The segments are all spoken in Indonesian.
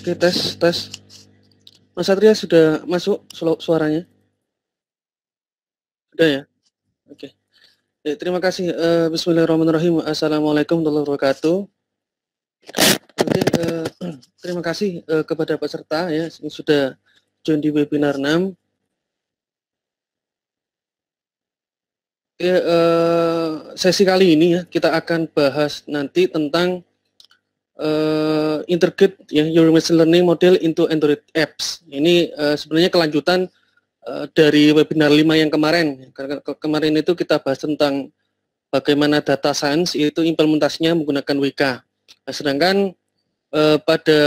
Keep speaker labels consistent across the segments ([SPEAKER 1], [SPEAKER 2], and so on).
[SPEAKER 1] Oke, tes, tes. Mas Satria sudah masuk suaranya? Sudah ya? Oke. Ya, terima kasih. Uh, Bismillahirrahmanirrahim. Assalamualaikum warahmatullahi wabarakatuh. Oke, uh, terima kasih uh, kepada peserta ya yang sudah join di webinar 6. Oke, uh, sesi kali ini ya kita akan bahas nanti tentang uh, eh, integrate ya Your Machine Learning Model into Android Apps. Ini uh, sebenarnya kelanjutan uh, dari webinar 5 yang kemarin. kemarin itu kita bahas tentang bagaimana data science itu implementasinya menggunakan WK. Nah, sedangkan uh, pada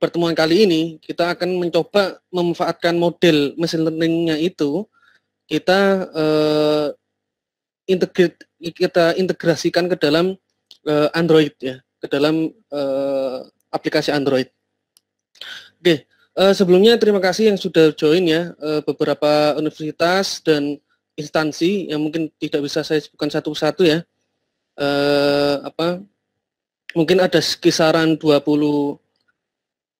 [SPEAKER 1] pertemuan kali ini kita akan mencoba memanfaatkan model machine learningnya itu kita uh, integrate kita integrasikan ke dalam uh, Android ya, ke dalam uh, aplikasi Android. Oke, uh, sebelumnya terima kasih yang sudah join ya uh, beberapa universitas dan instansi yang mungkin tidak bisa saya sebutkan satu-satu ya. Uh, apa mungkin ada kisaran 20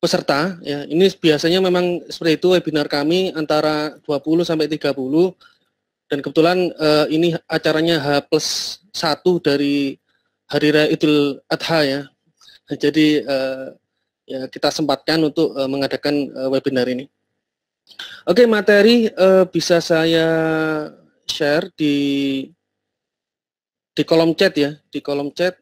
[SPEAKER 1] peserta ya. Ini biasanya memang seperti itu webinar kami antara 20 sampai 30 dan kebetulan uh, ini acaranya H plus 1 dari Hari Raya Idul Adha ya. Jadi uh, ya kita sempatkan untuk uh, mengadakan uh, webinar ini. Oke, materi uh, bisa saya share di di kolom chat ya, di kolom chat.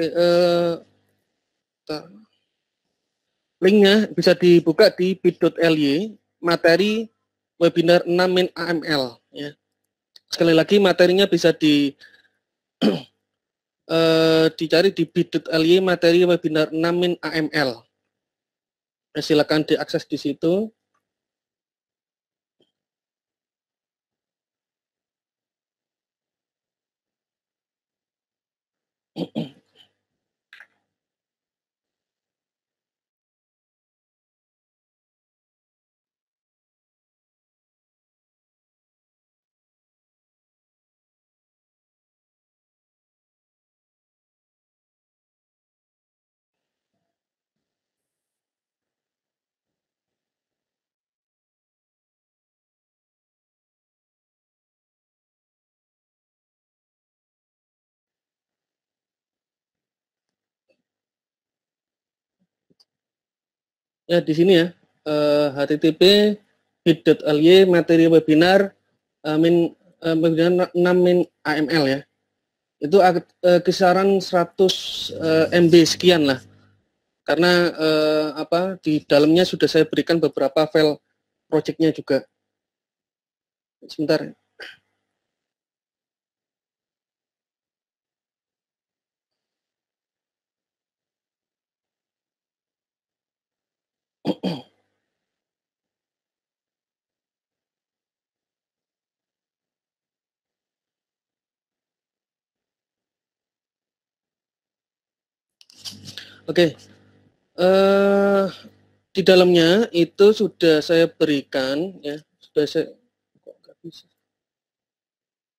[SPEAKER 1] Oke, okay, uh, eh, linknya bisa dibuka di bit.ly materi webinar 6 min AML ya. Sekali lagi materinya bisa di uh, dicari di bit.ly materi webinar 6 min AML. Ya, silakan diakses di situ. mm ya di sini ya uh, eh, http hit.ly materi webinar uh, min uh, 6 min AML ya itu uh, kisaran 100 uh, MB sekian lah karena uh, apa di dalamnya sudah saya berikan beberapa file projectnya juga. Sebentar. Oke, okay. uh, eh, di dalamnya itu sudah saya berikan ya, sudah saya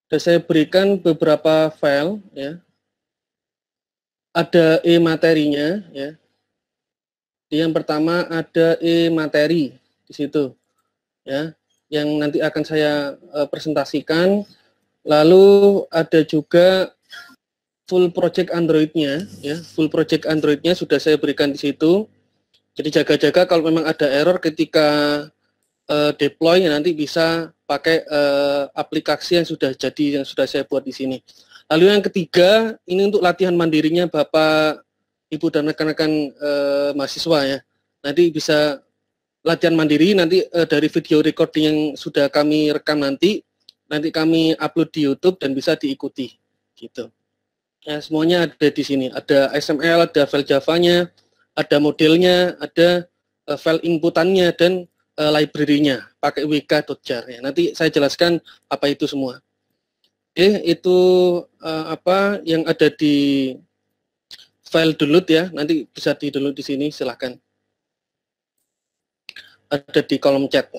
[SPEAKER 1] sudah saya berikan beberapa file ya, ada e materinya ya, yang pertama ada e materi di situ, ya, yang nanti akan saya e, presentasikan. Lalu ada juga full project Androidnya, ya, full project Androidnya sudah saya berikan di situ. Jadi jaga-jaga kalau memang ada error ketika uh, deploy ya nanti bisa pakai uh, aplikasi yang sudah jadi yang sudah saya buat di sini. Lalu yang ketiga ini untuk latihan mandirinya Bapak ibu dan rekan-rekan eh, mahasiswa ya. Nanti bisa latihan mandiri nanti eh, dari video recording yang sudah kami rekam nanti nanti kami upload di YouTube dan bisa diikuti gitu. Ya, semuanya ada di sini. Ada XML, ada file javanya, ada modelnya, ada uh, file inputannya dan uh, library-nya pakai wk.jar ya. Nanti saya jelaskan apa itu semua. Oke, itu uh, apa yang ada di file download ya, nanti bisa di download di sini, silahkan. Ada di kolom chat.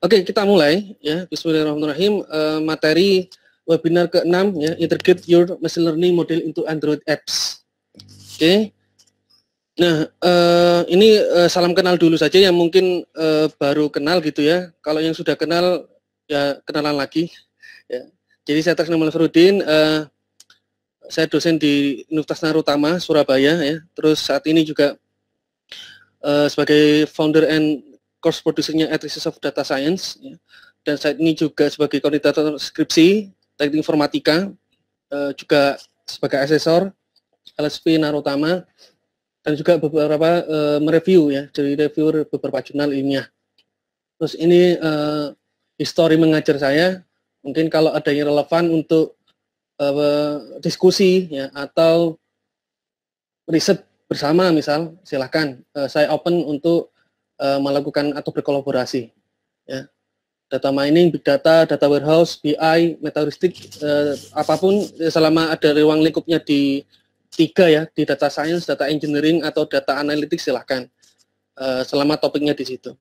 [SPEAKER 1] Oke, kita mulai ya. Bismillahirrahmanirrahim. Uh, materi webinar ke-6 ya, Integrate Your Machine Learning Model into Android Apps. Oke. Nah, uh, ini uh, salam kenal dulu saja yang mungkin uh, baru kenal gitu ya. Kalau yang sudah kenal ya kenalan lagi. Ya. Jadi saya Teks Nomor Ferudin, uh, saya dosen di Universitas Narutama Surabaya ya. Terus saat ini juga uh, sebagai founder and course producernya Atlases of Data Science ya. dan saat ini juga sebagai koordinator skripsi teknik informatika uh, juga sebagai asesor LSP Narutama dan juga beberapa uh, mereview ya jadi reviewer beberapa jurnal ilmiah. Terus ini uh, histori mengajar saya mungkin kalau ada yang relevan untuk uh, diskusi ya atau riset bersama misal silahkan uh, eh, saya open untuk uh, melakukan atau berkolaborasi ya data mining big data data warehouse BI metauristik uh, apapun selama ada ruang lingkupnya di tiga ya di data science data engineering atau data analytics silahkan uh, selama topiknya di situ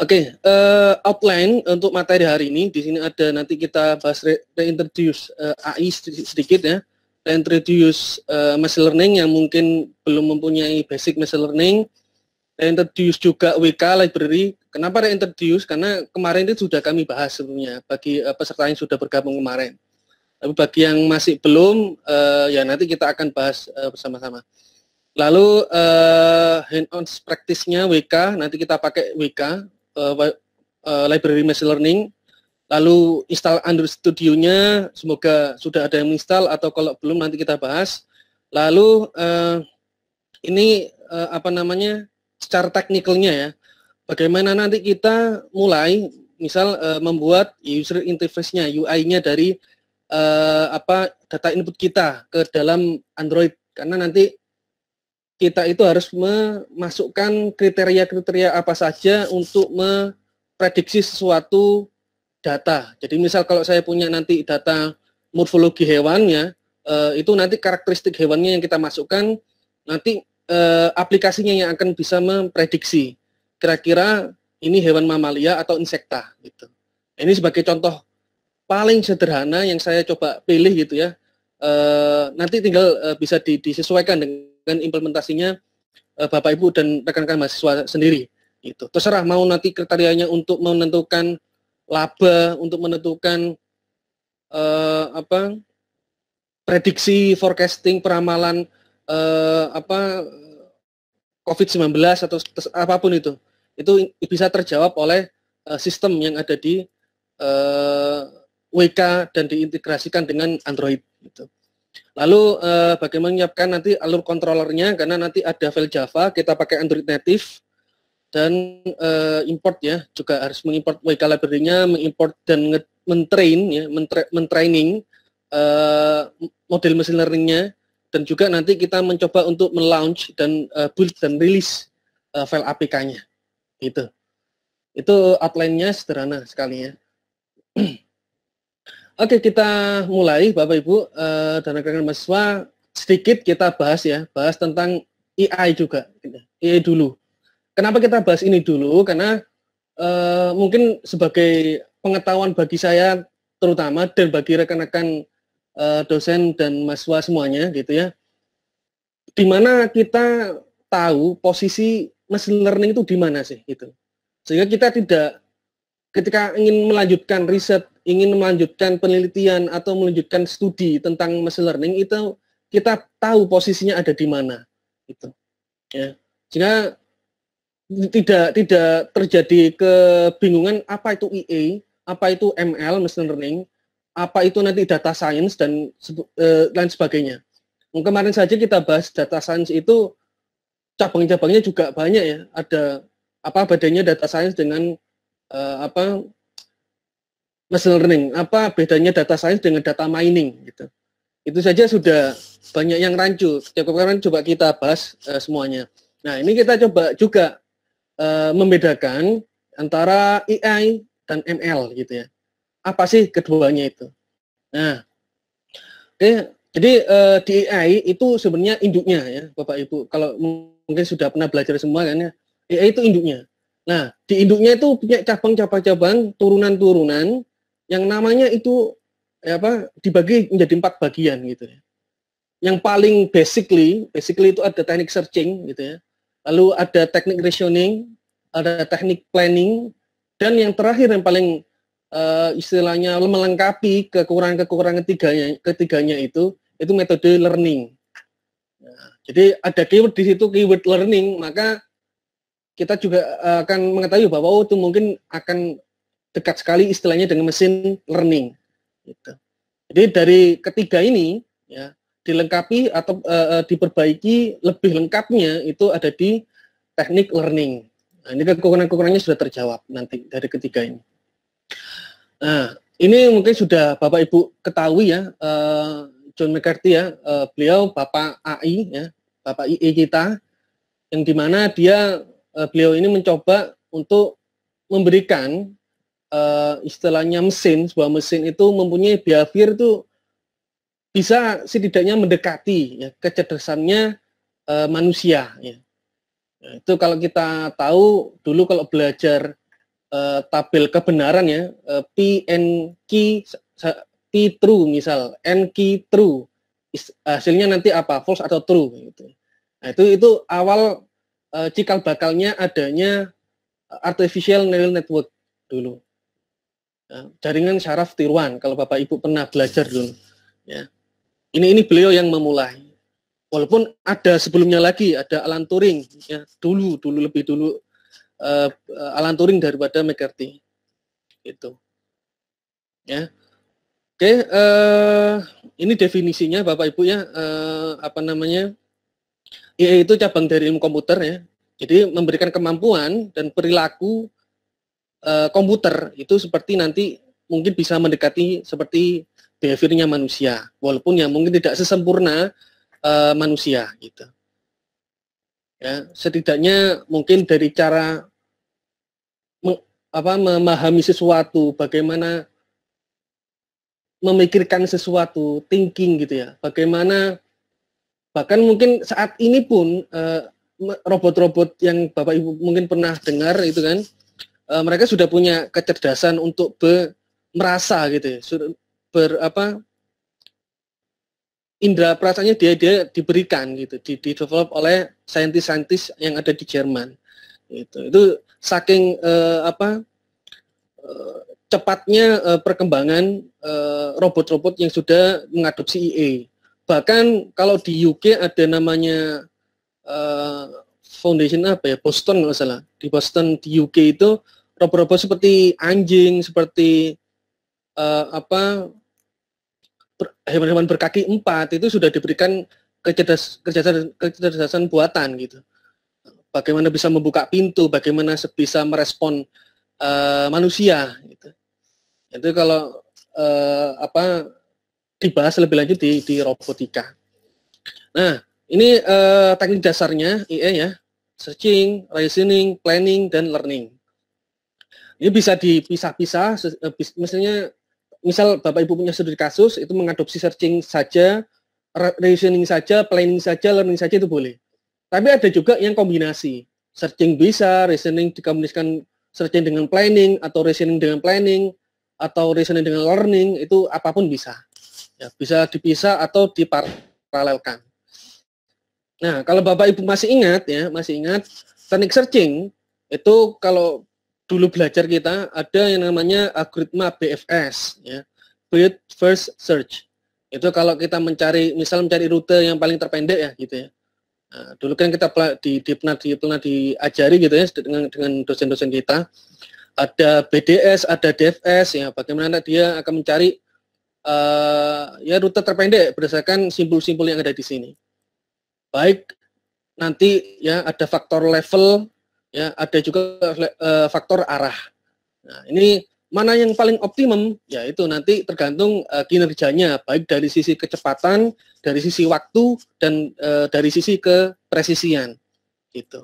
[SPEAKER 1] Oke, okay, uh, eh, outline untuk materi hari ini di sini ada nanti kita bahas re reintroduce uh, eh, AI sedikit ya, reintroduce uh, machine learning yang mungkin belum mempunyai basic machine learning, reintroduce juga WK library. Kenapa reintroduce? Karena kemarin itu sudah kami bahas sebelumnya bagi uh, peserta yang sudah bergabung kemarin. Tapi bagi yang masih belum, uh, ya nanti kita akan bahas uh, bersama-sama. Lalu uh, hand on practice-nya WK, nanti kita pakai WK uh, uh, library machine learning. Lalu install Android Studio-nya, semoga sudah ada yang install atau kalau belum nanti kita bahas. Lalu uh, ini uh, apa namanya secara teknikalnya ya, bagaimana nanti kita mulai misal uh, membuat user interface-nya, UI-nya dari uh, apa data input kita ke dalam Android karena nanti kita itu harus memasukkan kriteria-kriteria apa saja untuk memprediksi sesuatu data. Jadi misal kalau saya punya nanti data morfologi hewannya, eh, itu nanti karakteristik hewannya yang kita masukkan, nanti eh, aplikasinya yang akan bisa memprediksi kira-kira ini hewan mamalia atau insekta gitu. Ini sebagai contoh paling sederhana yang saya coba pilih gitu ya. Eh, nanti tinggal eh, bisa di, disesuaikan dengan dengan implementasinya uh, Bapak Ibu dan rekan-rekan mahasiswa sendiri itu terserah mau nanti kriterianya untuk menentukan laba untuk menentukan uh, apa prediksi forecasting peramalan uh, apa COVID-19 atau apapun itu itu bisa terjawab oleh uh, sistem yang ada di uh, WK dan diintegrasikan dengan Android gitu. Lalu eh, bagaimana menyiapkan nanti alur kontrolernya karena nanti ada file Java kita pakai Android native dan eh, import ya juga harus mengimport WK library-nya, mengimport dan mentrain ya, mentrain mentraining eh, model machine learning-nya dan juga nanti kita mencoba untuk melaunch dan eh, build dan rilis eh, file APK-nya. itu Itu outline-nya sederhana sekali ya. Oke, kita mulai Bapak Ibu uh, dan rekan-rekan mahasiswa sedikit kita bahas ya, bahas tentang AI juga. AI dulu. Kenapa kita bahas ini dulu? Karena uh, mungkin sebagai pengetahuan bagi saya terutama dan bagi rekan-rekan uh, dosen dan mahasiswa semuanya gitu ya. Di mana kita tahu posisi machine learning itu di mana sih gitu. Sehingga kita tidak ketika ingin melanjutkan riset, ingin melanjutkan penelitian atau melanjutkan studi tentang machine learning itu kita tahu posisinya ada di mana itu ya sehingga tidak tidak terjadi kebingungan apa itu IA, e apa itu ML machine learning apa itu nanti data science dan eh, lain sebagainya kemarin saja kita bahas data science itu cabang-cabangnya juga banyak ya ada apa bedanya data science dengan uh, apa machine learning apa bedanya data science dengan data mining gitu itu saja sudah banyak yang rancu setiap kemarin coba kita bahas uh, semuanya nah ini kita coba juga uh, membedakan antara AI dan ML gitu ya apa sih keduanya itu nah oke okay. jadi uh, di AI itu sebenarnya induknya ya bapak ibu kalau mungkin sudah pernah belajar semua kan ya AI itu induknya Nah, di induknya itu punya cabang-cabang-cabang turunan-turunan yang namanya itu ya apa dibagi menjadi empat bagian gitu ya. Yang paling basically, basically itu ada teknik searching gitu ya. Lalu ada teknik reasoning, ada teknik planning, dan yang terakhir yang paling uh, istilahnya melengkapi kekurangan-kekurangan ketiganya ketiganya itu itu metode learning. Nah, jadi ada keyword di situ keyword learning, maka kita juga eh, akan mengetahui bahwa oh, itu mungkin akan dekat sekali istilahnya dengan mesin learning. Gitu. Jadi dari ketiga ini ya dilengkapi atau uh, diperbaiki lebih lengkapnya itu ada di teknik learning. Nah, ini kekurangan-kekurangannya sudah terjawab nanti dari ketiga ini. Nah, ini mungkin sudah Bapak Ibu ketahui ya, uh, John McCarthy ya, uh, beliau Bapak AI ya, Bapak IE kita, yang dimana dia uh, beliau ini mencoba untuk memberikan uh, istilahnya mesin, sebuah mesin itu mempunyai behavior itu bisa setidaknya mendekati ya, kecerdasannya uh, manusia. Ya. Nah, itu kalau kita tahu dulu kalau belajar uh, tabel kebenaran ya uh, P and Q P true misal N key true hasilnya nanti apa false atau true gitu. Nah, itu itu awal uh, cikal bakalnya adanya artificial neural network dulu. Ya, jaringan syaraf tiruan kalau Bapak Ibu pernah belajar dulu. Ya. Ini ini beliau yang memulai. Walaupun ada sebelumnya lagi ada Alan Turing ya, dulu dulu lebih dulu uh, Alan Turing daripada McCarthy. Itu. Ya. Oke, okay, uh, ini definisinya Bapak Ibu ya, uh, apa namanya? yaitu itu cabang dari ilmu komputer ya. Jadi memberikan kemampuan dan perilaku e, komputer itu seperti nanti mungkin bisa mendekati seperti behaviornya manusia, walaupun yang mungkin tidak sesempurna e, manusia gitu. Ya, setidaknya mungkin dari cara me, apa memahami sesuatu, bagaimana memikirkan sesuatu, thinking gitu ya. Bagaimana bahkan mungkin saat ini pun eh, robot-robot yang bapak ibu mungkin pernah dengar itu kan eh, mereka sudah punya kecerdasan untuk merasa gitu ya, ber apa indera perasaannya dia dia diberikan gitu di, develop oleh saintis-saintis yang ada di Jerman itu itu saking uh, apa uh, cepatnya uh, perkembangan robot-robot yang sudah mengadopsi IE bahkan kalau di UK ada namanya uh, foundation apa ya Boston nggak salah di Boston di UK itu robo-robo seperti anjing seperti uh, apa hewan-hewan ber, berkaki empat itu sudah diberikan kecerdasan, kecerdasan buatan gitu bagaimana bisa membuka pintu bagaimana bisa merespon uh, manusia gitu itu kalau uh, apa dibahas lebih lanjut di, di robotika. Nah, ini uh, teknik dasarnya IE ya, searching, reasoning, planning, dan learning. Ini bisa dipisah-pisah, eh, misalnya misal Bapak Ibu punya studi kasus, itu mengadopsi searching saja, reasoning saja, planning saja, learning saja itu boleh. Tapi ada juga yang kombinasi. Searching bisa, reasoning dikombinasikan searching dengan planning, atau reasoning dengan planning, atau reasoning dengan learning, itu apapun bisa. Ya, bisa dipisah atau diparalelkan. Nah, kalau Bapak Ibu masih ingat ya, masih ingat teknik searching itu kalau dulu belajar kita ada yang namanya algoritma BFS ya. Breadth first search. Itu kalau kita mencari misal mencari rute yang paling terpendek ya gitu ya. Nah, dulu kan kita di, di pernah di pernah diajari gitu ya dengan dengan dosen-dosen kita ada BDS, ada DFS ya bagaimana dia akan mencari uh, ya rute terpendek berdasarkan simpul-simpul yang ada di sini. Baik nanti ya ada faktor level, ya ada juga uh, faktor arah. Nah, ini mana yang paling optimum? Ya itu nanti tergantung uh, kinerjanya, baik dari sisi kecepatan, dari sisi waktu, dan uh, dari sisi kepresisian. Gitu.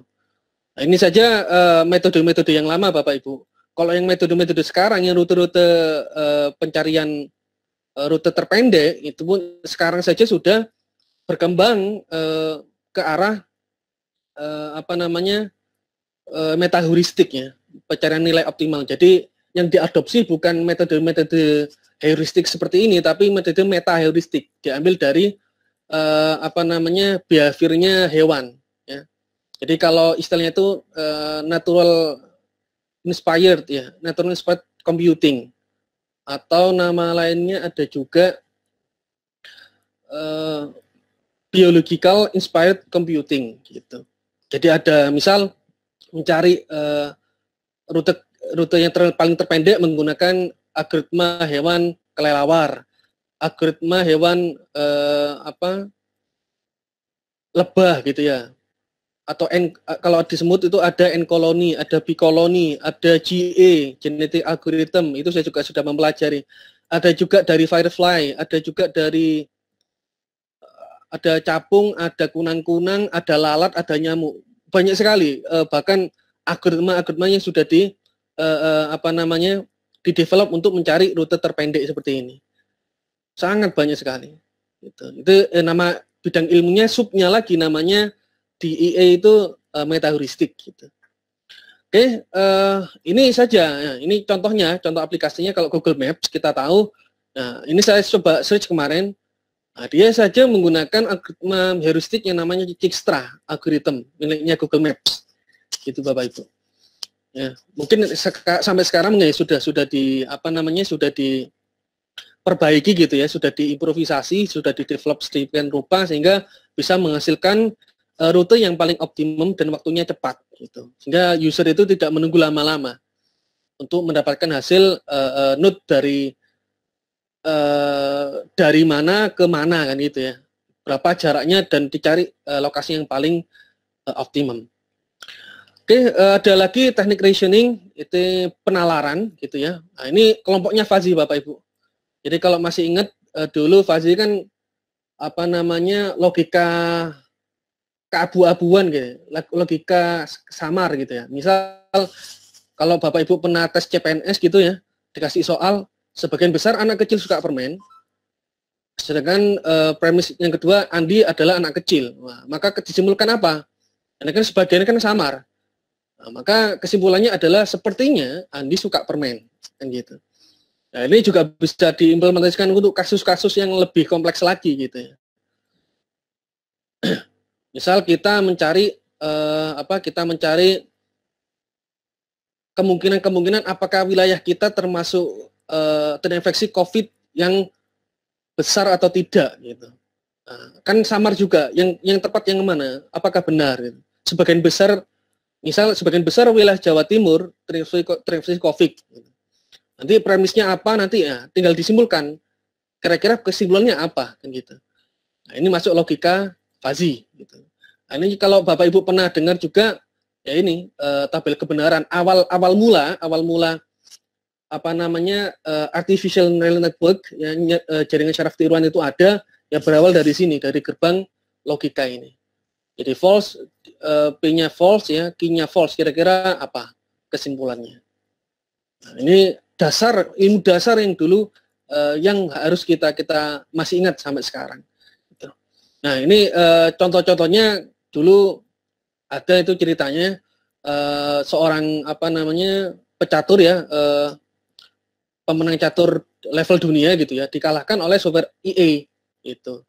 [SPEAKER 1] Nah, ini saja metode-metode uh, yang lama, Bapak Ibu. Kalau yang metode-metode sekarang, yang rute-rute uh, pencarian Eh, rute terpendek itu pun sekarang saja sudah berkembang eh, ke arah eh, apa namanya eh, metahuristik ya pencarian nilai optimal jadi yang diadopsi bukan metode-metode heuristik seperti ini tapi metode heuristik diambil dari eh, apa namanya behaviornya hewan ya jadi kalau istilahnya itu eh, natural inspired ya natural inspired computing atau nama lainnya ada juga uh, biological inspired computing gitu. Jadi ada misal mencari uh, rute rute yang ter, paling terpendek menggunakan algoritma hewan kelelawar, algoritma hewan uh, apa lebah gitu ya atau N, kalau di semut itu ada N koloni, ada B koloni, ada GA genetic algorithm, itu saya juga sudah mempelajari. Ada juga dari firefly, ada juga dari eh, ada capung, ada kunang-kunang, ada lalat, ada nyamuk. Banyak sekali eh, bahkan algoritma-algoritma yang sudah di eh, eh apa namanya? didevelop untuk mencari rute terpendek seperti ini. Sangat banyak sekali. Itu, itu eh, nama bidang ilmunya subnya lagi namanya DEA itu uh, eh, meta gitu. Oke, uh, ini saja. Nah, ini contohnya, contoh aplikasinya kalau Google Maps kita tahu. Nah, ini saya coba search kemarin. Nah, dia saja menggunakan algoritma heuristik yang namanya Kikstra algorithm miliknya Google Maps. Gitu Bapak Ibu. Ya, mungkin seka, sampai sekarang ya sudah sudah di apa namanya sudah di gitu ya, sudah diimprovisasi, sudah di develop sedemikian rupa sehingga bisa menghasilkan uh, rute yang paling optimum dan waktunya cepat gitu sehingga user itu tidak menunggu lama-lama untuk mendapatkan hasil uh, eh, uh, eh, node dari uh, dari mana ke mana kan gitu ya berapa jaraknya dan dicari uh, lokasi yang paling uh, optimum oke ada lagi teknik reasoning itu penalaran gitu ya nah, ini kelompoknya Fazi bapak ibu jadi kalau masih ingat dulu Fazi kan apa namanya logika keabu-abuan gitu, ya. logika samar gitu ya. Misal kalau Bapak Ibu pernah tes CPNS gitu ya, dikasih soal sebagian besar anak kecil suka permen. Sedangkan e, premis yang kedua Andi adalah anak kecil. Wah, maka disimpulkan apa? Karena kan sebagian kan samar. Nah, maka kesimpulannya adalah sepertinya Andi suka permen kan gitu. Nah, ini juga bisa diimplementasikan untuk kasus-kasus yang lebih kompleks lagi gitu ya. Misal kita mencari eh, apa? Kita mencari kemungkinan-kemungkinan apakah wilayah kita termasuk eh, terinfeksi COVID yang besar atau tidak
[SPEAKER 2] gitu. Nah,
[SPEAKER 1] kan samar juga yang yang tepat yang mana? Apakah benar? Gitu. Sebagian besar misal sebagian besar wilayah Jawa Timur terinfeksi, terinfeksi COVID. Gitu. Nanti premisnya apa nanti ya tinggal disimpulkan. Kira-kira kesimpulannya apa kan gitu. Nah, ini masuk logika Fazi. Gitu. Nah, ini kalau Bapak Ibu pernah dengar juga ya ini eh, tabel kebenaran awal awal mula awal mula apa namanya eh, artificial neural network ya, eh, jaringan syaraf tiruan itu ada ya berawal dari sini dari gerbang logika ini. Jadi false eh, p-nya false ya, k nya false kira-kira apa kesimpulannya? Nah, ini dasar ilmu dasar yang dulu uh, yang harus kita kita masih ingat sampai sekarang. Nah, ini uh, contoh-contohnya dulu ada itu ceritanya uh, seorang apa namanya pecatur ya, uh, pemenang catur level dunia gitu ya, dikalahkan oleh super EA itu.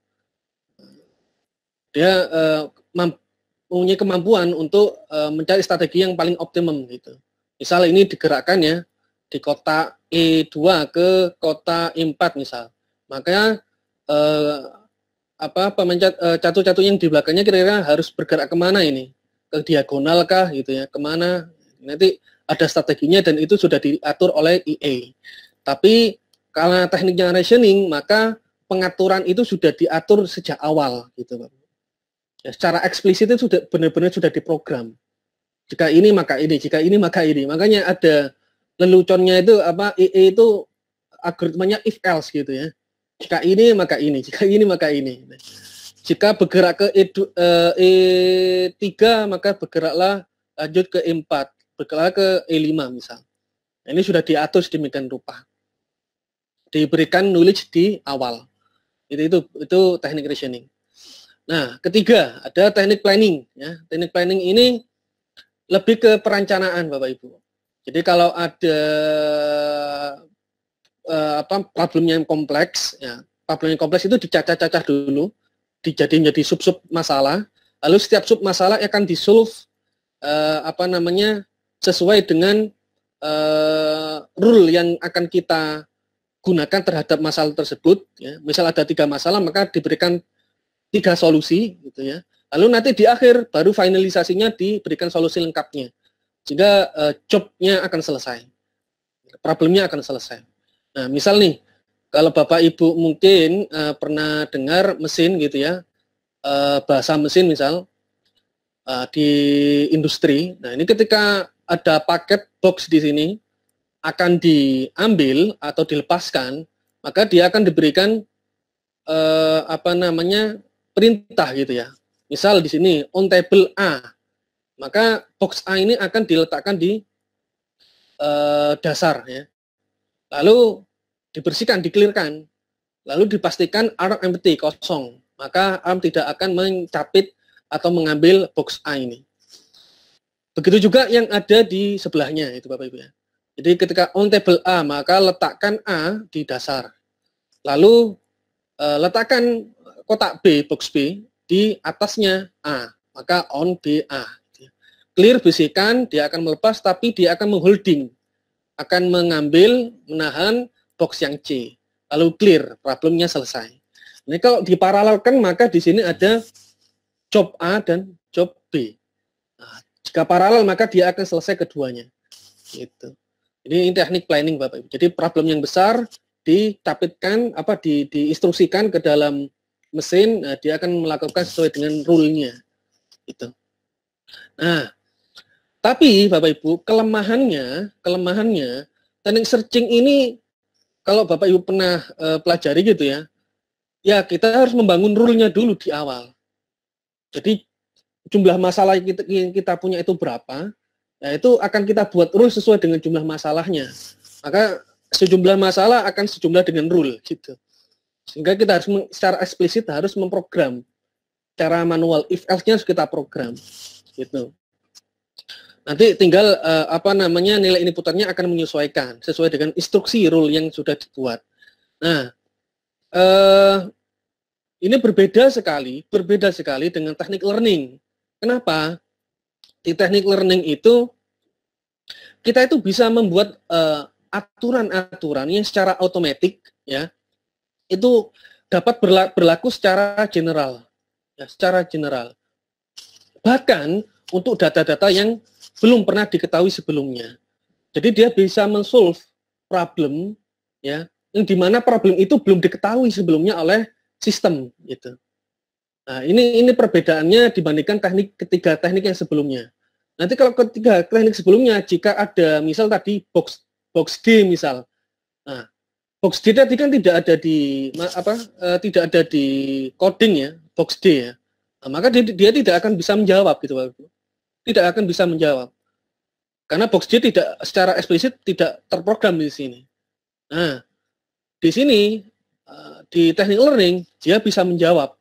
[SPEAKER 1] Dia uh, mempunyai kemampuan untuk uh, mencari strategi yang paling optimum gitu. Misal ini digerakkan ya di kota E2 ke kota E4 misal. Makanya apa pemencet uh, catu-catu yang di belakangnya kira-kira harus bergerak kemana ini ke diagonal kah gitu ya kemana nanti ada strateginya dan itu sudah diatur oleh EA tapi karena tekniknya rationing maka pengaturan itu sudah diatur sejak awal gitu Ya, secara eksplisit itu sudah benar-benar sudah diprogram jika ini maka ini jika ini maka ini makanya ada leluconnya itu apa EA itu algoritmanya if else gitu ya jika ini maka ini, jika ini maka ini. Jika bergerak ke E2, 3 eh, e maka bergeraklah lanjut ke E4, bergeraklah ke E5 misal. Nah, ini sudah diatur sedemikian rupa. Diberikan knowledge di awal. Itu itu itu teknik reasoning. Nah, ketiga ada teknik planning ya. Teknik planning ini lebih ke perencanaan Bapak Ibu. Jadi kalau ada uh, apa problem yang kompleks ya problem yang kompleks itu dicacah-cacah dulu dijadiin jadi sub-sub masalah lalu setiap sub masalah akan disolve uh, apa namanya sesuai dengan uh, rule yang akan kita gunakan terhadap masalah tersebut ya misal ada tiga masalah maka diberikan tiga solusi gitu ya lalu nanti di akhir baru finalisasinya diberikan solusi lengkapnya sehingga uh, jobnya akan selesai problemnya akan selesai Nah, misal nih, kalau Bapak Ibu mungkin uh, pernah dengar mesin gitu ya, uh, eh, bahasa mesin misal uh, di industri. Nah, ini ketika ada paket box di sini akan diambil atau dilepaskan, maka dia akan diberikan uh, apa namanya perintah gitu ya. Misal di sini on table A, maka box A ini akan diletakkan di uh, dasar ya. Lalu dibersihkan, diklirkan lalu dipastikan arm empty, kosong. Maka arm tidak akan mencapit atau mengambil box A ini. Begitu juga yang ada di sebelahnya, itu Bapak Ibu ya. Jadi ketika on table A, maka letakkan A di dasar. Lalu e, letakkan kotak B, box B, di atasnya A. Maka on b a Clear bisikan, dia akan melepas, tapi dia akan mengholding. Akan mengambil, menahan box yang C. Lalu clear, problemnya selesai. Nah, kalau diparalelkan maka di sini ada job A dan job B. Nah, jika paralel maka dia akan selesai keduanya. Gitu. Ini, ini teknik planning Bapak Ibu. Jadi problem yang besar ditapitkan apa di, diinstruksikan ke dalam mesin, nah, dia akan melakukan sesuai dengan rule-nya. Itu. Nah, tapi Bapak Ibu, kelemahannya, kelemahannya teknik searching ini kalau Bapak Ibu pernah uh, pelajari gitu ya, ya kita harus membangun rule-nya dulu di awal. Jadi jumlah masalah yang kita, yang kita punya itu berapa, ya itu akan kita buat rule sesuai dengan jumlah masalahnya. Maka sejumlah masalah akan sejumlah dengan rule gitu. Sehingga kita harus secara eksplisit harus memprogram cara manual if else-nya harus kita program gitu. Nanti tinggal uh, apa namanya nilai inputannya akan menyesuaikan sesuai dengan instruksi rule yang sudah dibuat. Nah, uh, ini berbeda sekali, berbeda sekali dengan teknik learning. Kenapa? Di teknik learning itu kita itu bisa membuat eh, aturan-aturan uh, yang secara otomatis ya itu dapat berla berlaku secara general, ya, secara general. Bahkan untuk data-data yang belum pernah diketahui sebelumnya. Jadi dia bisa mensolve problem ya yang dimana problem itu belum diketahui sebelumnya oleh sistem gitu. Nah, ini ini perbedaannya dibandingkan teknik ketiga teknik yang sebelumnya. Nanti kalau ketiga teknik sebelumnya jika ada misal tadi box box D misal. Nah, box D tadi kan tidak ada di apa e, tidak ada di coding ya, box D ya. Nah, maka dia, dia tidak akan bisa menjawab gitu tidak akan bisa menjawab. Karena box J tidak secara eksplisit tidak terprogram di sini. Nah, di sini eh, di teknik learning dia bisa menjawab.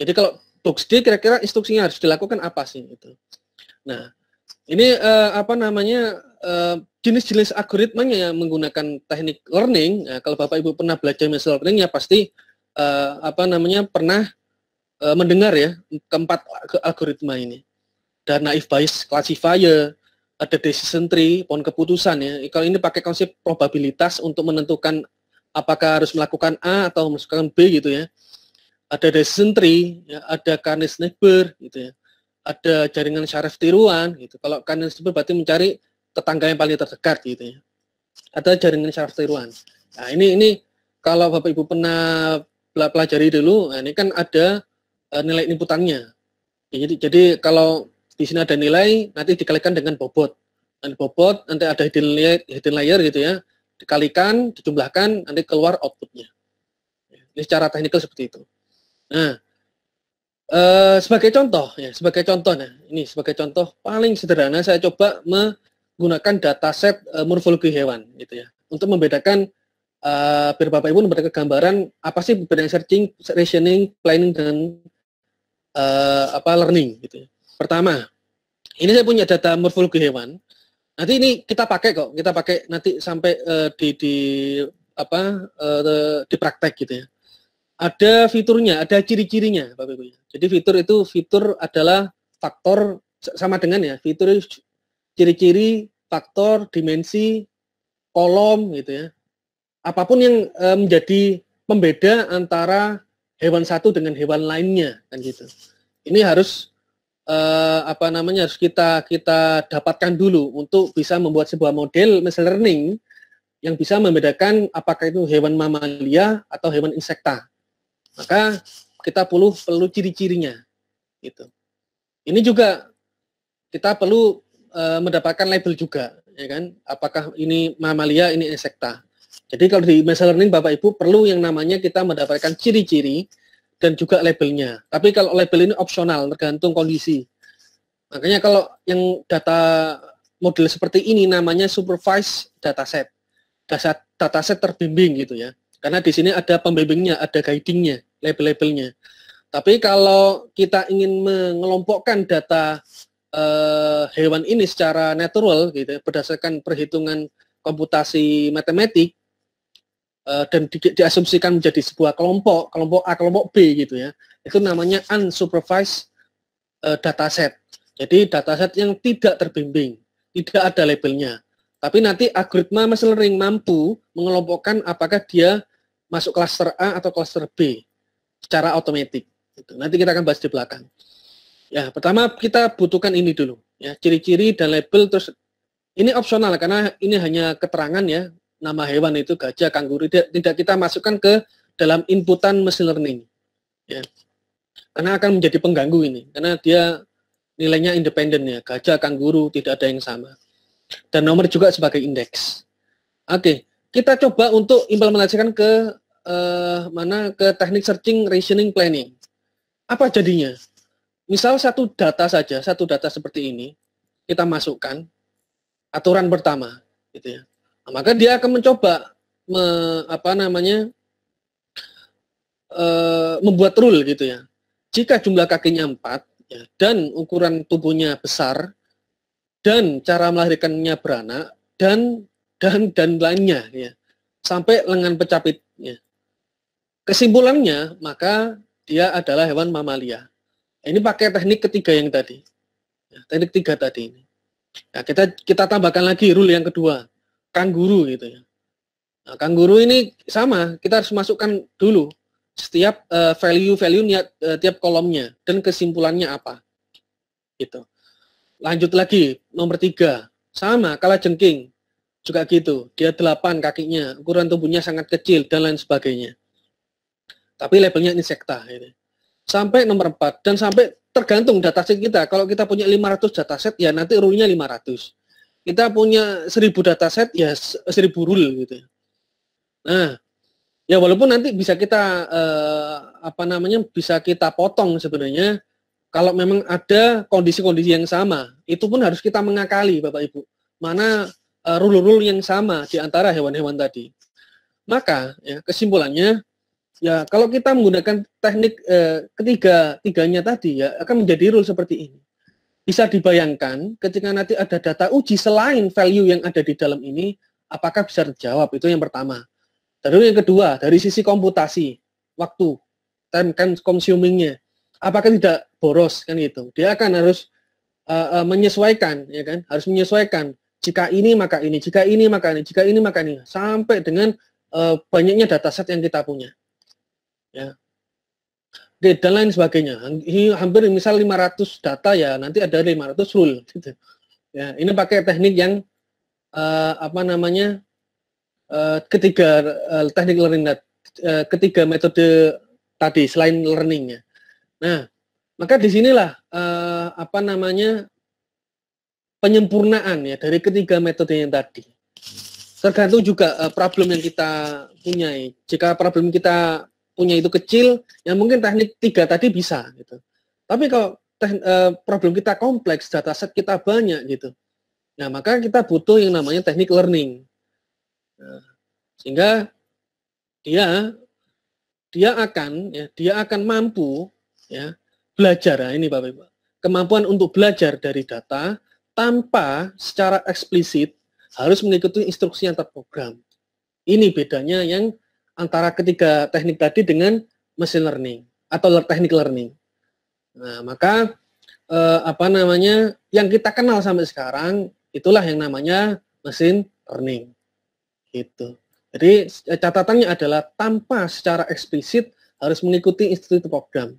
[SPEAKER 1] Jadi kalau box J kira-kira instruksinya harus dilakukan apa sih itu. Nah, ini eh, apa namanya eh, jenis-jenis algoritmanya yang menggunakan teknik learning. Nah, kalau Bapak Ibu pernah belajar machine learning ya pasti apa namanya pernah mendengar ya keempat algoritma ini ada Naif bias classifier, ada decision tree, pohon keputusan ya. Kalau ini pakai konsep probabilitas untuk menentukan apakah harus melakukan A atau melakukan B gitu ya. Ada decision tree, ya, ada Carnage neighbor gitu ya. Ada jaringan syaraf tiruan gitu. Kalau Carnage neighbor berarti mencari tetangga yang paling terdekat gitu ya. Ada jaringan syaraf tiruan. Nah, ini ini kalau Bapak Ibu pernah pelajari dulu, nah ini kan ada eh, nilai inputannya. Jadi jadi kalau di sini ada nilai, nanti dikalikan dengan bobot. Nanti bobot, nanti ada hidden layer, hidden layer gitu ya, dikalikan, dijumlahkan, nanti keluar outputnya. Ini secara teknikal seperti itu. Nah, e, sebagai contoh, ya, sebagai contoh, nah, ini sebagai contoh paling sederhana saya coba menggunakan dataset e, morfologi hewan, gitu ya, untuk membedakan e, biar bapak ibu memberikan gambaran apa sih perbedaan searching, reasoning, planning dan e, apa learning, gitu ya. Pertama, ini saya punya data morfologi hewan. Nanti ini kita pakai kok, kita pakai nanti sampai uh, di di apa uh, eh, di praktek gitu ya. Ada fiturnya, ada ciri-cirinya, Bapak Ibu. Ya. Jadi fitur itu fitur adalah faktor sama dengan ya, fitur ciri-ciri, faktor, dimensi, kolom gitu ya. Apapun yang uh, menjadi pembeda antara hewan satu dengan hewan lainnya kan gitu. Ini harus uh, apa namanya harus kita kita dapatkan dulu untuk bisa membuat sebuah model machine learning yang bisa membedakan apakah itu hewan mamalia atau hewan insekta. Maka kita perlu perlu ciri-cirinya. itu Ini juga kita perlu uh, mendapatkan label juga, ya kan? Apakah ini mamalia, ini insekta. Jadi kalau di machine learning Bapak Ibu perlu yang namanya kita mendapatkan ciri-ciri dan juga labelnya. Tapi kalau label ini opsional, tergantung kondisi. Makanya kalau yang data model seperti ini namanya supervised dataset. Data, dataset terbimbing gitu ya. Karena di sini ada pembimbingnya, ada guidingnya, label-labelnya. Tapi kalau kita ingin mengelompokkan data eh, hewan ini secara natural gitu ya, berdasarkan perhitungan komputasi matematik, Eh, dan di, diasumsikan menjadi sebuah kelompok, kelompok A, kelompok B gitu ya. Itu namanya unsupervised uh, dataset. Jadi dataset yang tidak terbimbing, tidak ada labelnya. Tapi nanti algoritma machine learning mampu mengelompokkan apakah dia masuk cluster A atau cluster B secara otomatis. Gitu. Nanti kita akan bahas di belakang. Ya, pertama kita butuhkan ini dulu, ya ciri-ciri dan label terus ini opsional karena ini hanya keterangan ya nama hewan itu gajah, kanguru tidak, tidak kita masukkan ke dalam inputan machine learning. Ya. Karena akan menjadi pengganggu ini, karena dia nilainya independen ya, gajah, kanguru tidak ada yang sama. Dan nomor juga sebagai indeks. Oke, kita coba untuk implementasikan ke eh, mana ke teknik searching reasoning planning. Apa jadinya? Misal satu data saja, satu data seperti ini kita masukkan aturan pertama, gitu ya maka dia akan mencoba me, apa namanya e, membuat rule gitu ya. Jika jumlah kakinya empat ya, dan ukuran tubuhnya besar dan cara melahirkannya beranak dan dan dan lainnya ya sampai lengan pecapitnya. Kesimpulannya maka dia adalah hewan mamalia. Ini pakai teknik ketiga yang tadi, ya, teknik tiga tadi ini. Nah, kita kita tambahkan lagi rule yang kedua Kangguru gitu ya. Nah, ini sama, kita harus masukkan dulu setiap eh, value-value niat uh, tiap kolomnya dan kesimpulannya apa. Gitu. Lanjut lagi nomor tiga sama kalau jengking juga gitu. Dia delapan kakinya, ukuran tubuhnya sangat kecil dan lain sebagainya. Tapi labelnya insekta gitu. Sampai nomor empat dan sampai tergantung dataset kita. Kalau kita punya 500 dataset ya nanti rule-nya 500 kita punya seribu data set ya seribu rule gitu. Nah, ya walaupun nanti bisa kita eh, apa namanya bisa kita potong sebenarnya kalau memang ada kondisi-kondisi yang sama, itu pun harus kita mengakali Bapak Ibu. Mana eh, rule-rule yang sama di antara hewan-hewan tadi. Maka ya kesimpulannya ya kalau kita menggunakan teknik eh, ketiga tiganya tadi ya akan menjadi rule seperti ini. Bisa dibayangkan ketika nanti ada data uji selain value yang ada di dalam ini, apakah bisa terjawab? Itu yang pertama. Terus yang kedua, dari sisi komputasi, waktu, time kan consumingnya, apakah tidak boros kan itu? Dia akan harus uh, uh, menyesuaikan, ya kan? Harus menyesuaikan. Jika ini maka ini, jika ini maka ini, jika ini maka ini, sampai dengan uh, banyaknya set yang kita punya. Ya, dan lain sebagainya. Hampir misal 500 data ya, nanti ada 500 rule. Gitu. Ya, ini pakai teknik yang uh, apa namanya uh, ketiga uh, teknik learning uh, ketiga metode tadi selain learningnya. Nah, maka disinilah uh, apa namanya penyempurnaan ya dari ketiga metode yang tadi. Tergantung juga uh, problem yang kita punyai. Jika problem kita punya itu kecil, yang mungkin teknik tiga tadi bisa gitu. Tapi kalau teh, e, problem kita kompleks, dataset kita banyak gitu. Nah, maka kita butuh yang namanya teknik learning. Nah, sehingga dia dia akan ya, dia akan mampu ya belajar nah ini Bapak Ibu. Kemampuan untuk belajar dari data tanpa secara eksplisit harus mengikuti instruksi yang terprogram. Ini bedanya yang antara ketiga teknik tadi dengan machine learning atau teknik learning. Nah, maka eh, apa namanya yang kita kenal sampai sekarang itulah yang namanya mesin learning. Gitu. Jadi eh, catatannya adalah tanpa secara eksplisit harus mengikuti institut program.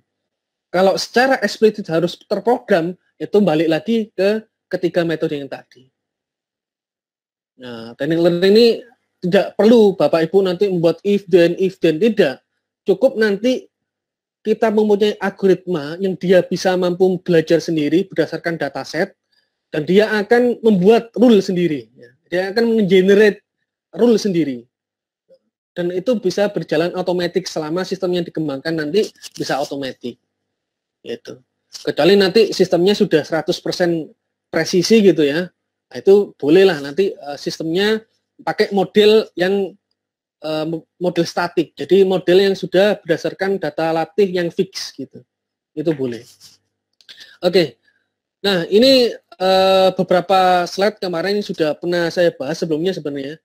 [SPEAKER 1] Kalau secara eksplisit harus terprogram itu balik lagi ke ketiga metode yang tadi. Nah, teknik learning ini tidak perlu Bapak Ibu nanti membuat if then if then tidak. Cukup nanti kita mempunyai algoritma yang dia bisa mampu belajar sendiri berdasarkan dataset dan dia akan membuat rule sendiri. Ya, dia akan mengenerate rule sendiri. Dan itu bisa berjalan otomatis selama sistem yang dikembangkan nanti bisa otomatis. Gitu. Kecuali nanti sistemnya sudah 100% presisi gitu ya. Nah, itu bolehlah nanti eh, sistemnya pakai model yang eh, model statik. Jadi model yang sudah berdasarkan data latih yang fix gitu. Itu boleh. Oke. Nah, ini eh, beberapa slide kemarin sudah pernah saya bahas sebelumnya sebenarnya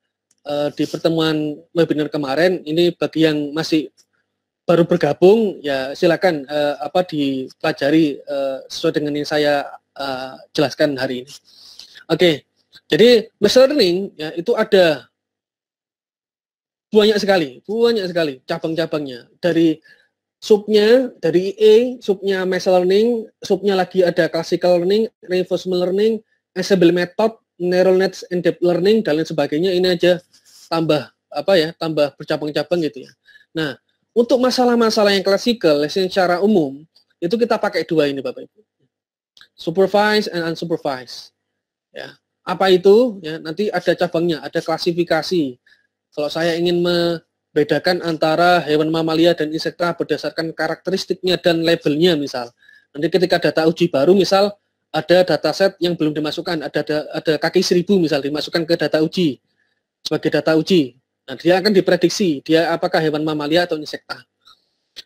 [SPEAKER 1] eh, di pertemuan webinar kemarin. Ini bagi yang masih baru bergabung ya silakan uh, apa dipelajari uh, sesuai dengan yang saya uh, jelaskan hari ini. Oke, okay. Jadi machine learning ya itu ada banyak sekali, banyak sekali cabang-cabangnya. Dari subnya, dari EA, subnya machine learning, subnya lagi ada classical learning, reinforcement learning, ensemble method, neural nets and deep learning dan lain sebagainya. Ini aja tambah apa ya, tambah bercabang-cabang gitu ya. Nah, untuk masalah-masalah yang klasikal, lesson secara umum, itu kita pakai dua ini Bapak Ibu. Supervised and unsupervised. Ya apa itu ya nanti ada cabangnya ada klasifikasi kalau saya ingin membedakan antara hewan mamalia dan insekta berdasarkan karakteristiknya dan labelnya misal nanti ketika data uji baru misal ada data set yang belum dimasukkan ada ada, ada kaki seribu misal dimasukkan ke data uji sebagai data uji nah dia akan diprediksi dia apakah hewan mamalia atau insekta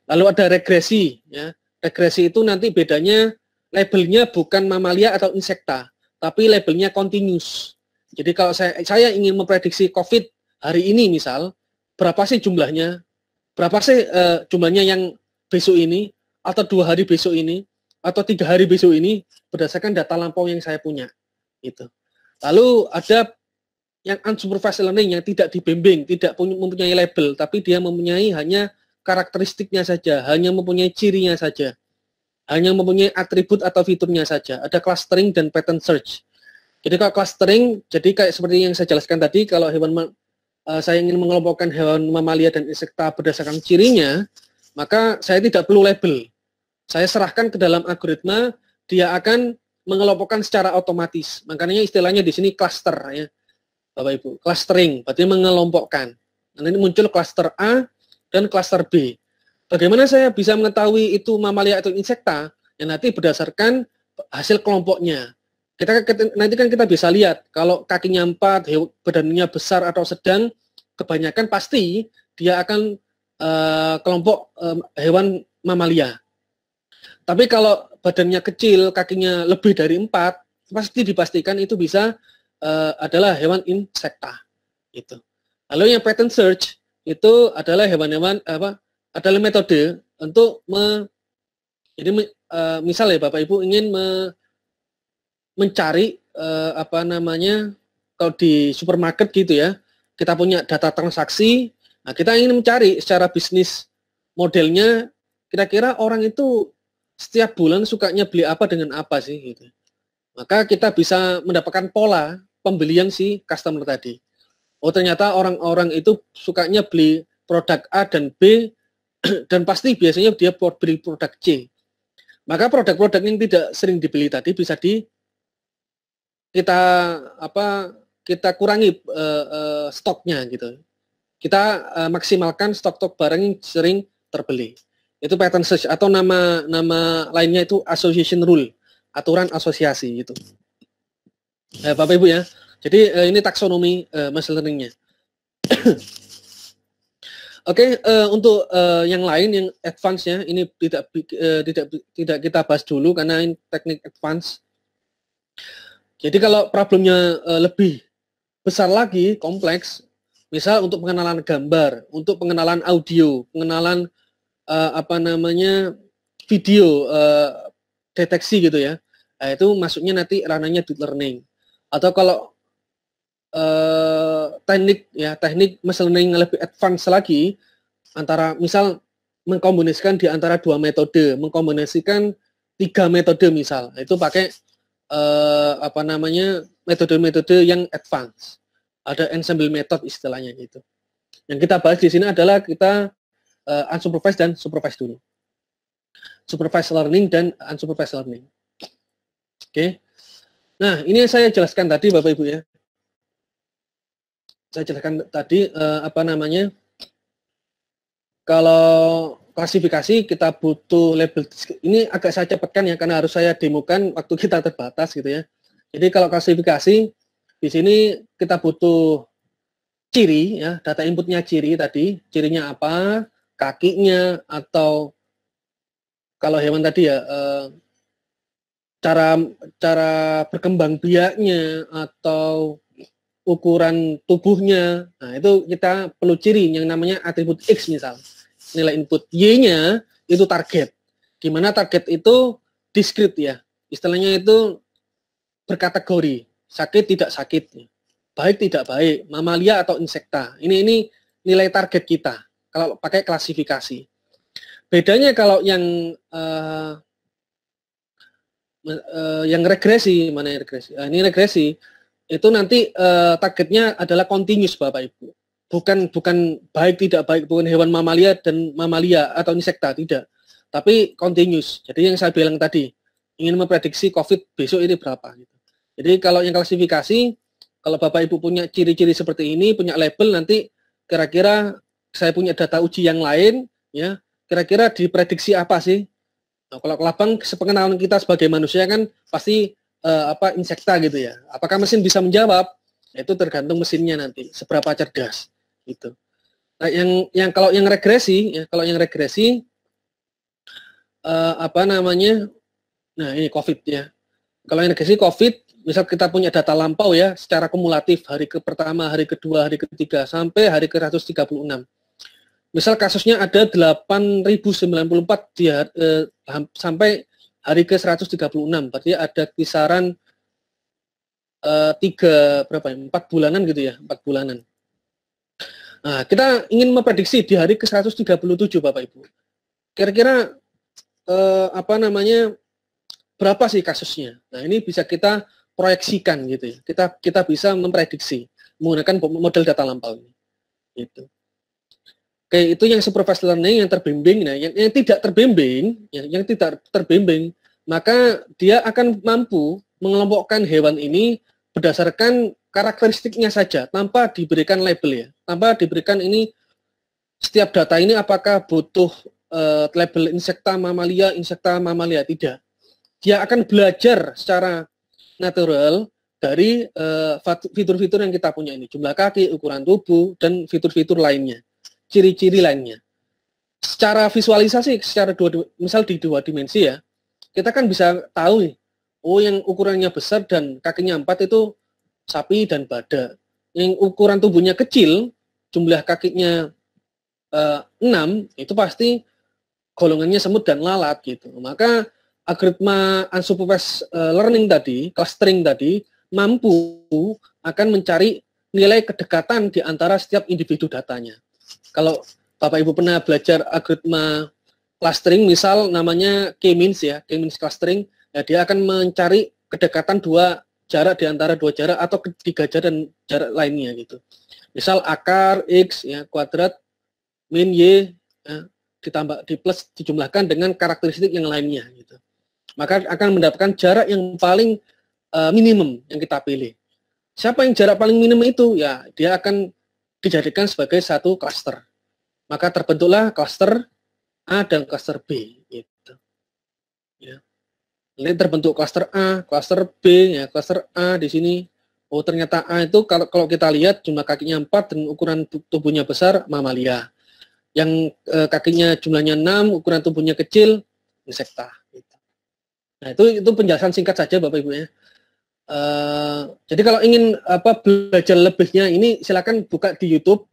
[SPEAKER 1] lalu ada regresi ya regresi itu nanti bedanya labelnya bukan mamalia atau insekta tapi labelnya continuous. Jadi kalau saya saya ingin memprediksi COVID hari ini misal, berapa sih jumlahnya? Berapa sih uh, jumlahnya yang besok ini atau dua hari besok ini atau tiga hari besok ini berdasarkan data lampau yang saya punya. Itu. Lalu ada yang unsupervised learning yang tidak dibimbing, tidak mempunyai label, tapi dia mempunyai hanya karakteristiknya saja, hanya mempunyai cirinya saja hanya mempunyai atribut atau fiturnya saja. Ada clustering dan pattern search. Jadi kalau clustering, jadi kayak seperti yang saya jelaskan tadi, kalau hewan uh, saya ingin mengelompokkan hewan mamalia dan insekta berdasarkan cirinya, maka saya tidak perlu label. Saya serahkan ke dalam algoritma, dia akan mengelompokkan secara otomatis. Makanya istilahnya di sini cluster ya. Bapak Ibu, clustering berarti mengelompokkan. ini muncul cluster A dan cluster B. Bagaimana saya bisa mengetahui itu mamalia atau insekta? Ya nanti berdasarkan hasil kelompoknya. Kita nanti kan kita bisa lihat kalau kakinya empat, badannya besar atau sedang, kebanyakan pasti dia akan uh, kelompok uh, hewan mamalia. Tapi kalau badannya kecil, kakinya lebih dari empat, pasti dipastikan itu bisa uh, adalah hewan insekta. Itu. Lalu yang pattern search itu adalah hewan-hewan apa adalah metode untuk me, jadi uh, misal ya Bapak Ibu ingin me, mencari uh, apa namanya kalau di supermarket gitu ya kita punya data transaksi nah kita ingin mencari secara bisnis modelnya kira-kira orang itu setiap bulan sukanya beli apa dengan apa sih gitu maka kita bisa mendapatkan pola pembelian si customer tadi oh ternyata orang-orang itu sukanya beli produk A dan B dan pasti biasanya dia beli produk C. Maka produk-produk yang tidak sering dibeli tadi bisa di kita apa kita kurangi uh, uh, stoknya gitu. Kita uh, maksimalkan stok-stok barang yang sering terbeli. Itu pattern search atau nama nama lainnya itu association rule, aturan asosiasi gitu. Eh, Bapak Ibu ya. Jadi uh, ini taksonomi uh, machine learningnya. Oke, okay, uh, eh, untuk uh, yang lain yang advance ya, ini tidak uh, tidak tidak kita bahas dulu karena ini teknik advance. Jadi kalau problemnya uh, lebih besar lagi, kompleks, misal untuk pengenalan gambar, untuk pengenalan audio, pengenalan uh, apa namanya video uh, deteksi gitu ya. Nah itu masuknya nanti ranahnya deep learning. Atau kalau uh, teknik ya teknik machine learning lebih advance lagi antara misal mengkombinasikan di antara dua metode, mengkombinasikan tiga metode misal, nah, itu pakai eh, apa namanya metode-metode yang advance, ada ensemble method istilahnya gitu. Yang kita bahas di sini adalah kita eh, unsupervised dan supervised dulu, supervised learning dan unsupervised learning. Oke, okay. nah ini saya jelaskan tadi bapak ibu ya saya jelaskan tadi uh, apa namanya kalau klasifikasi kita butuh label ini agak saya cepatkan ya karena harus saya demokan waktu kita terbatas gitu ya jadi kalau klasifikasi di sini kita butuh ciri ya data inputnya ciri tadi cirinya apa kakinya atau kalau hewan tadi ya eh, cara cara berkembang biaknya atau ukuran tubuhnya. Nah, itu kita perlu ciri yang namanya atribut X misal. Nilai input Y-nya itu target. gimana target itu diskrit ya. Istilahnya itu berkategori. Sakit tidak sakit. Baik tidak baik, mamalia atau insekta. Ini ini nilai target kita kalau pakai klasifikasi. Bedanya kalau yang uh, uh, yang regresi, mana yang regresi? Uh, ini regresi itu nanti uh, targetnya adalah continuous Bapak Ibu. Bukan bukan baik tidak baik bukan hewan mamalia dan mamalia atau insekta tidak, tapi continuous. Jadi yang saya bilang tadi ingin memprediksi COVID besok ini berapa gitu. Jadi kalau yang klasifikasi kalau Bapak Ibu punya ciri-ciri seperti ini, punya label nanti kira-kira saya punya data uji yang lain ya, kira-kira diprediksi apa sih? Nah, kalau kelabang sepengetahuan kita sebagai manusia kan pasti uh, apa insekta gitu ya. Apakah mesin bisa menjawab? Ya, itu tergantung mesinnya nanti seberapa cerdas gitu. Nah, yang yang kalau yang regresi ya, kalau yang regresi uh, apa namanya? Nah, ini Covid ya. Kalau yang regresi Covid, misal kita punya data lampau ya secara kumulatif hari ke pertama, hari kedua, hari ketiga sampai hari ke-136. Misal kasusnya ada 8094 dia eh, sampai hari ke-136. Berarti ada kisaran eh, tiga berapa ya empat bulanan gitu ya empat bulanan nah kita ingin memprediksi di hari ke 137 bapak ibu kira-kira uh, apa namanya berapa sih kasusnya nah ini bisa kita proyeksikan gitu ya kita kita bisa memprediksi menggunakan model data lampau ini gitu Oke, eh, itu yang supervised learning yang terbimbing. Nah, yang, yang tidak terbimbing, yang, yang tidak terbimbing, maka dia akan mampu mengelompokkan hewan ini berdasarkan karakteristiknya saja, tanpa diberikan label ya, tanpa diberikan ini setiap data ini apakah butuh uh, label insekta mamalia, insekta mamalia tidak. Dia akan belajar secara natural dari eh, fitur-fitur uh, fitur -fitur yang kita punya ini, jumlah kaki, ukuran tubuh, dan fitur-fitur lainnya ciri-ciri lainnya. Secara visualisasi, secara dua, misal di dua dimensi ya, kita kan bisa tahu oh yang ukurannya besar dan kakinya empat itu sapi dan badak Yang ukuran tubuhnya kecil, jumlah kakinya eh, enam, itu pasti golongannya semut dan lalat gitu. Maka algoritma unsupervised eh, learning tadi, clustering tadi, mampu akan mencari nilai kedekatan di antara setiap individu datanya kalau Bapak Ibu pernah belajar algoritma clustering misal namanya K-means ya, K-means clustering, ya dia akan mencari kedekatan dua jarak di antara dua jarak atau tiga jarak dan jarak lainnya gitu. Misal akar x ya kuadrat min y ya, ditambah di plus dijumlahkan dengan karakteristik yang lainnya gitu. Maka akan mendapatkan jarak yang paling uh, minimum yang kita pilih. Siapa yang jarak paling minimum itu ya dia akan dijadikan sebagai satu klaster. Maka terbentuklah klaster A dan klaster B. Gitu. Ya. Ini terbentuk klaster A, klaster B, ya klaster A di sini. Oh ternyata A itu kalau kalau kita lihat jumlah kakinya 4 dan ukuran tubuhnya besar mamalia. Yang e, kakinya jumlahnya 6, ukuran tubuhnya kecil insekta. Gitu. Nah itu itu penjelasan singkat saja Bapak Ibu ya. Eh, jadi kalau ingin apa belajar lebihnya ini silakan buka di YouTube.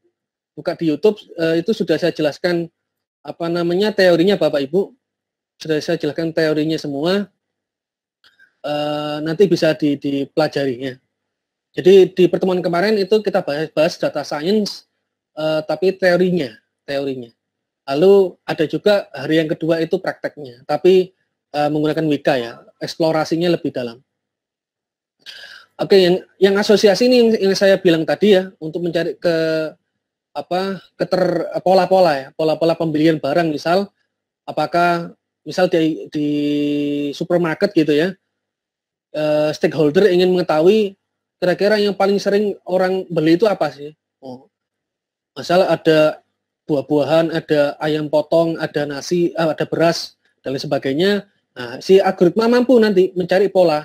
[SPEAKER 1] Buka di YouTube uh, itu sudah saya jelaskan apa namanya teorinya Bapak Ibu. Sudah saya jelaskan teorinya semua. Uh, nanti bisa di, dipelajarinya. Jadi di pertemuan kemarin itu kita bahas, bahas data science uh, tapi teorinya, teorinya. Lalu ada juga hari yang kedua itu prakteknya, tapi uh, menggunakan Wika ya, eksplorasinya lebih dalam. Oke, yang yang asosiasi ini yang, yang saya bilang tadi ya untuk mencari ke apa keter pola-pola ya, pola-pola pembelian barang misal apakah misal di di supermarket gitu ya. Eh, stakeholder ingin mengetahui kira-kira yang paling sering orang beli itu apa sih? Oh. Masalah ada buah-buahan, ada ayam potong, ada nasi, eh, ada beras dan lain sebagainya. Nah, si algoritma mampu nanti mencari pola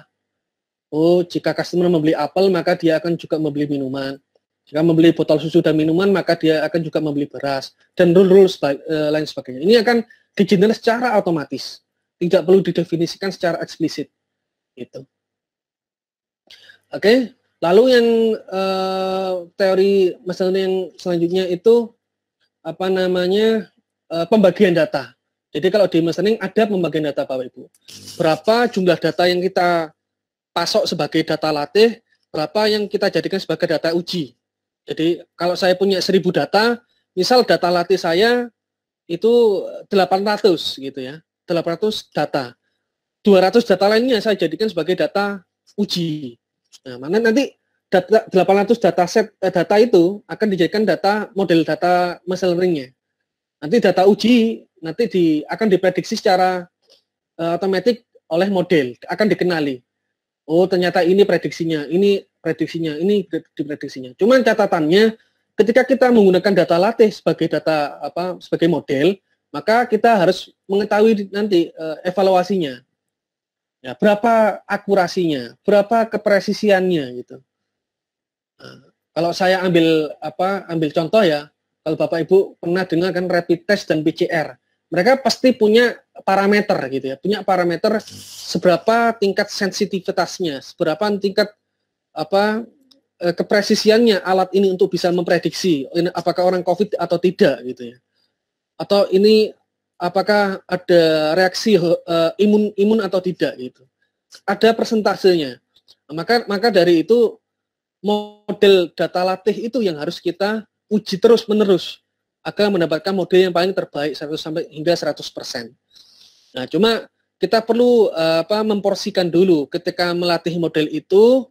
[SPEAKER 1] Oh, jika customer membeli apel, maka dia akan juga membeli minuman. Jika membeli botol susu dan minuman, maka dia akan juga membeli beras dan seba uh, lain sebagainya. Ini akan digital secara otomatis, tidak perlu didefinisikan secara eksplisit. Itu. Oke, okay? lalu yang uh, teori masalah yang selanjutnya itu apa namanya uh, pembagian data. Jadi kalau di machine learning ada pembagian data Bapak Ibu. Berapa jumlah data yang kita pasok sebagai data latih, berapa yang kita jadikan sebagai data uji. Jadi kalau saya punya 1000 data, misal data latih saya itu 800 gitu ya, 800 data. 200 data lainnya saya jadikan sebagai data uji. Nah, mana nanti data 800 data set eh, data itu akan dijadikan data model data machine learning-nya. Nanti data uji nanti di akan diprediksi secara uh, oleh model, akan dikenali oh ternyata ini prediksinya, ini prediksinya, ini diprediksinya. Cuman catatannya ketika kita menggunakan data latih sebagai data apa sebagai model, maka kita harus mengetahui nanti uh, evaluasinya. Ya, berapa akurasinya, berapa kepresisiannya gitu. Nah, kalau saya ambil apa ambil contoh ya, kalau Bapak Ibu pernah dengar kan rapid test dan PCR. Mereka pasti punya parameter gitu ya punya parameter seberapa tingkat sensitivitasnya seberapa tingkat apa eh, kepresisiannya alat ini untuk bisa memprediksi apakah orang covid atau tidak gitu ya atau ini apakah ada reaksi uh, imun imun atau tidak gitu ada persentasenya maka maka dari itu model data latih itu yang harus kita uji terus menerus agar mendapatkan model yang paling terbaik 100 sampai hingga 100%. Nah, cuma kita perlu uh, apa memporsikan dulu ketika melatih model itu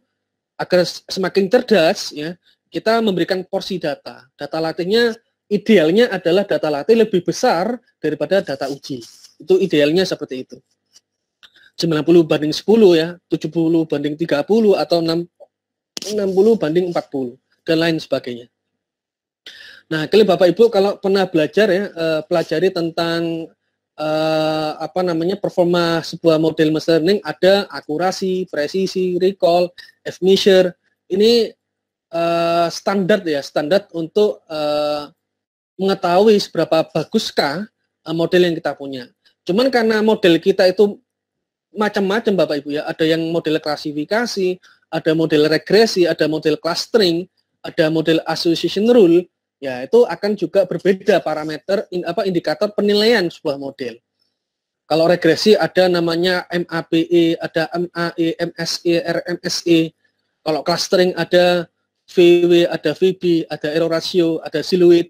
[SPEAKER 1] agar semakin cerdas ya, kita memberikan porsi data. Data latihnya idealnya adalah data latih lebih besar daripada data uji. Itu idealnya seperti itu. 90 banding 10 ya, 70 banding 30 atau 6, 60 banding 40 dan lain sebagainya. Nah, kalian Bapak Ibu kalau pernah belajar ya eh, pelajari tentang eh, apa namanya performa sebuah model machine learning ada akurasi, presisi, recall, F measure. Ini eh, standar ya, standar untuk eh, mengetahui seberapa baguskah eh, model yang kita punya. Cuman karena model kita itu macam-macam Bapak Ibu ya, ada yang model klasifikasi, ada model regresi, ada model clustering, ada model association rule Ya, itu akan juga berbeda parameter in, apa indikator penilaian sebuah model. Kalau regresi ada namanya MAPE, ada MAE, MSE, RMSE. Kalau clustering ada VW, ada VB, ada error ratio, ada silhouette.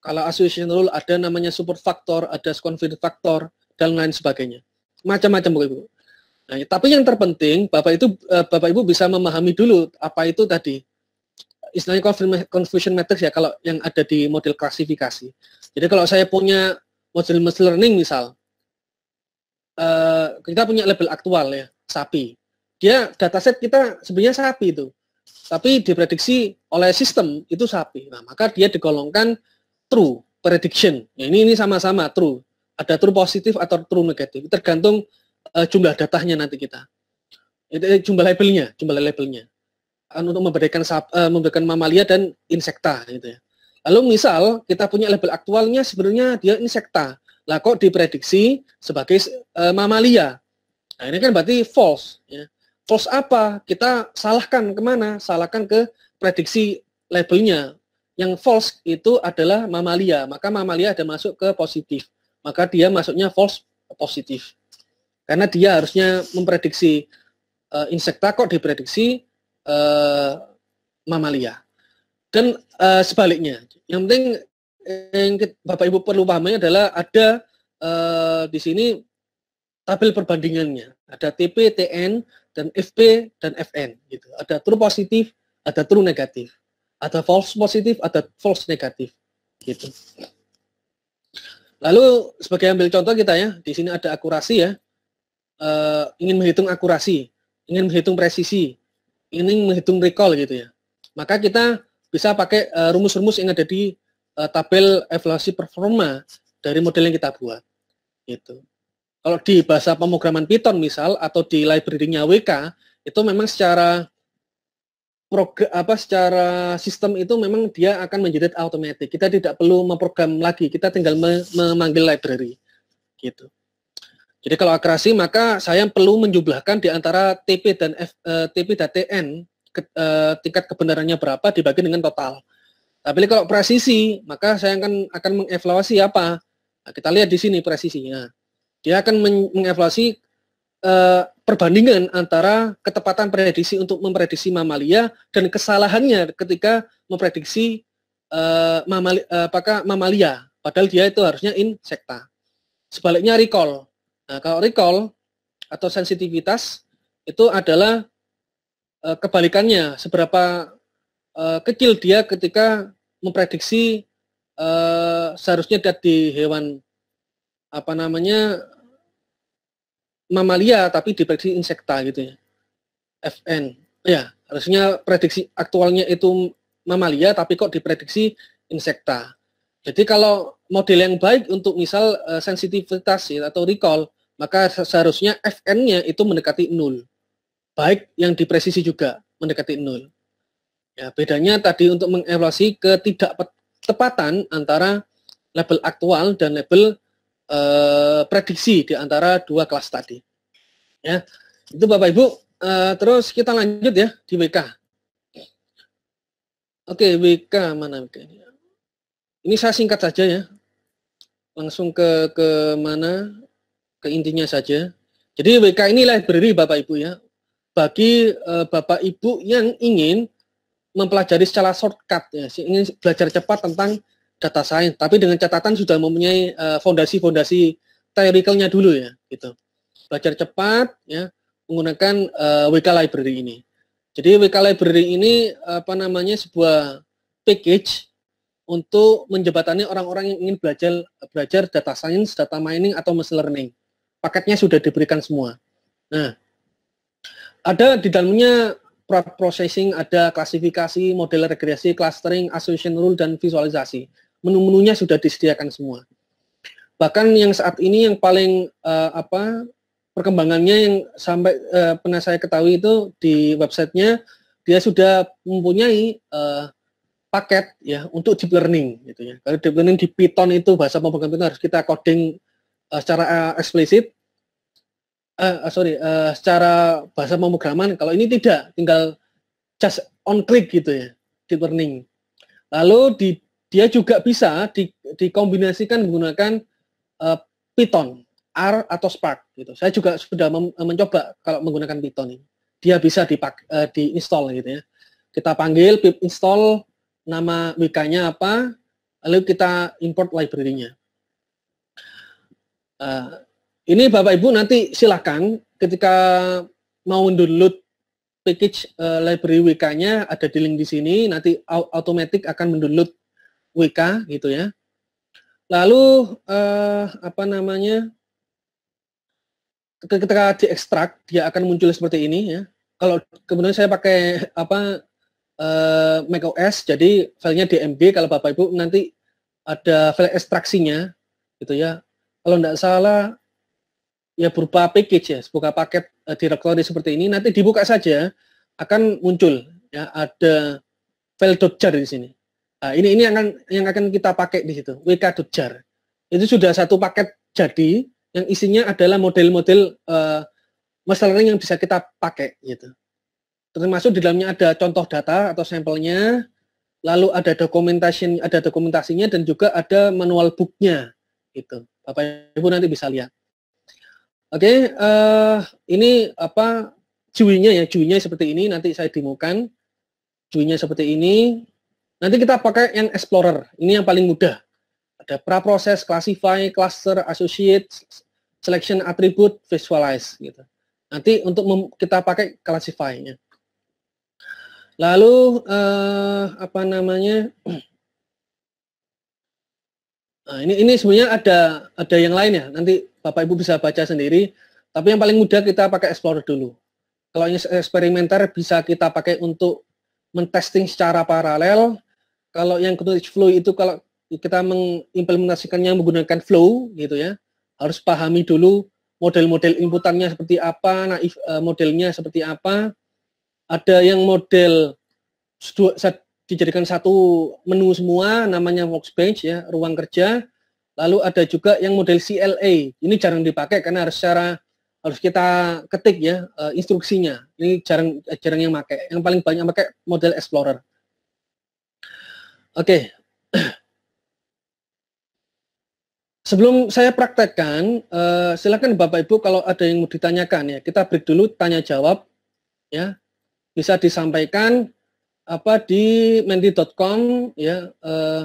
[SPEAKER 1] Kalau association rule ada namanya support factor, ada confidence factor dan lain sebagainya. Macam-macam Bapak Ibu. Nah, tapi yang terpenting Bapak itu eh, Bapak Ibu bisa memahami dulu apa itu tadi istilahnya confusion matrix ya kalau yang ada di model klasifikasi. Jadi kalau saya punya model machine learning misal, uh, kita punya label aktual ya sapi. Dia dataset kita sebenarnya sapi itu, tapi diprediksi oleh sistem itu sapi. Nah maka dia digolongkan true prediction. Ya, ini ini sama-sama true. Ada true positif atau true negatif tergantung uh, jumlah datanya nanti kita. jumlah labelnya, jumlah labelnya. Anu, untuk memberikan sap, uh, memberikan mamalia dan insekta gitu ya. Lalu misal kita punya label aktualnya sebenarnya dia insekta. Lah kok diprediksi sebagai uh, mamalia? Nah, ini kan berarti false ya. False apa? Kita salahkan kemana? Salahkan ke prediksi labelnya. Yang false itu adalah mamalia, maka mamalia ada masuk ke positif. Maka dia masuknya false positif. Karena dia harusnya memprediksi uh, insekta kok diprediksi Eh, mamalia. Dan uh, sebaliknya, yang penting yang Bapak Ibu perlu pahami adalah ada uh, di sini tabel perbandingannya. Ada TP, TN, dan FP, dan FN. Gitu. Ada true positif, ada true negatif. Ada false positif, ada false negatif. Gitu. Lalu sebagai ambil contoh kita ya, di sini ada akurasi ya. Uh, ingin menghitung akurasi, ingin menghitung presisi, ini menghitung recall gitu ya. Maka kita bisa pakai eh, rumus-rumus yang ada di eh, tabel evaluasi performa dari model yang kita buat. Gitu. Kalau di bahasa pemrograman Python misal atau di library-nya WK itu memang secara program apa secara sistem itu memang dia akan menjadi automatic. Kita tidak perlu memprogram lagi, kita tinggal me memanggil library gitu. Jadi kalau akrasi maka saya perlu menjumlahkan di antara TP dan F, eh, TP dan TN ke, eh, tingkat kebenarannya berapa dibagi dengan total. Tapi kalau presisi maka saya akan akan mengevaluasi apa. Nah, kita lihat di sini presisinya. Dia akan mengevaluasi eh, perbandingan antara ketepatan prediksi untuk memprediksi mamalia dan kesalahannya ketika memprediksi eh, mamali, eh, apakah mamalia. Padahal dia itu harusnya insekta. Sebaliknya recall Nah, kalau recall atau sensitivitas itu adalah e, kebalikannya, seberapa e, kecil dia ketika memprediksi e, seharusnya dia di hewan apa namanya mamalia tapi diprediksi insekta gitu ya. FN. Ya, harusnya prediksi aktualnya itu mamalia tapi kok diprediksi insekta. Jadi kalau model yang baik untuk misal uh, sensitivitas ya, atau recall maka seharusnya Fn-nya itu mendekati nol. Baik yang di presisi juga mendekati nol. Ya, bedanya tadi untuk mengevaluasi ketidaktepatan antara label aktual dan label eh, prediksi di antara dua kelas tadi. Ya, itu Bapak Ibu. Eh, terus kita lanjut ya di WK. Oke, WK mana WK ini? Ini saya singkat saja ya. Langsung ke ke mana? ke intinya saja. Jadi WK ini library Bapak Ibu ya. Bagi uh, Bapak Ibu yang ingin mempelajari secara shortcut ya, ingin belajar cepat tentang data science tapi dengan catatan sudah mempunyai eh, fondasi-fondasi uh, dulu ya gitu. Belajar cepat ya menggunakan uh, eh, WK library ini. Jadi WK library ini apa namanya sebuah package untuk menjembatani orang-orang yang ingin belajar belajar data science, data mining atau machine learning paketnya sudah diberikan semua. Nah, ada di dalamnya processing, ada klasifikasi, model regresi, clustering, association rule, dan visualisasi. Menu-menunya sudah disediakan semua. Bahkan yang saat ini yang paling uh, apa perkembangannya yang sampai uh, pernah saya ketahui itu di websitenya dia sudah mempunyai uh, paket ya untuk deep learning gitu ya. Kalau deep learning di Python itu bahasa pemrograman itu harus kita coding uh, secara uh, eksplisit uh, sorry uh, secara bahasa pemrograman kalau ini tidak tinggal just on click gitu ya di learning lalu di, dia juga bisa di, dikombinasikan menggunakan uh, Python R atau Spark gitu saya juga sudah mem, mencoba kalau menggunakan Python ini dia bisa dipak uh, diinstall gitu ya kita panggil pip install nama wikanya apa lalu kita import library-nya Uh, ini Bapak Ibu nanti silakan ketika mau download package uh, library WK-nya ada di link di sini, nanti otomatis akan mendownload WK gitu ya. Lalu uh, apa namanya? ketika diekstrak dia akan muncul seperti ini ya. Kalau kemudian saya pakai apa uh, macOS jadi filenya DMB kalau Bapak Ibu nanti ada file ekstraksinya gitu ya kalau tidak salah ya berupa package ya, buka paket uh, eh, directory seperti ini. Nanti dibuka saja akan muncul ya ada file .jar di sini. Nah, ini ini yang akan yang akan kita pakai di situ wk .jar. Itu sudah satu paket jadi yang isinya adalah model-model uh, machine learning yang bisa kita pakai gitu. Termasuk di dalamnya ada contoh data atau sampelnya, lalu ada dokumentasi ada dokumentasinya dan juga ada manual booknya gitu. Bapak Ibu nanti bisa lihat. Oke, okay, uh, eh, ini apa cuinya ya, cuinya seperti ini nanti saya demokan. Cuinya seperti ini. Nanti kita pakai yang explorer. Ini yang paling mudah. Ada pre-proses, classify, cluster, associate, selection attribute, visualize gitu. Nanti untuk kita pakai classify-nya. Lalu uh, apa namanya? Nah, ini ini sebenarnya ada ada yang lain ya. Nanti Bapak Ibu bisa baca sendiri. Tapi yang paling mudah kita pakai explore dulu. Kalau ini eksperimenter bisa kita pakai untuk mentesting secara paralel. Kalau yang knowledge flow itu kalau kita mengimplementasikannya menggunakan flow gitu ya. Harus pahami dulu model-model inputannya seperti apa, naif eh, modelnya seperti apa. Ada yang model dijadikan satu menu semua namanya workspace ya, ruang kerja. Lalu ada juga yang model CLA. Ini jarang dipakai karena harus secara harus kita ketik ya eh, instruksinya. Ini jarang eh, jarang yang pakai. Yang paling banyak pakai model Explorer. Oke. Sebelum saya praktekkan, eh, silakan Bapak Ibu kalau ada yang mau ditanyakan ya, kita break dulu tanya jawab ya. Bisa disampaikan apa di menti.com ya eh,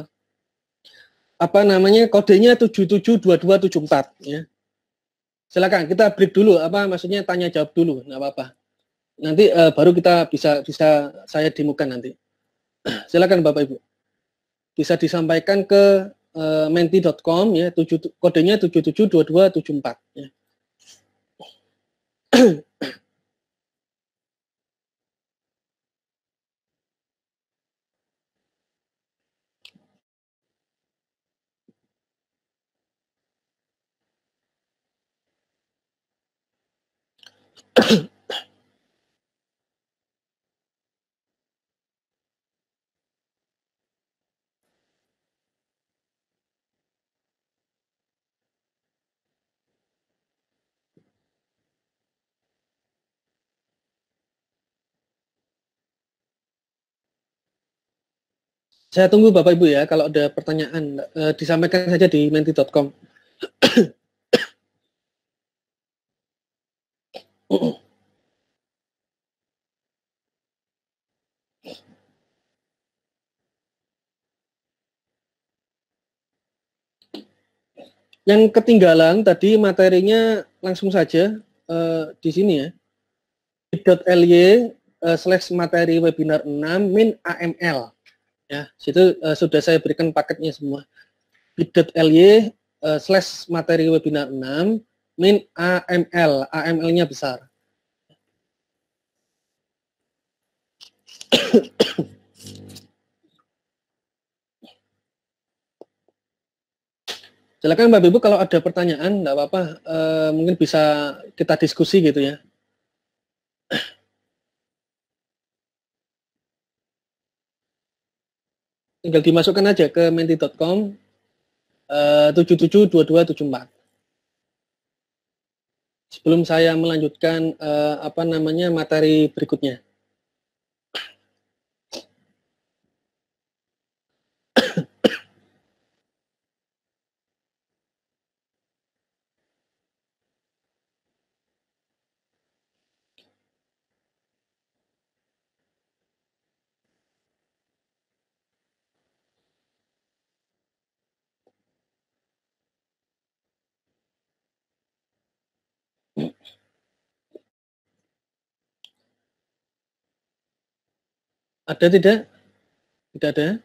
[SPEAKER 1] apa namanya kodenya 772274 ya. Silakan kita break dulu apa maksudnya tanya jawab dulu nggak apa-apa. Nanti eh, baru kita bisa bisa saya dimukan nanti. Silakan Bapak Ibu. Bisa disampaikan ke eh, menti.com ya 7 kodenya 772274 ya. Saya tunggu Bapak Ibu ya, kalau ada pertanyaan eh, disampaikan saja di menti.com. Yang ketinggalan tadi materinya langsung saja uh, di sini ya. bit.ly uh, eh, slash materi webinar 6 min AML. Ya, situ uh, sudah saya berikan paketnya semua. bit.ly uh, slash materi webinar 6 min AML, AML-nya besar. Silakan Mbak Ibu kalau ada pertanyaan, nggak apa-apa, e, mungkin bisa kita diskusi gitu ya. Tinggal dimasukkan aja ke menti.com e, 772274 sebelum saya melanjutkan uh, apa namanya materi berikutnya.
[SPEAKER 2] Ada tidak? Tidak ada?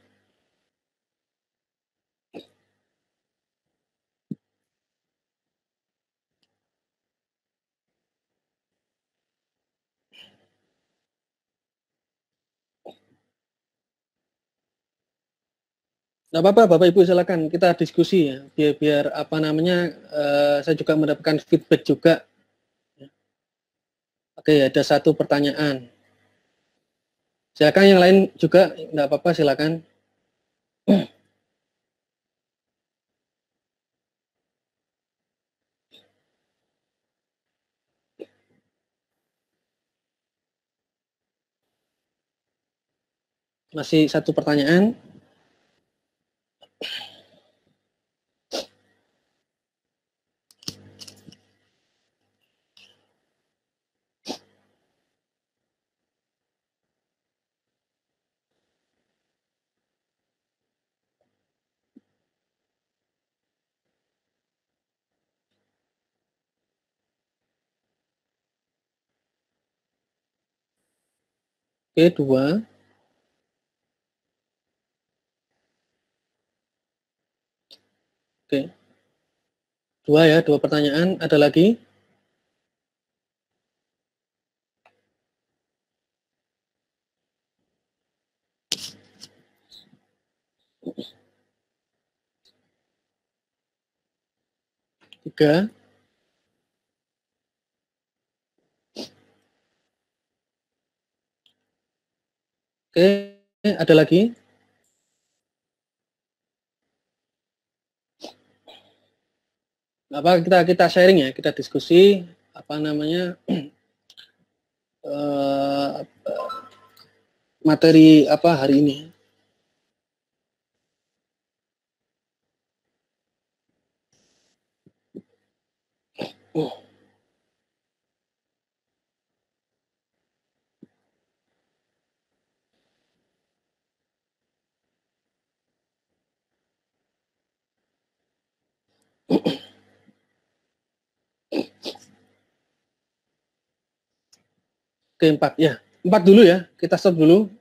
[SPEAKER 1] Nah, apa-apa, Bapak Ibu silakan kita diskusi ya, biar, biar apa namanya uh, saya juga mendapatkan feedback juga. Oke, ada satu pertanyaan. Silakan yang lain juga tidak apa-apa silakan. Masih satu pertanyaan. Oke. Dua ya, dua pertanyaan. Ada lagi?
[SPEAKER 2] Tiga. Oke,
[SPEAKER 1] ada lagi? apa kita kita sharing ya kita diskusi apa namanya eh, materi apa hari ini oh. keempat ya empat dulu ya kita stop dulu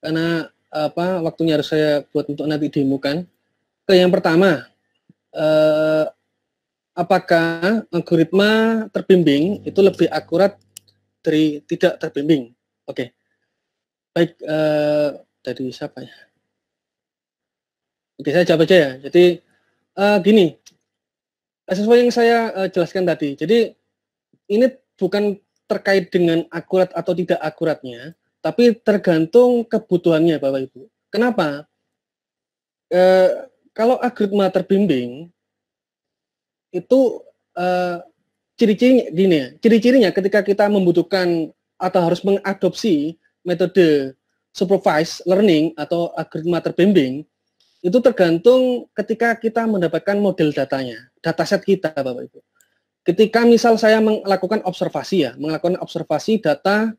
[SPEAKER 1] karena apa waktunya harus saya buat untuk nanti demokan ke yang pertama eh, apakah algoritma terbimbing itu lebih akurat dari tidak terbimbing oke okay. baik eh, dari siapa ya oke saya jawab aja ya jadi eh, gini sesuai yang saya eh, jelaskan tadi jadi ini bukan terkait dengan akurat atau tidak akuratnya, tapi tergantung kebutuhannya Bapak Ibu. Kenapa? E, kalau algoritma terbimbing itu e, eh, ciri-cirinya gini ya, ciri-cirinya ketika kita membutuhkan atau harus mengadopsi metode supervised learning atau algoritma terbimbing itu tergantung ketika kita mendapatkan model datanya, dataset kita Bapak Ibu ketika misal saya melakukan observasi ya, melakukan observasi data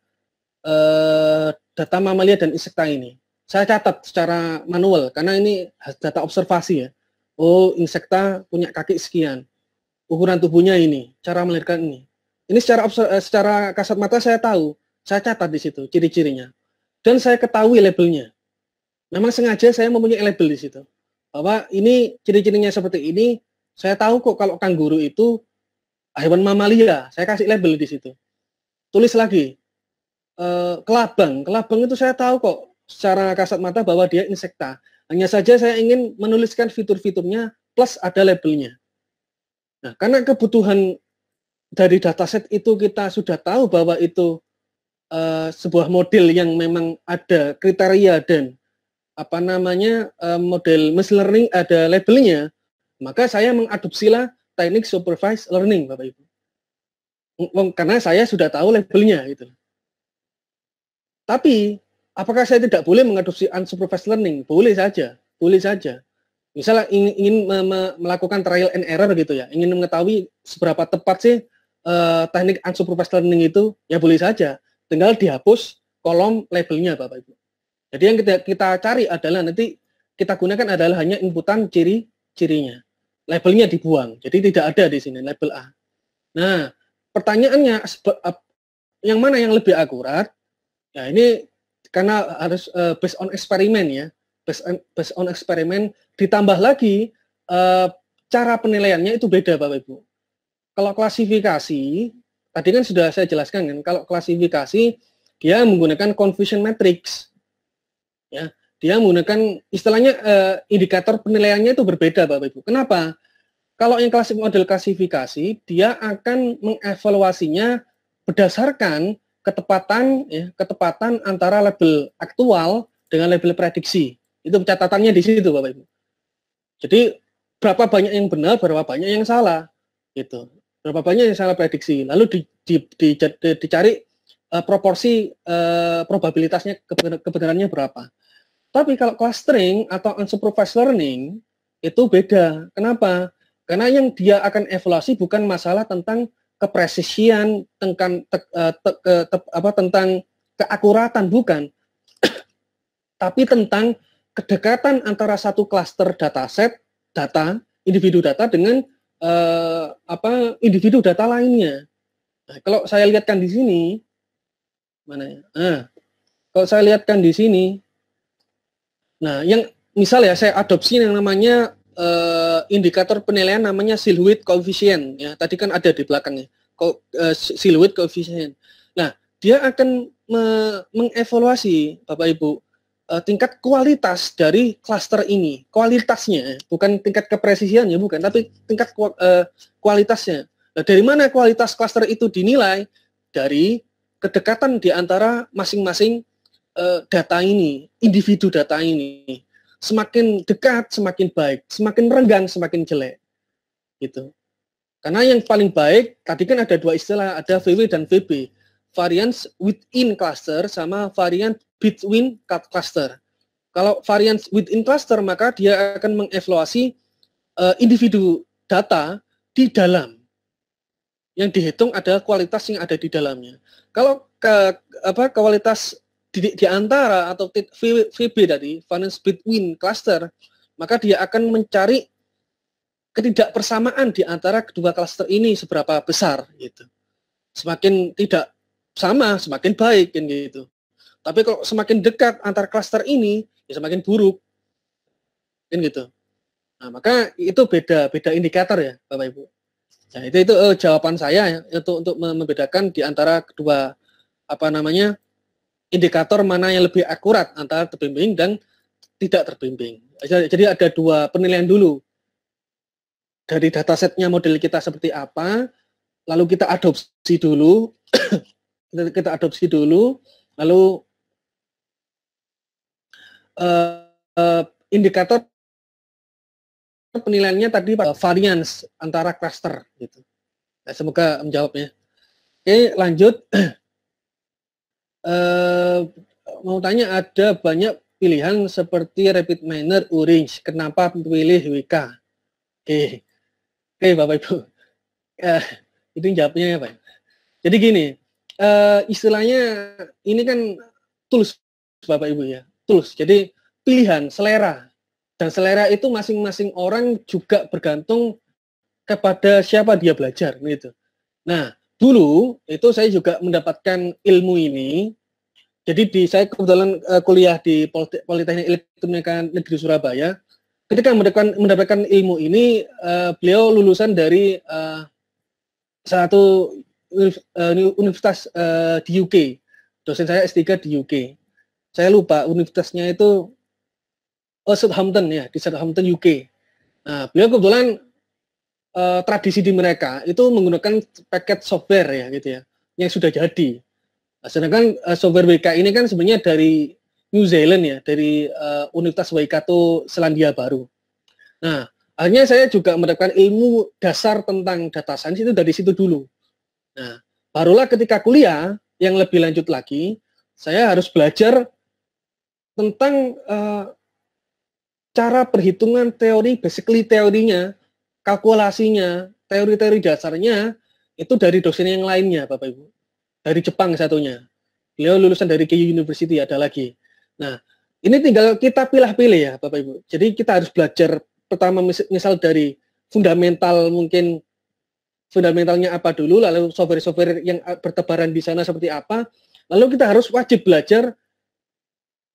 [SPEAKER 1] eh, data mamalia dan insekta ini, saya catat secara manual karena ini data observasi ya. Oh, insekta punya kaki sekian, ukuran tubuhnya ini, cara melahirkan ini. Ini secara eh, secara kasat mata saya tahu, saya catat di situ ciri-cirinya dan saya ketahui labelnya. Memang sengaja saya mempunyai label di situ bahwa ini ciri-cirinya seperti ini. Saya tahu kok kalau kangguru itu hewan mamalia, saya kasih label di situ. Tulis lagi, e, kelabang. Kelabang itu saya tahu kok secara kasat mata bahwa dia insekta. Hanya saja saya ingin menuliskan fitur-fiturnya plus ada labelnya. Nah, karena kebutuhan dari dataset itu kita sudah tahu bahwa itu uh, sebuah model yang memang ada kriteria dan apa namanya uh, model machine learning ada labelnya, maka saya mengadopsilah teknik supervised learning Bapak Ibu. Karena saya sudah tahu labelnya gitu. Tapi apakah saya tidak boleh mengadopsi unsupervised learning? Boleh saja, boleh saja. Misalnya ingin, ingin me me melakukan trial and error gitu ya, ingin mengetahui seberapa tepat sih uh, teknik unsupervised learning itu, ya boleh saja. Tinggal dihapus kolom labelnya Bapak Ibu. Jadi yang kita, kita cari adalah nanti kita gunakan adalah hanya inputan ciri-cirinya labelnya dibuang. Jadi tidak ada di sini label A. Nah, pertanyaannya yang mana yang lebih akurat? Ya ini karena harus uh, based on eksperimen ya. Based on, based on eksperimen ditambah lagi uh, cara penilaiannya itu beda Bapak Ibu. Kalau klasifikasi tadi kan sudah saya jelaskan kan kalau klasifikasi dia menggunakan confusion matrix. Ya, dia menggunakan istilahnya eh, indikator penilaiannya itu berbeda Bapak Ibu. Kenapa? Kalau yang klasik model klasifikasi, dia akan mengevaluasinya berdasarkan ketepatan ya, ketepatan antara label aktual dengan label prediksi. Itu catatannya di situ Bapak Ibu. Jadi berapa banyak yang benar, berapa banyak yang salah gitu. Berapa banyak yang salah prediksi. Lalu di, di, di, di, dicari uh, proporsi uh, probabilitasnya kebenarannya berapa. Tapi kalau clustering atau unsupervised learning itu beda. Kenapa? Karena yang dia akan evaluasi bukan masalah tentang kepresisian, tentang te, eh, te, te, te, apa tentang keakuratan bukan, tapi tentang kedekatan antara satu klaster dataset data individu data dengan eh, apa individu data lainnya. Nah, kalau saya lihatkan di sini mana ya? Nah, kalau saya lihatkan di sini Nah, yang misal ya saya adopsi yang namanya uh, indikator penilaian namanya silhouette coefficient ya. Tadi kan ada di belakangnya. Co uh, silhouette coefficient. Nah, dia akan me mengevaluasi Bapak Ibu uh, tingkat kualitas dari cluster ini. Kualitasnya bukan tingkat kepresisiannya bukan, tapi tingkat ku uh, kualitasnya. Nah, dari mana kualitas cluster itu dinilai? Dari kedekatan di antara masing-masing Eh, data ini, individu data ini semakin dekat semakin baik, semakin renggang semakin jelek. Gitu. Karena yang paling baik tadi kan ada dua istilah, ada VW dan VB. Variance within cluster sama variant between cluster. Kalau variance within cluster maka dia akan mengevaluasi uh, individu data di dalam yang dihitung adalah kualitas yang ada di dalamnya. Kalau ke, apa kualitas di, di antara atau VB tadi, finance Between Cluster, maka dia akan mencari ketidakpersamaan di antara kedua cluster ini seberapa besar gitu. Semakin tidak sama, semakin baik kan gitu. Tapi kalau semakin dekat antar cluster ini, ya semakin buruk. Kan gitu. Nah, maka itu beda beda indikator ya, Bapak Ibu. Nah, itu itu eh, jawaban saya ya, untuk untuk membedakan di antara kedua apa namanya? indikator mana yang lebih akurat antara terbimbing dan tidak terbimbing. Jadi ada dua penilaian dulu. Dari datasetnya model kita seperti apa, lalu kita adopsi dulu, kita adopsi dulu, lalu uh, uh, indikator penilaiannya tadi pada variance antara cluster gitu. Nah, semoga menjawabnya. Oke, lanjut. eh, mau tanya ada banyak pilihan seperti rapid miner orange. Kenapa pilih WK? Oke, oke Bapak Ibu. Eh, itu jawabnya ya Pak. Jadi gini, eh, istilahnya ini kan tools Bapak Ibu ya, tools. Jadi pilihan, selera. Dan selera itu masing-masing orang juga bergantung kepada siapa dia belajar gitu. Nah, dulu itu saya juga mendapatkan ilmu ini. Jadi di saya kebetulan uh, kuliah di Politeknik kan Negeri Surabaya. Ketika mendapatkan, mendapatkan ilmu ini, uh, beliau lulusan dari uh, satu universitas uh, di UK. Dosen saya S3 di UK. Saya lupa universitasnya itu oh, Southampton ya, di Southampton UK. Nah, beliau kebetulan uh, tradisi di mereka itu menggunakan paket software ya gitu ya yang sudah jadi. Nah, sedangkan uh, software WK ini kan sebenarnya dari New Zealand ya dari uh, Universitas Waikato Selandia Baru. Nah akhirnya saya juga mendapatkan ilmu dasar tentang data science itu dari situ dulu. Nah barulah ketika kuliah yang lebih lanjut lagi saya harus belajar tentang uh, cara perhitungan teori basically teorinya kalkulasinya, teori-teori dasarnya itu dari dosen yang lainnya, Bapak Ibu. Dari Jepang satunya. Beliau lulusan dari KU University ada lagi. Nah, ini tinggal kita pilih-pilih ya, Bapak Ibu. Jadi kita harus belajar pertama misal dari fundamental mungkin fundamentalnya apa dulu, lalu software-software yang eh, bertebaran di sana seperti apa. Lalu kita harus wajib belajar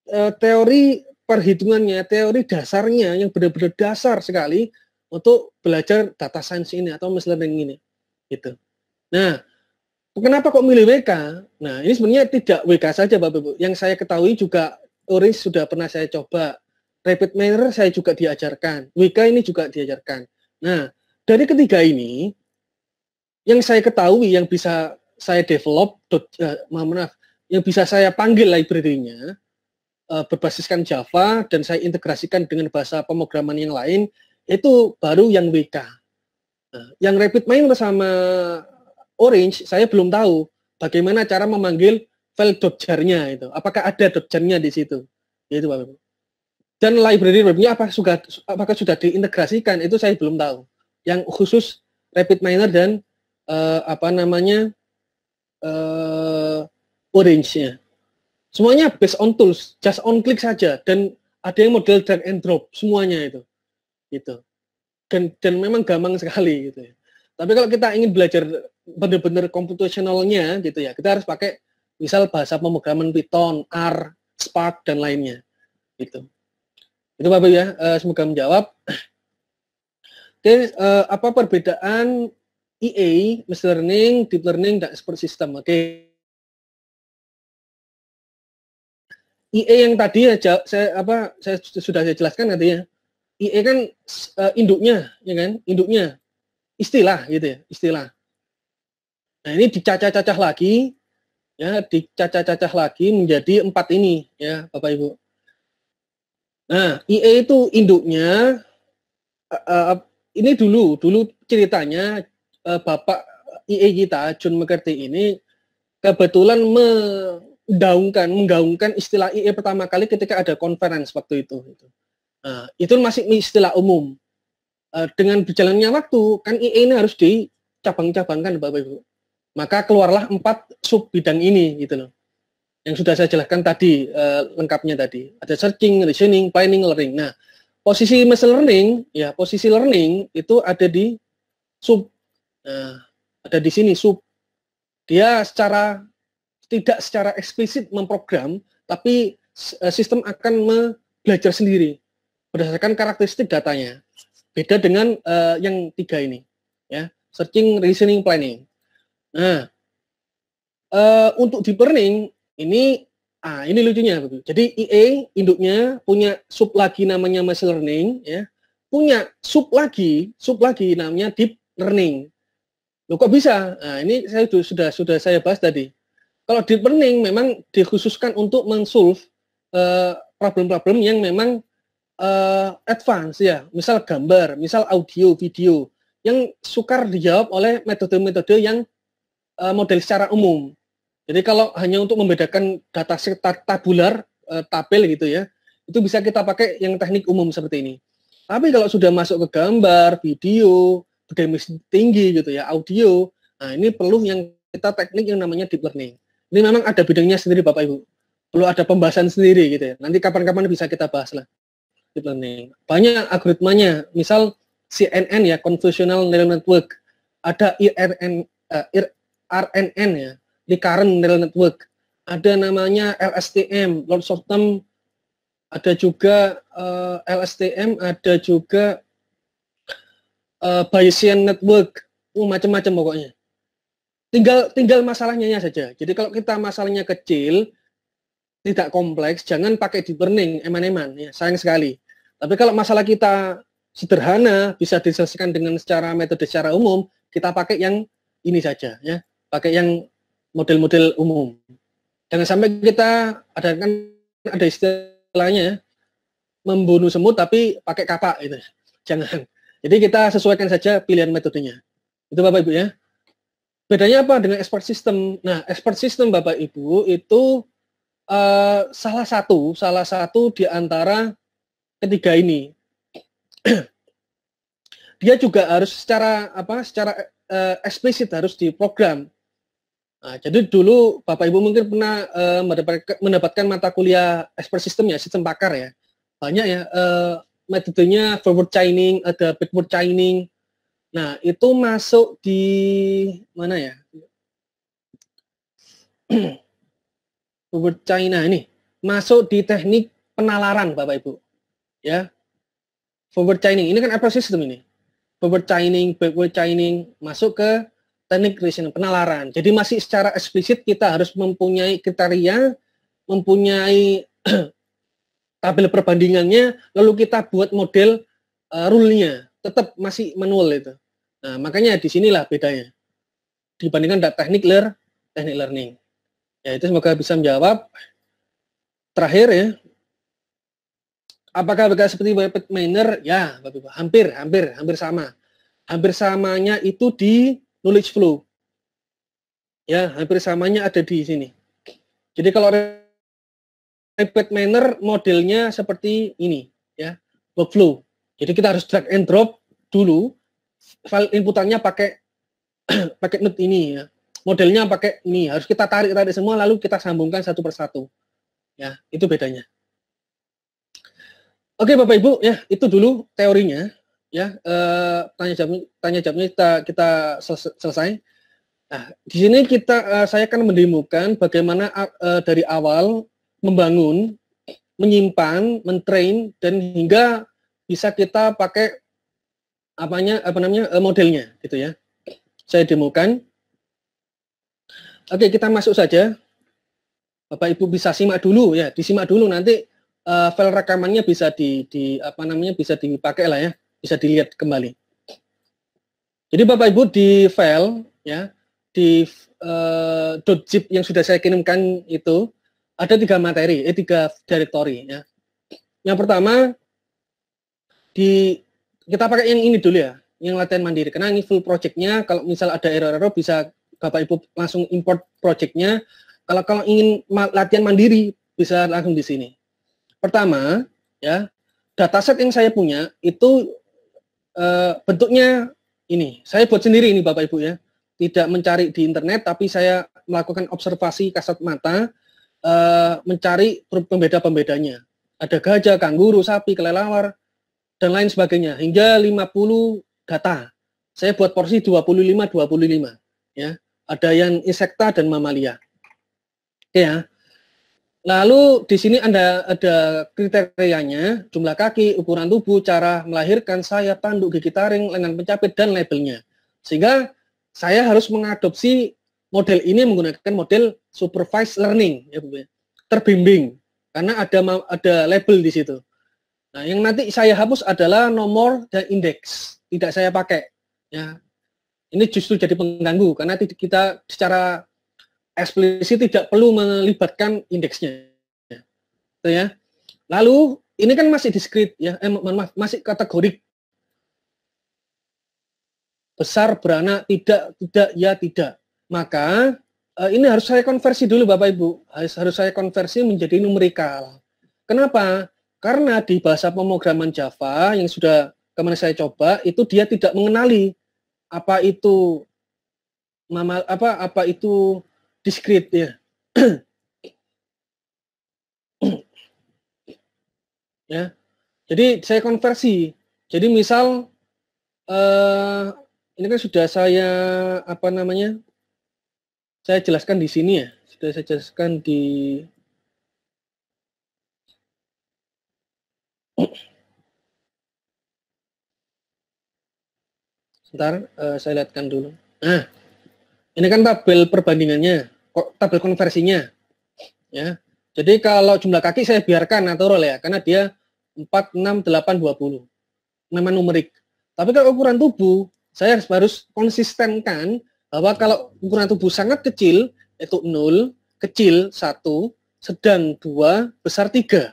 [SPEAKER 1] uh, teori perhitungannya, teori dasarnya yang benar-benar dasar sekali untuk belajar data science ini atau machine learning ini gitu. Nah, kenapa kok milih WK? Nah, ini sebenarnya tidak WK saja Bapak Ibu. Yang saya ketahui juga Oris sudah pernah saya coba. Rapid Mirror, saya juga diajarkan. WK ini juga diajarkan. Nah, dari ketiga ini yang saya ketahui yang bisa saya develop uh, maaf yang bisa saya panggil library-nya uh, berbasiskan Java dan saya integrasikan dengan bahasa pemrograman yang lain itu baru yang WK. Nah, yang Rapid Main sama Orange, saya belum tahu bagaimana cara memanggil file jarnya itu. Apakah ada jarnya di situ? Itu Pak Bapak. Dan library webnya apa sudah apakah sudah diintegrasikan? Itu saya belum tahu. Yang khusus Rapid Miner dan uh, apa namanya uh, Orange-nya. Semuanya based on tools, just on click saja dan ada yang model drag and drop semuanya itu gitu dan dan memang gampang sekali gitu ya. tapi kalau kita ingin belajar benar-benar computationalnya gitu ya kita harus pakai misal bahasa pemrograman Python, R, Spark dan lainnya gitu itu bapak ya eh, semoga menjawab Oke, eh, apa perbedaan EA, machine learning, deep learning, dan expert system? Oke. Okay. E EA yang tadi ya, saya apa saya sudah saya jelaskan nanti ya. IE ya kan uh, induknya, ya kan? Induknya. Istilah gitu ya, istilah. Nah, ini dicacah-cacah lagi ya, dicacah-cacah lagi menjadi empat ini ya, Bapak Ibu. Nah, IE itu induknya uh, uh, ini dulu, dulu ceritanya uh, Bapak IE kita Jun McCarthy ini kebetulan mendaungkan, menggaungkan istilah IE pertama kali ketika ada konferensi waktu itu gitu. Uh, itu masih istilah umum. Uh, dengan berjalannya waktu, kan IE ini harus dicabang-cabangkan, Bapak Ibu. Maka keluarlah empat sub bidang ini, gitu loh. Yang sudah saya jelaskan tadi, uh, lengkapnya tadi. Ada searching, reasoning, planning, learning. Nah, posisi machine learning, ya posisi learning itu ada di sub, uh, ada di sini sub. Dia secara tidak secara eksplisit memprogram, tapi sistem akan belajar sendiri berdasarkan karakteristik datanya. Beda dengan uh, yang tiga ini, ya, searching, reasoning, planning. Nah, uh, untuk deep learning ini, ah ini lucunya Jadi IE induknya punya sub lagi namanya machine learning, ya, punya sub lagi, sub lagi namanya deep learning. Loh kok bisa? Nah, ini saya sudah sudah saya bahas tadi. Kalau deep learning memang dikhususkan untuk mensolve eh, problem-problem uh, problem -problem yang memang uh, advance ya, misal gambar, misal audio, video, yang sukar dijawab oleh metode-metode yang uh, model secara umum. Jadi kalau hanya untuk membedakan dataset tabular, uh, tabel gitu ya, itu bisa kita pakai yang teknik umum seperti ini. Tapi kalau sudah masuk ke gambar, video, dimensi tinggi gitu ya, audio, nah ini perlu yang kita teknik yang namanya deep learning. Ini memang ada bidangnya sendiri Bapak Ibu. Perlu ada pembahasan sendiri gitu ya. Nanti kapan-kapan bisa kita bahas lah deep gitu learning. Banyak algoritmanya. Misal CNN ya, convolutional neural network. Ada IRN, uh, eh, RNN ya, recurrent neural network. Ada namanya LSTM, long short term. Ada juga uh, eh, LSTM, ada juga uh, Bayesian network. Uh, macam-macam pokoknya. Tinggal tinggal masalahnya saja. Jadi kalau kita masalahnya kecil, tidak kompleks, jangan pakai deep learning eman-eman ya, sayang sekali. Tapi kalau masalah kita sederhana bisa diselesaikan dengan secara metode secara umum, kita pakai yang ini saja ya, pakai yang model-model umum. Jangan sampai kita ada kan ada istilahnya ya, membunuh semut tapi pakai kapak itu. Jangan. Jadi kita sesuaikan saja pilihan metodenya. Itu Bapak Ibu ya. Bedanya apa dengan expert system? Nah, expert system Bapak Ibu itu uh, salah satu salah satu di antara ketiga ini dia juga harus secara apa secara uh, eksplisit harus diprogram Nah, jadi dulu Bapak Ibu mungkin pernah uh, mendapatkan, mata kuliah expert system ya, sistem pakar ya. Banyak ya uh, metodenya forward chaining, ada backward chaining. Nah, itu masuk di mana ya? forward chaining nah ini masuk di teknik penalaran Bapak Ibu ya forward chaining ini kan apa sistem ini forward chaining backward chaining masuk ke teknik reasoning penalaran jadi masih secara eksplisit kita harus mempunyai kriteria mempunyai tabel perbandingannya lalu kita buat model uh, rule-nya tetap masih manual itu nah makanya disinilah bedanya dibandingkan teknik learn teknik learning ya itu semoga bisa menjawab terakhir ya apakah bekas seperti Waypad Miner? Ya, hampir, hampir, hampir sama. Hampir samanya itu di knowledge flow. Ya, hampir samanya ada di sini. Jadi kalau Waypad Miner modelnya seperti ini, ya, workflow. Jadi kita harus drag and drop dulu file inputannya pakai pakai net ini ya. Modelnya pakai ini, harus kita tarik-tarik semua lalu kita sambungkan satu persatu. Ya, itu bedanya. Oke Bapak Ibu ya itu dulu teorinya ya uh, tanya jawab tanya jawabnya kita kita selesai. Nah di sini kita uh, saya akan mendemukan bagaimana uh, dari awal membangun, menyimpan, mentrain dan hingga bisa kita pakai apanya apa namanya uh, modelnya gitu ya. Saya demokan. Oke kita masuk saja. Bapak Ibu bisa simak dulu ya disimak dulu nanti uh, file rekamannya bisa di, di apa namanya bisa dipakai lah ya, bisa dilihat kembali. Jadi Bapak Ibu di file ya di uh, .zip yang sudah saya kirimkan itu ada tiga materi, eh tiga directory ya. Yang pertama di kita pakai yang ini dulu ya, yang latihan mandiri. Karena ini full projectnya, kalau misal ada error-error bisa Bapak Ibu langsung import projectnya. Kalau kalau ingin latihan mandiri bisa langsung di sini. Pertama, ya, dataset yang saya punya itu uh, bentuknya ini. Saya buat sendiri ini Bapak Ibu ya. Tidak mencari di internet tapi saya melakukan observasi kasat mata uh, mencari pembeda-pembedanya. Ada gajah, kanguru, sapi, kelelawar dan lain sebagainya hingga 50 data. Saya buat porsi 25 25 ya. Ada yang insekta dan mamalia. ya. Lalu di sini Anda ada kriterianya, jumlah kaki, ukuran tubuh, cara melahirkan, saya, tanduk, gigi taring, lengan pencapit, dan labelnya. Sehingga saya harus mengadopsi model ini menggunakan model supervised learning, ya Bu. Ya. Terbimbing, karena ada ada label di situ. Nah, yang nanti saya hapus adalah nomor dan indeks, tidak saya pakai. Ya, ini justru jadi pengganggu karena kita secara eksplisit tidak perlu melibatkan indeksnya. Gitu ya. Lalu ini kan masih diskrit ya, eh, masih kategori besar beranak tidak tidak ya tidak maka eh, ini harus saya konversi dulu bapak ibu harus harus saya konversi menjadi numerikal kenapa karena di bahasa pemrograman Java yang sudah kemarin saya coba itu dia tidak mengenali apa itu mama apa apa itu diskrit ya. ya. Jadi saya konversi. Jadi misal eh, ini kan sudah saya apa namanya? Saya jelaskan di sini ya. Sudah saya jelaskan di Sebentar, uh, saya lihatkan dulu. Nah, Ini kan tabel perbandingannya, tabel konversinya. Ya. Jadi kalau jumlah kaki saya biarkan natural ya, karena dia 4, 6, 8, 20. Memang numerik. Tapi kalau ukuran tubuh, saya harus, harus konsistenkan bahwa kalau ukuran tubuh sangat kecil, itu 0, kecil 1, sedang 2, besar 3.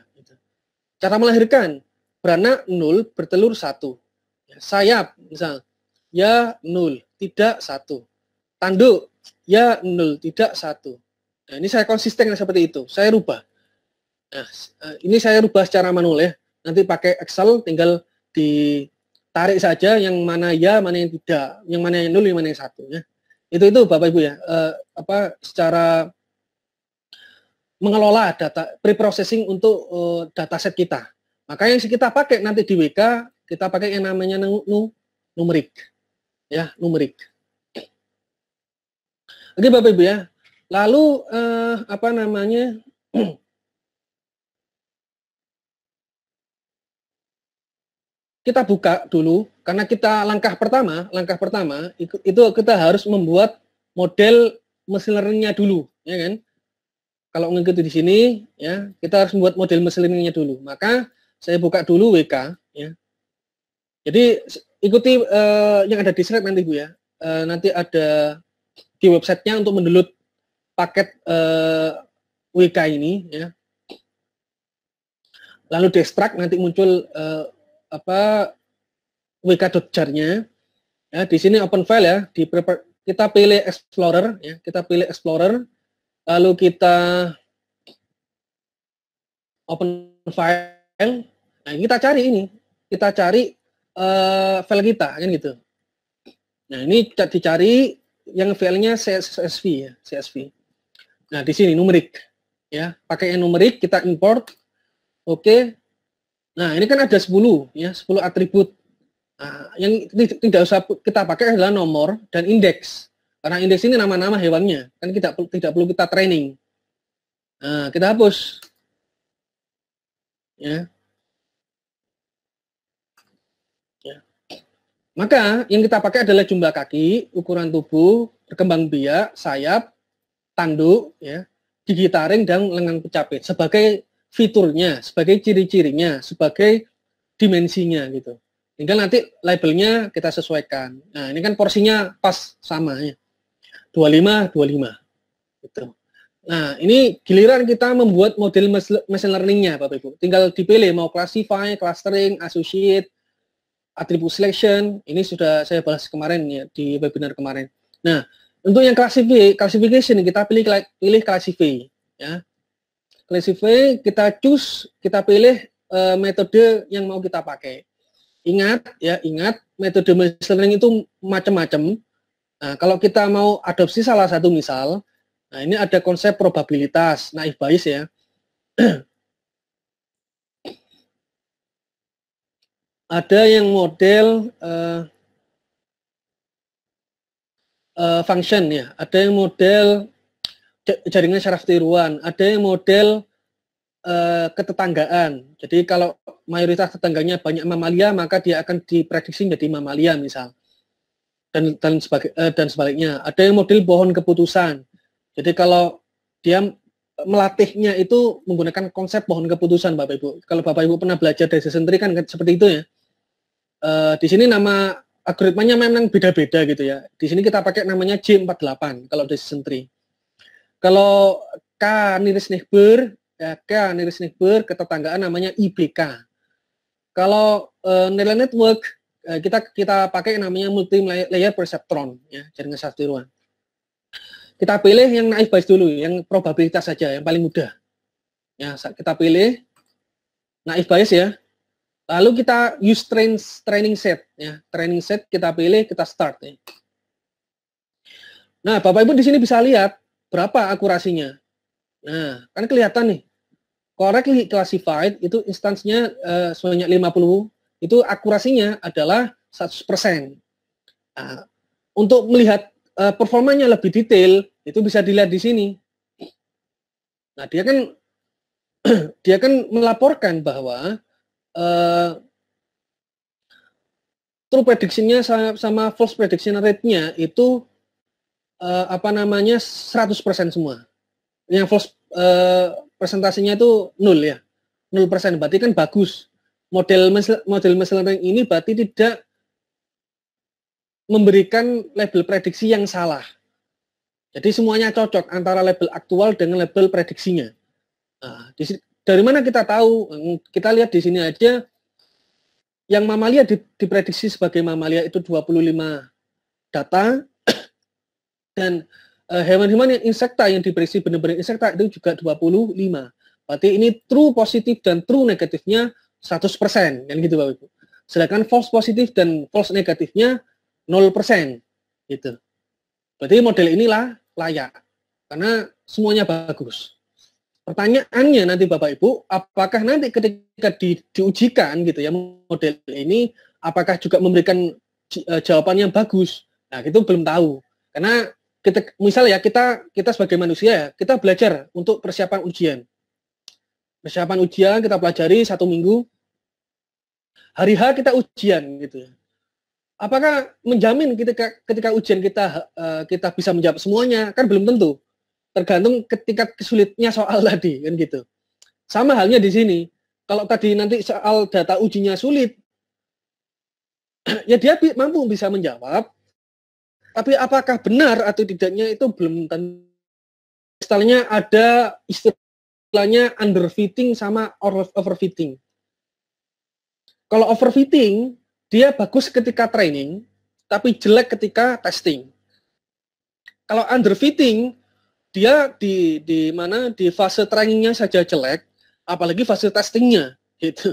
[SPEAKER 1] Cara melahirkan, beranak 0, bertelur 1. Ya, sayap, misal, ya 0, tidak 1. Tandu, ya nol, tidak satu. Nah, ini saya konsisten seperti itu, saya rubah. Nah, eh, ini saya rubah secara manual ya. Nanti pakai Excel tinggal ditarik saja yang mana ya, mana yang tidak, yang mana yang nol, yang mana yang satu ya. Itu itu Bapak Ibu ya, uh, apa secara mengelola data preprocessing untuk uh, dataset kita. Maka yang kita pakai nanti di WK kita pakai yang namanya numerik. Ya, numerik. Oke Bapak Ibu ya. Lalu eh, apa namanya? kita buka dulu karena kita langkah pertama, langkah pertama itu kita harus membuat model learning-nya dulu, ya kan? Kalau mengikuti di sini, ya kita harus membuat model learning-nya dulu. Maka saya buka dulu WK, ya. Jadi ikuti uh, yang ada di slide nanti bu ya. Uh, nanti ada di websitenya untuk mendownload paket uh, eh, WK ini ya lalu di nanti muncul uh, apa wk.jar-nya ya di sini open file ya di prepare, kita pilih explorer ya kita pilih explorer lalu kita open file nah kita cari ini kita cari uh, file kita kan gitu nah ini dicari yang filenya CSV ya, CSV. Nah, di sini numerik ya, pakai yang numerik kita import. Oke. Okay. Nah, ini kan ada 10 ya, 10 atribut. Nah, yang tidak usah kita pakai adalah nomor dan indeks. Karena indeks ini nama-nama hewannya, kan tidak tidak perlu kita training. Nah, kita hapus. Ya. Maka yang kita pakai adalah jumlah kaki, ukuran tubuh, berkembang biak, sayap, tanduk, ya, gigi taring dan lengan pecapit sebagai fiturnya, sebagai ciri-cirinya, sebagai dimensinya gitu. Tinggal nanti labelnya kita sesuaikan. Nah, ini kan porsinya pas sama ya. 25 25 gitu. Nah, ini giliran kita membuat model machine learningnya, Bapak Ibu. Tinggal dipilih mau classify, clustering, associate, atribut selection ini sudah saya bahas kemarin ya di webinar kemarin. Nah, untuk yang classify, classification kita pilih pilih classify ya. Classify kita choose, kita pilih uh, metode yang mau kita pakai. Ingat ya, ingat metode machine learning itu macam-macam. Nah, kalau kita mau adopsi salah satu misal, nah ini ada konsep probabilitas, naif bias ya. ada yang model uh, uh, function ya, ada yang model jaringan syaraf tiruan, ada yang model uh, ketetanggaan. Jadi kalau mayoritas tetangganya banyak mamalia, maka dia akan diprediksi menjadi mamalia misal. Dan dan sebagai uh, dan sebaliknya, ada yang model pohon keputusan. Jadi kalau dia melatihnya itu menggunakan konsep pohon keputusan Bapak Ibu. Kalau Bapak Ibu pernah belajar dari sentri kan, kan seperti itu ya. Uh, di sini nama algoritmanya memang beda-beda gitu ya. Di sini kita pakai namanya J48 kalau decision tree. Kalau K nearest neighbor, ya K nearest neighbor ketetanggaan namanya IBK. Kalau uh, neural network uh, kita kita pakai namanya multi layer perceptron ya, jaringan satuan. Kita pilih yang naif bias dulu, yang probabilitas saja yang paling mudah. Ya, kita pilih naif bias ya. Lalu kita use train, training set ya. Training set kita pilih, kita start ya. Nah, Bapak Ibu di sini bisa lihat berapa akurasinya. Nah, kan kelihatan nih. Correctly classified itu instansinya uh, sebanyak 50, itu akurasinya adalah 100%. Nah, untuk melihat uh, performanya lebih detail, itu bisa dilihat di sini. Nah, dia kan dia kan melaporkan bahwa uh, true prediction-nya sama false prediction rate-nya itu uh, apa namanya 100% semua. Yang false uh, presentasinya itu nol ya. 0% berarti kan bagus. Model model machine learning ini berarti tidak memberikan label prediksi yang salah. Jadi semuanya cocok antara label aktual dengan label prediksinya. Nah, dari mana kita tahu? Kita lihat di sini aja yang mamalia diprediksi sebagai mamalia itu 25 data dan hewan-hewan eh, yang insekta yang diprediksi benar-benar insekta itu juga 25. Berarti ini true positif dan true negatifnya 100%, yang gitu Bapak Ibu. Sedangkan false positif dan false negatifnya 0%, gitu. Berarti model inilah layak karena semuanya bagus. Pertanyaannya nanti Bapak Ibu, apakah nanti ketika di, diujikan gitu ya model ini, apakah juga memberikan eh, jawaban yang bagus? Nah, itu belum tahu. Karena kita misal ya kita kita sebagai manusia ya, kita belajar untuk persiapan ujian. Persiapan ujian kita pelajari satu minggu. Hari H kita ujian gitu ya. Apakah menjamin ketika ketika ujian kita eh, kita bisa menjawab semuanya? Kan belum tentu tergantung ketika kesulitnya soal tadi kan gitu sama halnya di sini kalau tadi nanti soal data ujinya sulit ya dia mampu bisa menjawab tapi apakah benar atau tidaknya itu belum tentu istilahnya ada istilahnya underfitting sama overfitting kalau overfitting dia bagus ketika training tapi jelek ketika testing kalau underfitting dia di di mana di fase trainingnya saja jelek, apalagi fase testingnya gitu.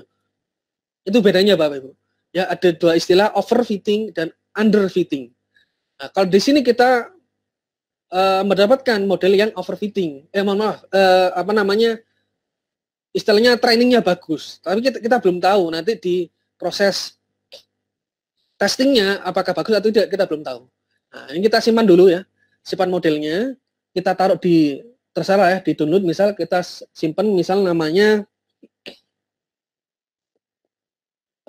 [SPEAKER 1] Itu bedanya Bapak Ibu. Ya ada dua istilah overfitting dan underfitting. Nah, kalau di sini kita uh, mendapatkan model yang overfitting, eh mohon maaf, uh, apa namanya istilahnya trainingnya bagus, tapi kita, kita belum tahu nanti di proses testingnya apakah bagus atau tidak kita belum tahu. Nah, ini kita simpan dulu ya, simpan modelnya, kita taruh di terserah ya di download misal kita simpan misal namanya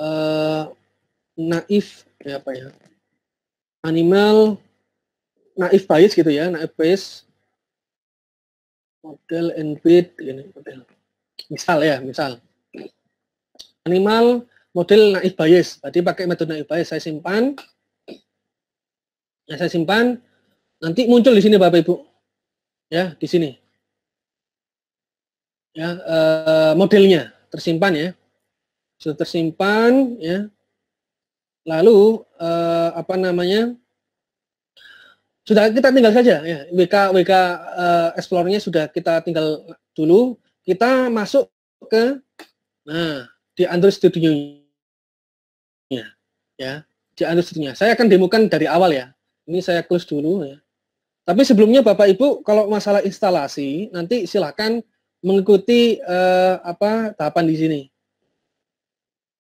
[SPEAKER 1] uh, naif ya apa ya animal naif bias gitu ya naif bias model np ini model misal ya misal animal model naif bias tadi pakai metode naif bias saya simpan ya saya simpan nanti muncul di sini bapak ibu ya di sini ya eh, modelnya tersimpan ya sudah tersimpan ya lalu eh, apa namanya sudah kita tinggal saja ya WK WK eh, Explore-nya sudah kita tinggal dulu kita masuk ke nah di Android Studio nya ya di Android Studio -nya. saya akan demokan dari awal ya ini saya close dulu ya tapi sebelumnya Bapak Ibu kalau masalah instalasi nanti silahkan mengikuti eh, apa tahapan di sini.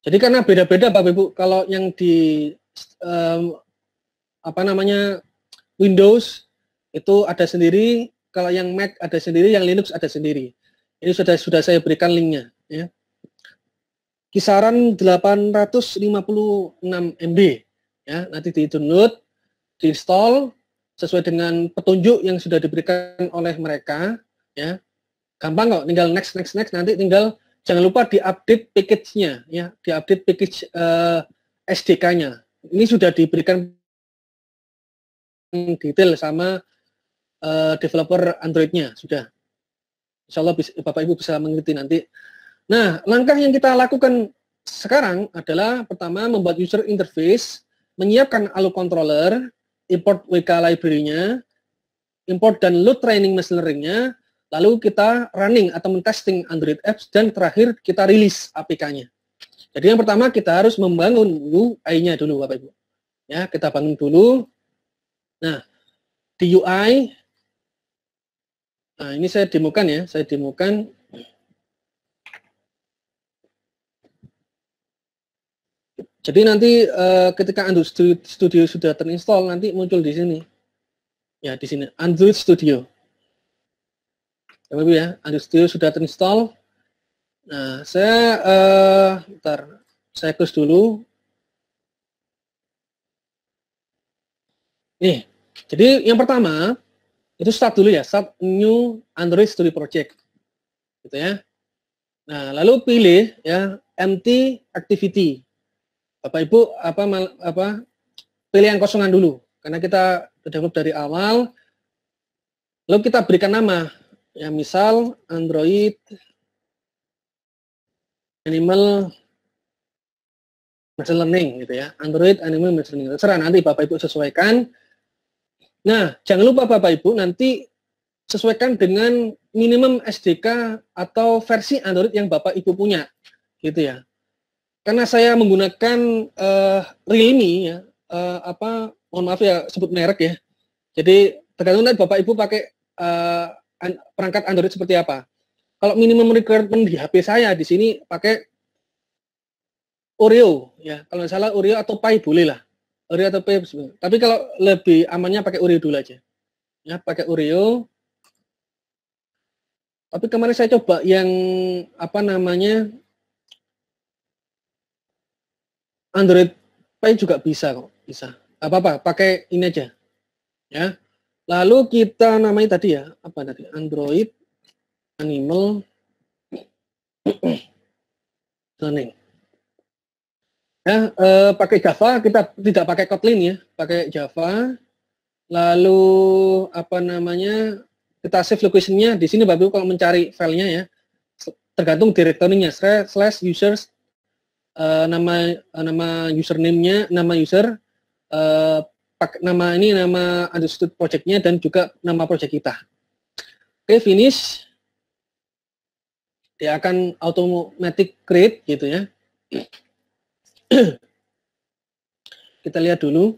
[SPEAKER 1] Jadi karena beda-beda Bapak Ibu kalau yang di eh, apa namanya Windows itu ada sendiri, kalau yang Mac ada sendiri, yang Linux ada sendiri. Ini sudah sudah saya berikan linknya. Ya. Kisaran 856 MB. Ya, nanti di download, install, sesuai dengan petunjuk yang sudah diberikan oleh mereka ya gampang kok tinggal next next next nanti tinggal jangan lupa diupdate package-nya ya di update package uh, eh, SDK-nya ini sudah diberikan detail sama uh, developer Android-nya sudah Insya Allah bisa, Bapak Ibu bisa mengerti nanti nah langkah yang kita lakukan sekarang adalah pertama membuat user interface menyiapkan alu controller import WK library-nya, import dan load training machine learning-nya, lalu kita running atau men-testing Android apps, dan terakhir kita rilis APK-nya. Jadi yang pertama kita harus membangun UI-nya dulu Bapak Ibu. Ya, kita bangun dulu. Nah, di UI, nah ini saya demokan ya, saya demokan Jadi nanti uh, ketika Android Studio sudah terinstall nanti muncul di sini. Ya, di sini Android Studio. Lebih ya, Android Studio sudah terinstall. Nah, saya uh, bentar, saya close dulu. Nih, jadi yang pertama itu start dulu ya, start new Android Studio Project. Gitu ya. Nah, lalu pilih ya empty activity Bapak Ibu apa mal, apa pilih yang kosongan dulu karena kita develop dari awal lalu kita berikan nama ya misal Android animal machine learning gitu ya Android animal machine learning terserah nanti Bapak Ibu sesuaikan nah jangan lupa Bapak Ibu nanti sesuaikan dengan minimum SDK atau versi Android yang Bapak Ibu punya gitu ya karena saya menggunakan uh, Realme ya, uh, apa mohon maaf ya sebut merek ya. Jadi tergantung nanti Bapak Ibu pakai uh, an perangkat Android seperti apa. Kalau minimum requirement di HP saya di sini pakai Oreo ya. Kalau nggak salah Oreo atau Pi boleh lah. Oreo atau Pi. Tapi kalau lebih amannya pakai Oreo dulu aja. Ya, pakai Oreo. Tapi kemarin saya coba yang apa namanya Android Pay juga bisa kok, bisa. Apa apa, pakai ini aja. Ya. Lalu kita namai tadi ya, apa tadi? Android Animal Learning. Ya, eh, pakai Java kita tidak pakai Kotlin ya, pakai Java. Lalu apa namanya? Kita save location-nya di sini Bapak kalau mencari filenya ya tergantung direktorinya slash users Eh, nama eh, nama username-nya, nama user, uh, pak, nama ini nama understood project-nya dan juga nama project kita. Oke, okay, finish. Dia akan automatic create gitu ya. kita lihat dulu.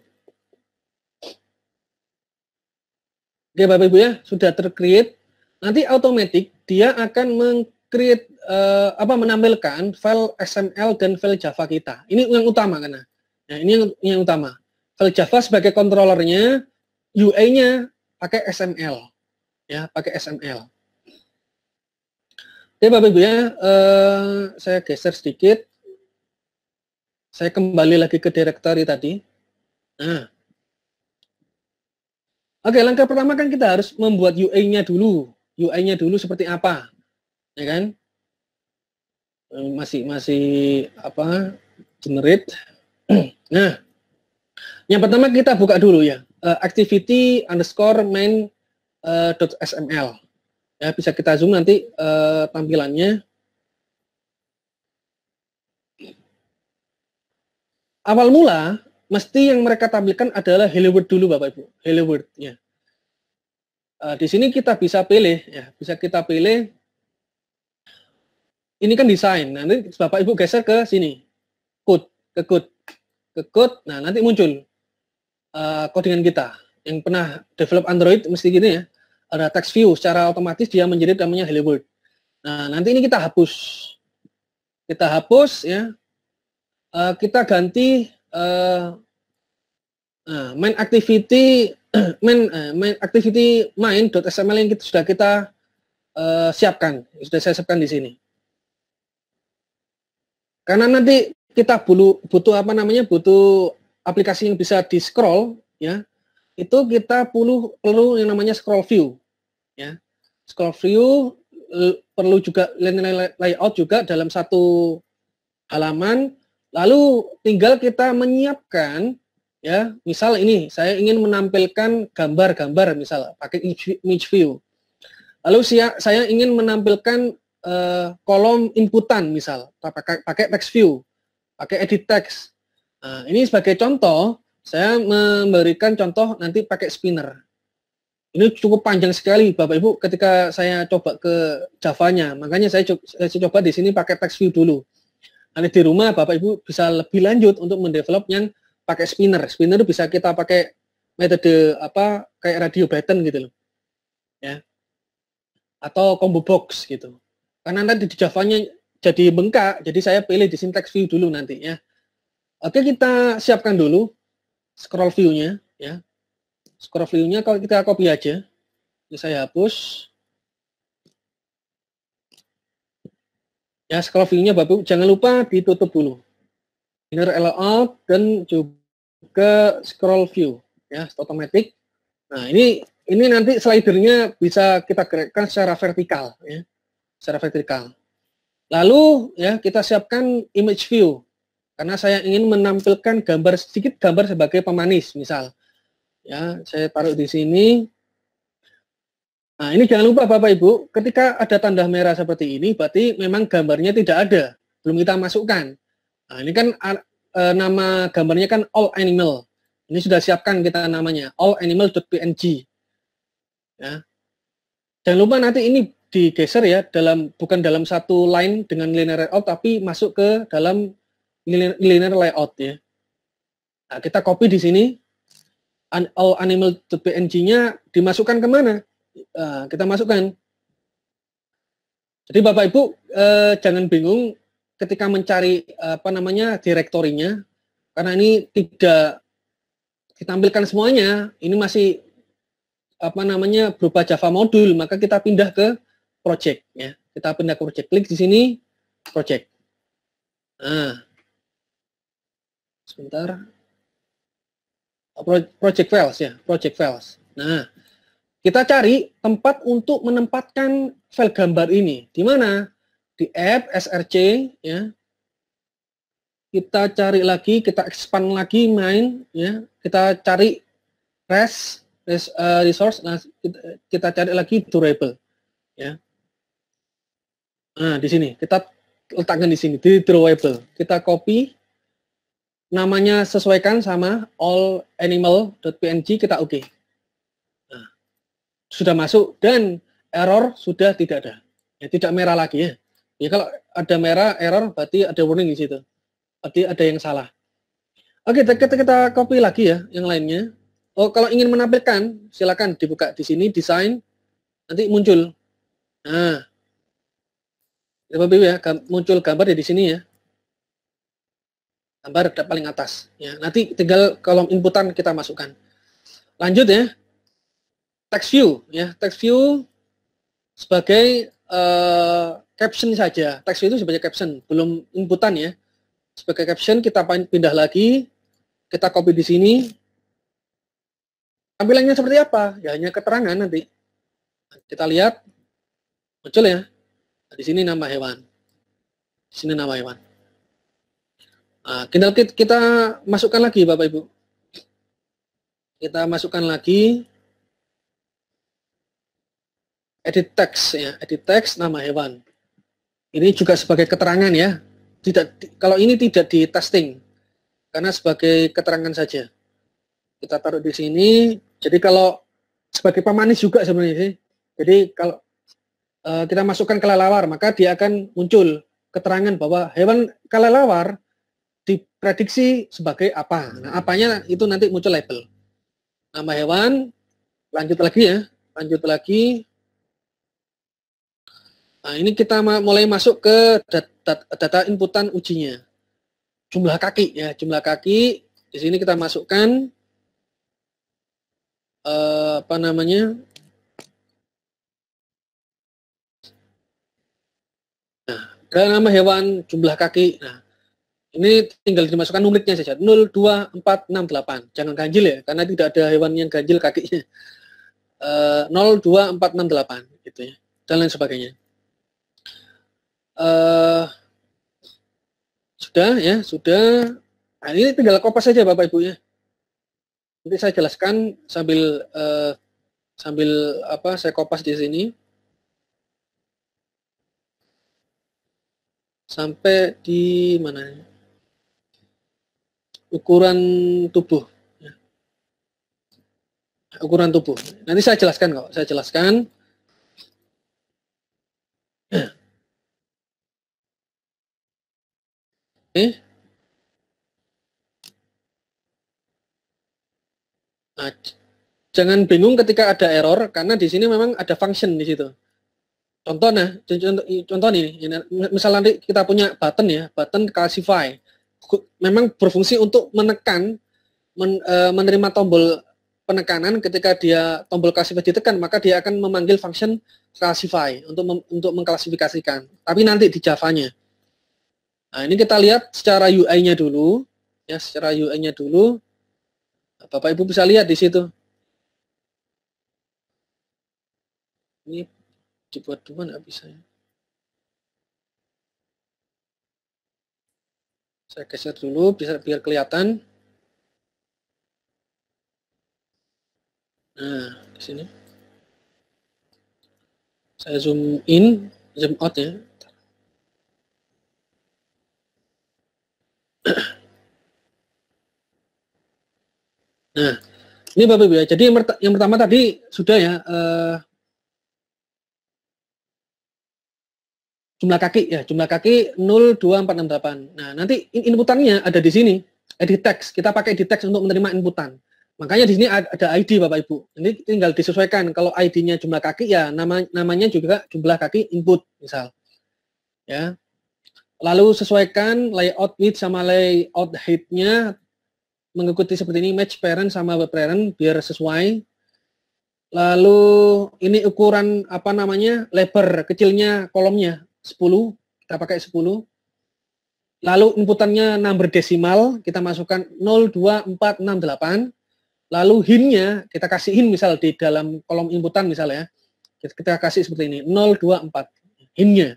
[SPEAKER 1] Oke, Bapak Ibu ya, sudah tercreate. Nanti automatic dia akan meng create uh, apa menampilkan file XML dan file Java kita. Ini yang utama karena. Nah, ini yang, yang utama. File Java sebagai kontrolernya, UI-nya pakai XML. Ya, pakai XML. Oke, Bapak Ibu ya, uh, saya geser sedikit. Saya kembali lagi ke directory tadi. Nah, Oke, langkah pertama kan kita harus membuat UI-nya dulu. UI-nya dulu seperti apa? ya kan eh, masih masih apa generate nah yang pertama kita buka dulu ya uh, activity underscore main eh, dot sml ya bisa kita zoom nanti uh, tampilannya awal mula mesti yang mereka tampilkan adalah hello world dulu bapak ibu hello world ya uh, di sini kita bisa pilih ya bisa kita pilih ini kan desain. Nah, nanti Bapak Ibu geser ke sini. Code, ke code. Ke code. Nah, nanti muncul uh, codingan kita. Yang pernah develop Android mesti gini ya. Ada text view secara otomatis dia menjadi namanya hello world. Nah, nanti ini kita hapus. Kita hapus ya. Uh, kita ganti uh, uh, main activity main uh, main activity main.xml yang kita, sudah kita uh, siapkan, sudah saya siapkan di sini. Karena nanti kita bulu, butuh apa namanya butuh aplikasi yang bisa di scroll ya itu kita perlu perlu yang namanya scroll view ya scroll view perlu juga layout juga dalam satu halaman lalu tinggal kita menyiapkan ya misal ini saya ingin menampilkan gambar-gambar misal pakai image view lalu saya ingin menampilkan Eh, kolom inputan misal pakai pakai text view pakai edit text nah, ini sebagai contoh saya memberikan contoh nanti pakai spinner ini cukup panjang sekali Bapak Ibu ketika saya coba ke Javanya makanya saya, co- saya coba di sini pakai text view dulu nanti di rumah Bapak Ibu bisa lebih lanjut untuk mendevelop yang pakai spinner spinner itu bisa kita pakai metode apa kayak radio button gitu loh ya atau combo box gitu karena nanti di Javanya jadi bengkak, jadi saya pilih di syntax view dulu nanti ya. Oke, kita siapkan dulu scroll view-nya ya. Scroll view-nya kalau kita copy aja. Ini saya hapus. Ya, scroll view-nya Bapak jangan lupa ditutup dulu. Inner layout dan juga scroll view ya, otomatis. Nah, ini ini nanti slidernya bisa kita gerakkan secara vertikal ya secara vertikal. Lalu ya kita siapkan image view karena saya ingin menampilkan gambar sedikit gambar sebagai pemanis misal. Ya, saya taruh di sini. Nah, ini jangan lupa Bapak Ibu, ketika ada tanda merah seperti ini berarti memang gambarnya tidak ada, belum kita masukkan. Nah, ini kan e, nama gambarnya kan all animal. Ini sudah siapkan kita namanya, all animal.png. Ya. Jangan lupa nanti ini digeser ya dalam bukan dalam satu line dengan linear layout tapi masuk ke dalam linear layout ya. Nah, kita copy di sini all animal to png-nya dimasukkan kemana? Nah, kita masukkan. Jadi bapak ibu eh, jangan bingung ketika mencari apa namanya direktorinya karena ini tidak ditampilkan semuanya. Ini masih apa namanya berupa Java modul maka kita pindah ke project ya. Kita pindah ke project. Klik di sini project. Nah. Sebentar. Project files ya, project files. Nah, kita cari tempat untuk menempatkan file gambar ini. Di mana? Di app SRC ya. Kita cari lagi, kita expand lagi main ya. Kita cari res, res eh, resource nah, kita, kita cari lagi durable ya. Nah, di sini kita letakkan di sini di drawable. Kita copy namanya sesuaikan sama all animal.png kita oke. Okay. Nah, sudah masuk dan error sudah tidak ada. Ya, tidak merah lagi ya. Ya kalau ada merah error berarti ada warning di situ. Berarti ada yang salah. Oke, okay, kita, kita copy lagi ya yang lainnya. Oh, kalau ingin menampilkan silakan dibuka di sini desain nanti muncul. Nah, Ya, Bapak Ibu ya, muncul gambar ya di sini ya. Gambar paling atas. Ya, nanti tinggal kolom inputan kita masukkan. Lanjut ya. Text view ya, text view sebagai uh, caption saja. Text view itu sebagai caption, belum inputan ya. Sebagai caption kita pindah lagi, kita copy di sini. Tampilannya seperti apa? Ya hanya keterangan nanti. Kita lihat muncul ya di sini nama hewan. Di sini nama hewan. Nah, kita, kita masukkan lagi Bapak Ibu. Kita masukkan lagi edit text ya, edit text nama hewan. Ini juga sebagai keterangan ya. Tidak kalau ini tidak di testing karena sebagai keterangan saja. Kita taruh di sini. Jadi kalau sebagai pemanis juga sebenarnya sih. Jadi kalau Eh, kita masukkan kelelawar, maka dia akan muncul keterangan bahwa hewan kelelawar diprediksi sebagai apa. Nah, hmm. apanya itu nanti muncul label. Nama hewan, lanjut lagi ya, lanjut lagi. Nah, ini kita mulai masuk ke data, data inputan ujinya. Jumlah kaki ya, jumlah kaki di sini kita masukkan eh, apa namanya? Dan nama hewan, jumlah kaki. Nah, ini tinggal dimasukkan numeriknya saja. 0, 2, 4, 6, 8. Jangan ganjil ya, karena tidak ada hewan yang ganjil kakinya. E, 0, 2, 4, 6, 8. Gitu ya. Dan lain sebagainya. E, sudah ya, sudah. Nah, ini tinggal kopas saja Bapak Ibu ya. Nanti saya jelaskan sambil e, sambil apa saya kopas di sini. sampai di mana ya? ukuran tubuh ya. ukuran tubuh nanti saya jelaskan kok saya jelaskan eh nah, jangan bingung ketika ada error karena di sini memang ada function di situ Contohnya, contoh, contoh nih, misalnya nanti kita punya button ya, button classify. Memang berfungsi untuk menekan, men, e, menerima tombol penekanan ketika dia tombol classify ditekan, maka dia akan memanggil function classify untuk mem, untuk mengklasifikasikan. Tapi nanti di Javanya. Nah, ini kita lihat secara UI-nya dulu, ya, secara UI-nya dulu. Bapak Ibu bisa lihat di situ. Ini dibuat dua nggak bisa ya saya geser dulu bisa biar kelihatan nah di sini saya zoom in zoom out ya nah ini Bapak Ibu ya jadi yang, yang pertama tadi sudah ya eh, jumlah kaki ya jumlah kaki 02468 nah nanti inputannya ada di sini edit eh, text kita pakai edit text untuk menerima inputan makanya di sini ada ID bapak ibu ini tinggal disesuaikan kalau ID-nya jumlah kaki ya nama namanya juga jumlah kaki input misal ya lalu sesuaikan layout width sama layout height-nya mengikuti seperti ini match parent sama web parent biar sesuai lalu ini ukuran apa namanya lebar kecilnya kolomnya 10, kita pakai 10. Lalu inputannya number desimal, kita masukkan 02468. Lalu hinnya kita kasih hin misal di dalam kolom inputan misal ya Kita kasih seperti ini, 024 hinnya.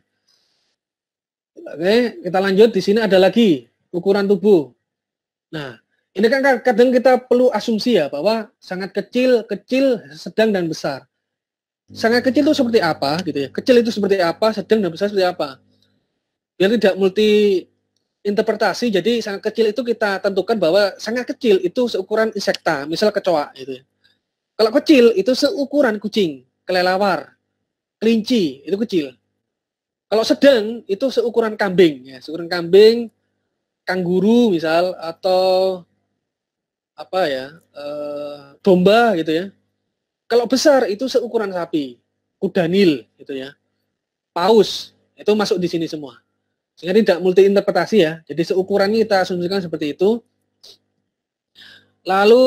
[SPEAKER 1] Oke, kita lanjut di sini ada lagi ukuran tubuh. Nah, ini kan kadang kita perlu asumsi ya bahwa sangat kecil, kecil, sedang dan besar. Hmm. sangat kecil itu seperti apa gitu ya kecil itu seperti apa sedang dan besar seperti apa biar tidak multi interpretasi jadi sangat kecil itu kita tentukan bahwa sangat kecil itu seukuran insekta misal kecoa gitu ya. kalau kecil itu seukuran kucing kelelawar kelinci itu kecil kalau sedang itu seukuran kambing ya seukuran kambing kanguru misal atau apa ya eh, domba gitu ya kalau besar itu seukuran sapi, kuda nil gitu ya. Paus itu masuk di sini semua. Sehingga tidak multi interpretasi ya. Jadi seukurannya kita asumsikan seperti itu. Lalu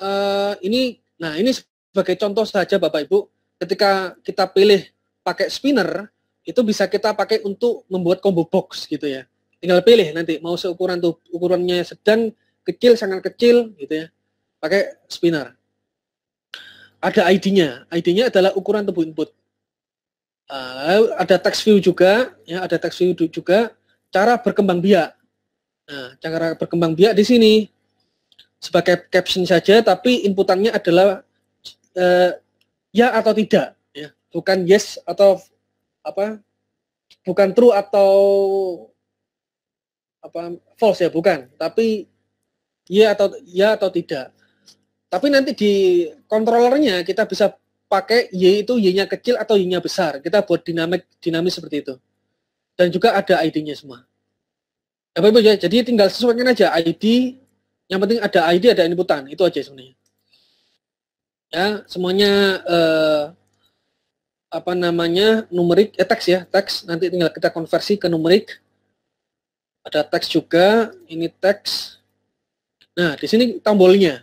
[SPEAKER 1] uh, ini nah ini sebagai contoh saja Bapak Ibu, ketika kita pilih pakai spinner itu bisa kita pakai untuk membuat combo box gitu ya. Tinggal pilih nanti mau seukuran tuh ukurannya sedang, kecil, sangat kecil gitu ya. Pakai spinner ada ID-nya. ID-nya adalah ukuran tubuh input. Uh, ada text view juga, ya ada text view juga cara berkembang biak. Nah, cara berkembang biak di sini sebagai caption saja, tapi inputannya adalah uh, ya atau tidak, ya bukan yes atau apa, bukan true atau apa false ya bukan, tapi ya atau ya atau tidak. Tapi nanti di kontrolernya kita bisa pakai Y itu Y-nya kecil atau Y-nya besar. Kita buat dinamik dinamis seperti itu. Dan juga ada ID-nya semua. Ya, Bapak -Ibu, ya? Jadi tinggal sesuaikan aja ID. Yang penting ada ID, ada inputan. Itu aja sebenarnya. Ya, semuanya eh, apa namanya numerik, eh, teks ya, teks. Nanti tinggal kita konversi ke numerik. Ada teks juga, ini teks. Nah, di sini tombolnya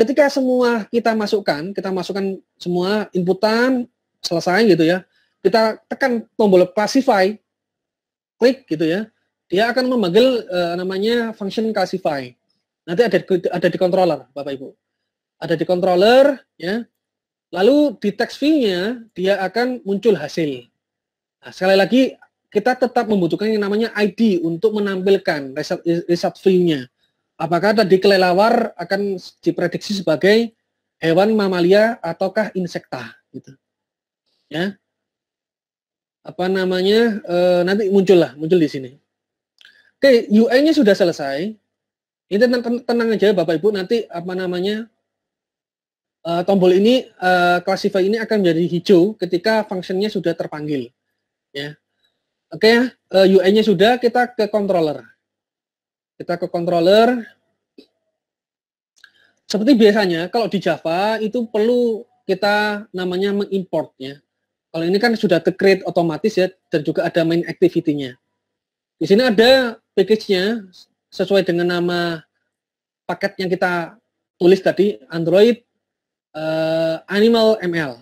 [SPEAKER 1] ketika semua kita masukkan, kita masukkan semua inputan, selesai gitu ya, kita tekan tombol classify, klik gitu ya, dia akan memanggil uh, namanya function classify. Nanti ada ada di controller, Bapak Ibu. Ada di controller, ya. Lalu di text view-nya dia akan muncul hasil. Nah, sekali lagi kita tetap membutuhkan yang namanya ID untuk menampilkan result, result view-nya. Apakah tadi kelelawar akan diprediksi sebagai hewan mamalia ataukah insekta gitu. Ya. Apa namanya? E, nanti muncul muncul di sini. Oke, UI-nya sudah selesai. Ini tenang, tenang aja Bapak Ibu, nanti apa namanya? E, tombol ini e, classify ini akan menjadi hijau ketika functionnya sudah terpanggil. Ya. Oke, e, UI-nya sudah, kita ke controller. Kita ke controller. Seperti biasanya, kalau di Java itu perlu kita namanya mengimportnya. Kalau ini kan sudah tercreate otomatis ya, dan juga ada main activity-nya. Di sini ada package-nya sesuai dengan nama paket yang kita tulis tadi, Android uh, Animal ML.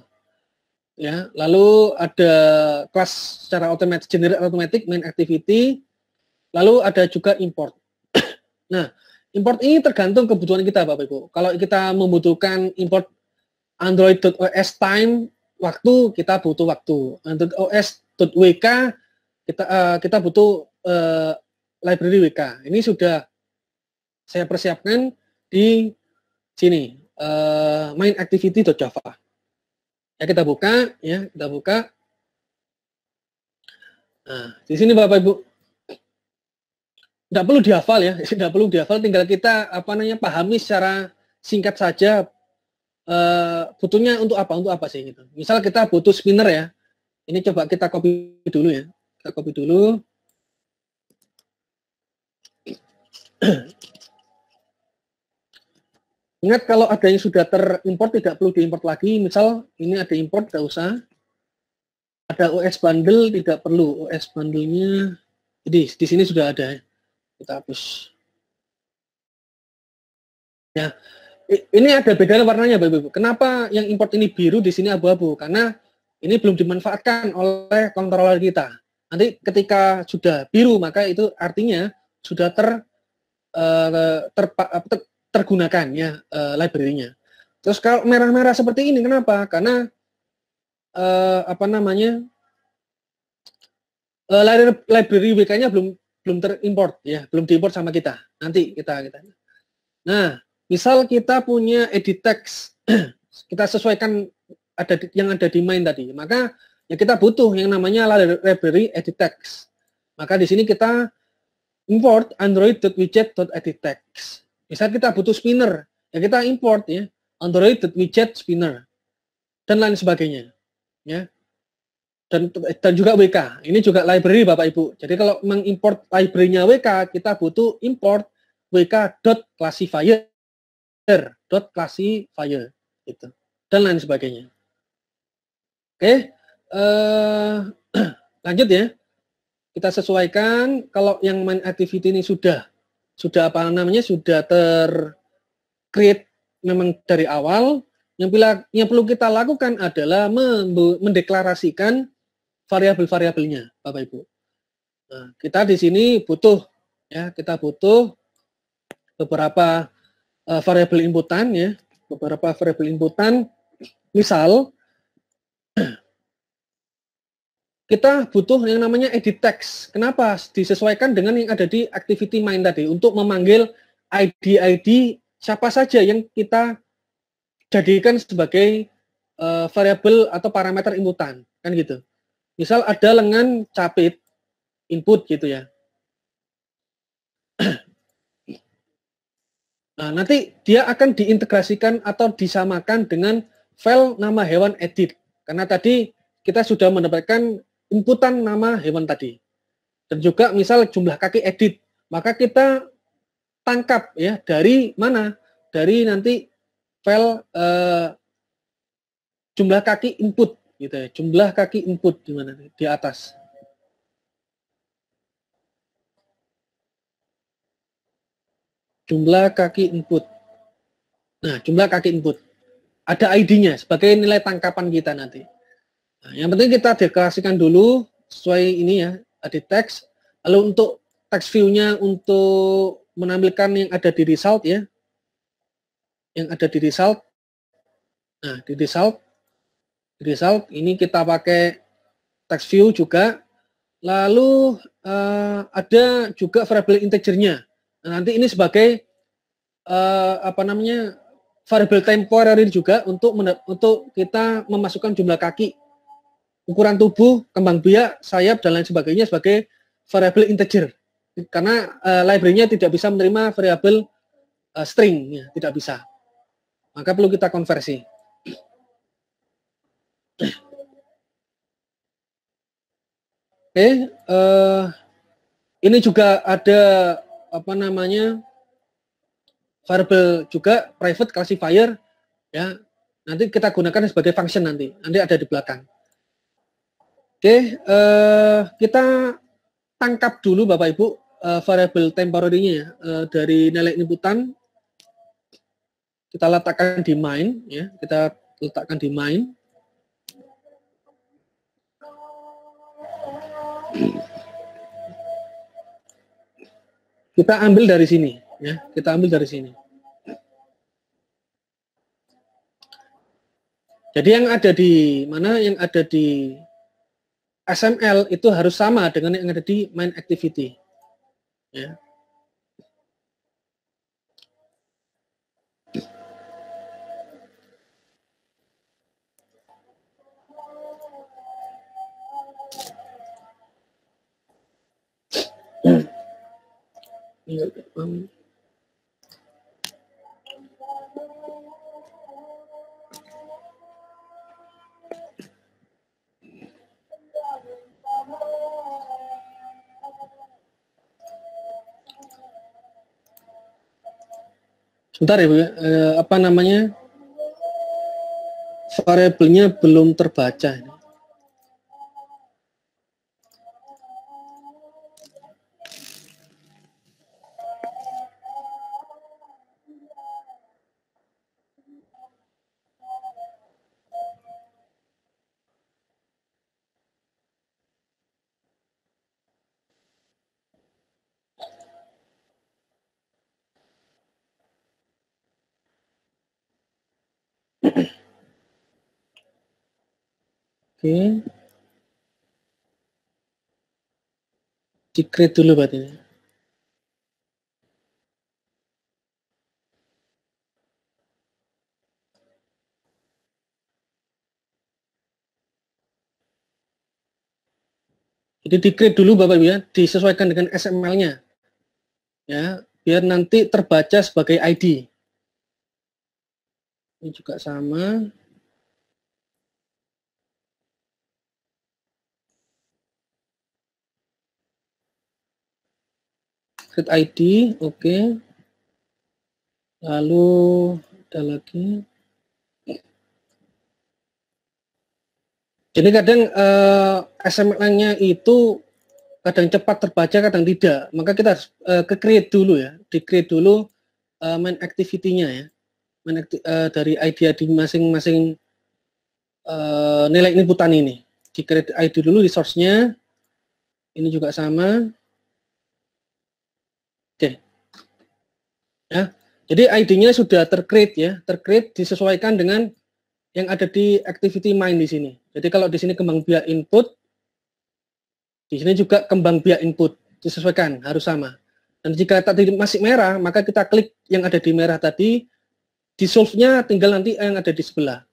[SPEAKER 1] Ya, lalu ada kelas secara otomatis, generate automatic main activity, lalu ada juga import. Nah, import ini tergantung kebutuhan kita, Bapak Ibu. Kalau kita membutuhkan import Android.os time waktu, kita butuh waktu. Android OS kita uh, kita butuh uh, library WK. Ini sudah saya persiapkan di sini uh, eh, main activity.java. Ya kita buka ya, kita buka. Nah, di sini Bapak Ibu tidak perlu dihafal ya, tidak perlu dihafal, tinggal kita apa namanya pahami secara singkat saja uh, butuhnya untuk apa, untuk apa sih gitu. Misal kita butuh spinner ya, ini coba kita copy dulu ya, kita copy dulu. Ingat kalau ada yang sudah terimport tidak perlu diimport lagi. Misal ini ada import tidak usah. Ada OS bundle tidak perlu OS bundlenya. Jadi di sini sudah ada. Ya kita hapus ya ini ada beda warnanya Bapak Ibu. Kenapa yang import ini biru di sini abu-abu? Karena ini belum dimanfaatkan oleh controller kita. Nanti ketika sudah biru maka itu artinya sudah ter, ter, eh, ter, ter tergunakan ya eh, library-nya. Terus kalau merah-merah seperti ini kenapa? Karena eh, apa namanya? library nya belum belum terimport ya, belum diimport sama kita. Nanti kita kita. Nah, misal kita punya edit text, kita sesuaikan ada di, yang ada di main tadi, maka ya kita butuh yang namanya library edit text. Maka di sini kita import text Misal kita butuh spinner, ya kita import ya android.widget spinner dan lain sebagainya. Ya dan dan juga WK. Ini juga library Bapak Ibu. Jadi kalau mengimport library-nya WK, kita butuh import wk.classifier classifier gitu dan lain sebagainya. Oke, okay. uh, eh, lanjut ya. Kita sesuaikan kalau yang main activity ini sudah sudah apa namanya sudah ter create memang dari awal yang, pilih, yang perlu kita lakukan adalah mendeklarasikan variabel-variabelnya, Bapak Ibu. Nah, kita di sini butuh ya, kita butuh beberapa uh, variabel inputan ya, beberapa variabel inputan. Misal kita butuh yang namanya edit text. Kenapa? Disesuaikan dengan yang ada di activity main tadi untuk memanggil ID-ID siapa saja yang kita jadikan sebagai uh, variabel atau parameter inputan kan gitu. Misal ada lengan capit input gitu ya. Nah, nanti dia akan diintegrasikan atau disamakan dengan file nama hewan edit. Karena tadi kita sudah mendapatkan inputan nama hewan tadi. Dan juga misal jumlah kaki edit. Maka kita tangkap ya dari mana? Dari nanti file eh, jumlah kaki input gitu ya. Jumlah kaki input di mana di atas. Jumlah kaki input. Nah, jumlah kaki input. Ada ID-nya sebagai nilai tangkapan kita nanti. Nah, yang penting kita deklarasikan dulu sesuai ini ya, ada teks. Lalu untuk text view-nya untuk menampilkan yang ada di result ya. Yang ada di result. Nah, di result result ini kita pakai text view juga lalu uh, ada juga variable integernya nah, nanti ini sebagai uh, apa namanya variable temporary juga untuk untuk kita memasukkan jumlah kaki ukuran tubuh kembang biak sayap dan lain sebagainya sebagai variable integer karena uh, library-nya tidak bisa menerima variable uh, string ya, tidak bisa maka perlu kita konversi Oke, okay, uh, eh, ini juga ada apa namanya variable juga private classifier ya. Nanti kita gunakan sebagai function nanti. Nanti ada di belakang. Oke, okay, uh, eh, kita tangkap dulu Bapak Ibu uh, variable temporary uh, ya, dari nilai inputan kita letakkan di main ya, kita letakkan di main. Kita ambil dari sini, ya. Kita ambil dari sini. Jadi yang ada di mana yang ada di SML itu harus sama dengan yang ada di main activity.
[SPEAKER 2] Ya. mute ya, ya,
[SPEAKER 1] Eh, apa namanya? Variabelnya belum terbaca. Ini. Oke. Secret dulu batinnya. Jadi dikrip dulu Bapak Ibu ya, disesuaikan dengan SML-nya. Ya, biar nanti terbaca sebagai ID. Ini juga sama. create ID, oke. Okay. Lalu ada lagi. Jadi kadang uh, nya itu kadang cepat terbaca, kadang tidak. Maka kita harus uh, eh, ke create dulu ya, di create dulu uh, main activity-nya ya. Main acti uh, dari ID di masing-masing uh, nilai inputan ini. Di create ID dulu resource-nya. Ini juga sama. Ya. Jadi ID-nya sudah tercreate ya, tercreate disesuaikan dengan yang ada di activity main di sini. Jadi kalau di sini kembang biak input, di sini juga kembang biak input disesuaikan harus sama. Dan jika tadi masih merah, maka kita klik yang ada di merah tadi, di nya tinggal nanti yang ada di sebelah.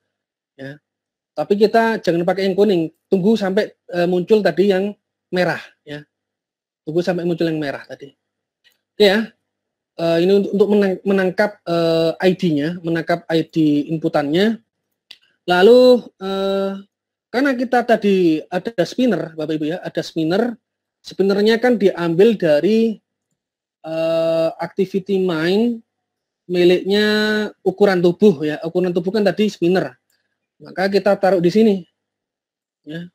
[SPEAKER 1] Ya. Tapi kita jangan pakai yang kuning, tunggu sampai e, muncul tadi yang merah ya. Tunggu sampai muncul yang merah tadi. ya uh, ini untuk, untuk menangkap uh, eh, ID-nya, menangkap ID inputannya. Lalu uh, karena kita tadi ada spinner, Bapak Ibu ya, ada spinner. Spinnernya kan diambil dari uh, activity main miliknya ukuran tubuh ya. Ukuran tubuh kan tadi spinner. Maka kita taruh di sini. Ya.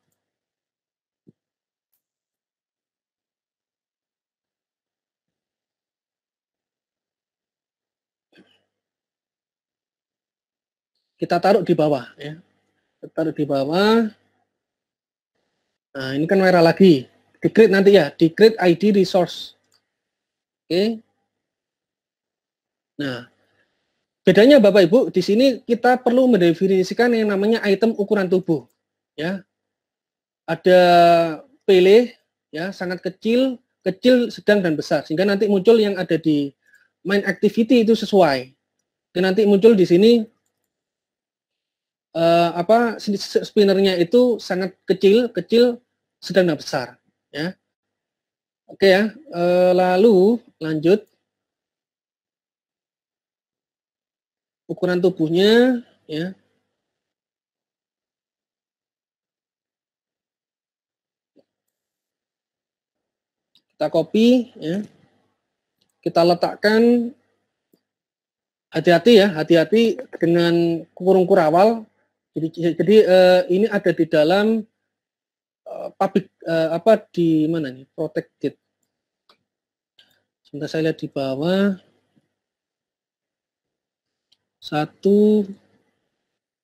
[SPEAKER 1] kita taruh di bawah ya. Kita taruh di bawah. Nah, ini kan merah lagi. Di create nanti ya, di create ID resource. Oke. Nah, bedanya Bapak Ibu, di sini kita perlu mendefinisikan yang namanya item ukuran tubuh, ya. Ada pele, ya, sangat kecil, kecil, sedang dan besar. Sehingga nanti muncul yang ada di main activity itu sesuai. Dan nanti muncul di sini uh, apa spinnernya itu sangat kecil, kecil, sedang dan besar, ya. Oke ya, uh, lalu lanjut ukuran tubuhnya, ya. Kita copy, ya. Kita letakkan hati-hati ya, hati-hati dengan kurung kurawal jadi jadi uh, ini ada di dalam uh, public uh, apa di mana nih? Protected. Sebentar saya lihat di bawah. Satu,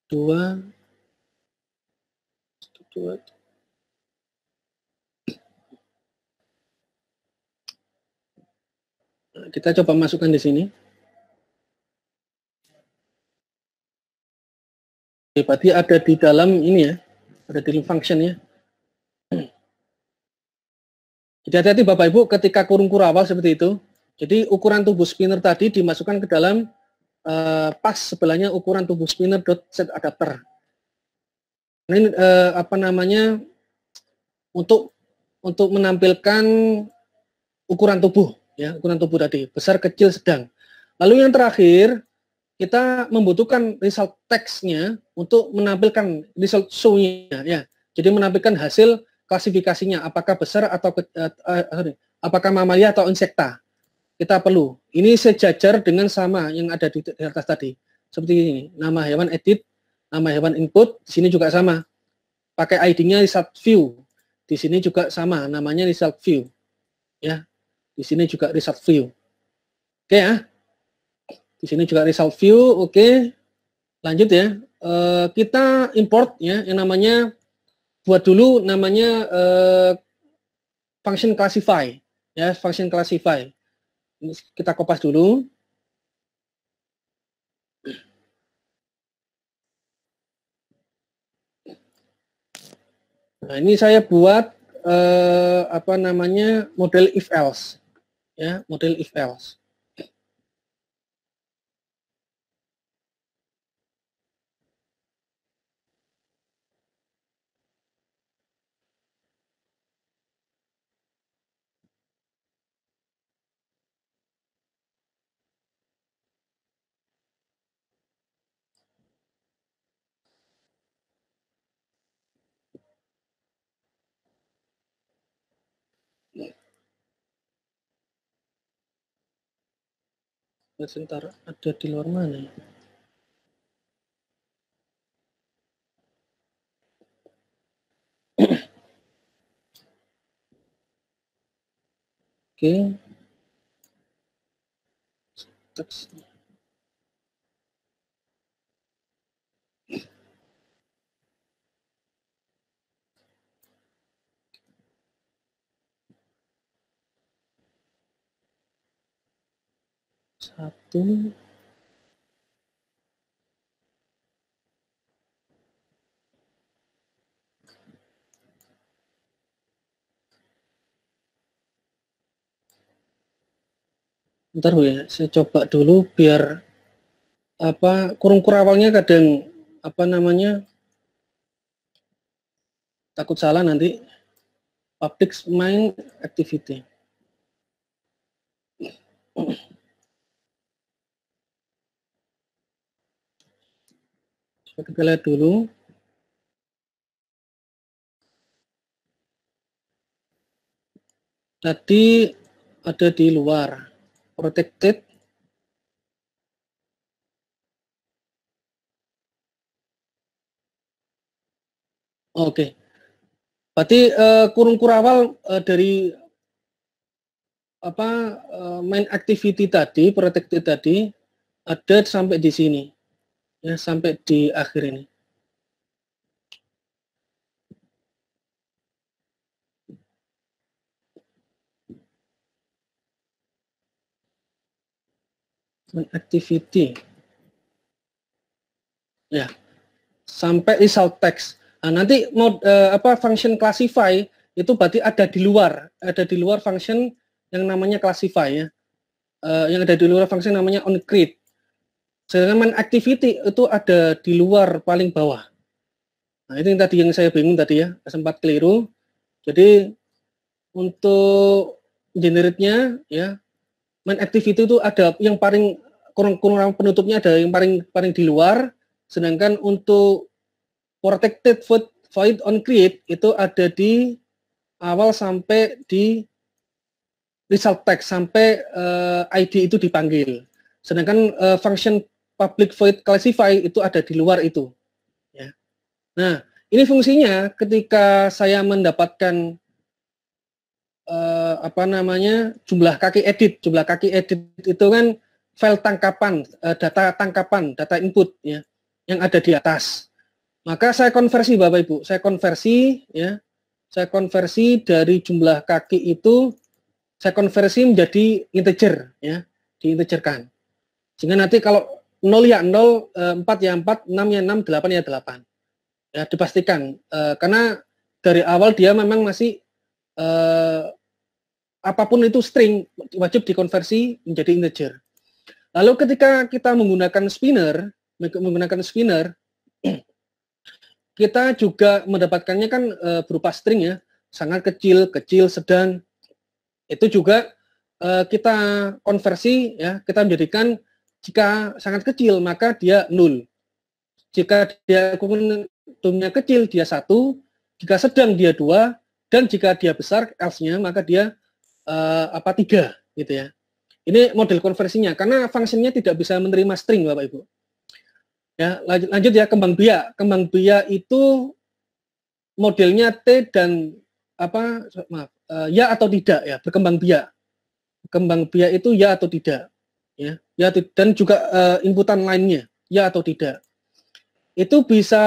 [SPEAKER 1] dua, satu, dua, nah, kita coba masukkan di sini. Oke, berarti ada di dalam ini ya, ada di function ya. Jadi hati-hati Bapak Ibu ketika kurung kurawal seperti itu. Jadi ukuran tubuh spinner tadi dimasukkan ke dalam uh, pas sebelahnya ukuran tubuh spinner dot set adapter. Nah, ini uh, apa namanya untuk untuk menampilkan ukuran tubuh ya ukuran tubuh tadi besar kecil sedang. Lalu yang terakhir kita membutuhkan result teksnya untuk menampilkan result show-nya ya. Jadi menampilkan hasil klasifikasinya apakah besar atau ke, uh, sorry, apakah mamalia atau insekta. Kita perlu. Ini sejajar dengan sama yang ada di, di atas tadi. Seperti ini, nama hewan edit, nama hewan input, di sini juga sama. Pakai ID-nya result view. Di sini juga sama, namanya result view. Ya. Di sini juga result view. Oke ya. Di sini juga result view, oke. Lanjut ya. Eh, kita import ya yang namanya buat dulu namanya uh, function classify ya function classify kita kopas dulu nah ini saya buat uh, apa namanya model if else ya model if else Nah, sebentar ada di luar mana ya
[SPEAKER 2] oke okay. satu
[SPEAKER 1] ntar ya saya coba dulu biar apa kurung kurawangnya kadang apa namanya takut salah nanti public main activity So, kita lihat dulu. Tadi ada di luar, protected. Oke. Berarti uh, kurung kurawal uh, dari apa uh, main activity tadi, protected tadi ada sampai di sini ya sampai di akhir ini. activity ya sampai result text nah, nanti mode uh, apa function classify itu berarti ada di luar ada di luar function yang namanya classify ya uh, yang ada di luar function namanya onCreate Sedangkan main activity itu ada di luar paling bawah. Nah, itu yang tadi yang saya bingung tadi ya, sempat keliru. Jadi untuk generate-nya ya, main activity itu ada yang paling kurang kurang penutupnya ada yang paling paling di luar, sedangkan untuk protected void, void on create itu ada di awal sampai di result text sampai uh, eh, ID itu dipanggil. Sedangkan uh, function public void classify itu ada di luar itu. Ya. Nah, ini fungsinya ketika saya mendapatkan eh, apa namanya jumlah kaki edit, jumlah kaki edit itu kan file tangkapan, eh, data tangkapan, data input ya yang ada di atas. Maka saya konversi Bapak Ibu, saya konversi ya. Saya konversi dari jumlah kaki itu saya konversi menjadi integer ya, diintegerkan. Sehingga nanti kalau 0 ya 0, 4 eh, ya 4, 6 ya 6, 8 ya 8. Ya, dipastikan. Eh, karena dari awal dia memang masih eh, apapun itu string, wajib dikonversi menjadi integer. Lalu ketika kita menggunakan spinner, menggunakan spinner, kita juga mendapatkannya kan berupa string ya, sangat kecil, kecil, sedang. Itu juga kita konversi ya, kita menjadikan jika sangat kecil, maka dia nul. Jika dia kuantumnya kecil, dia satu. Jika sedang, dia dua. Dan jika dia besar, else-nya, maka dia uh, apa tiga, gitu ya. Ini model konversinya, karena fungsinya tidak bisa menerima string, Bapak Ibu. Ya, lanjut, lanjut ya kembang biak. Kembang biak itu modelnya T dan apa maaf eh, ya atau tidak ya berkembang biak. Kembang biak itu ya atau tidak ya ya dan juga uh, inputan lainnya ya atau tidak itu bisa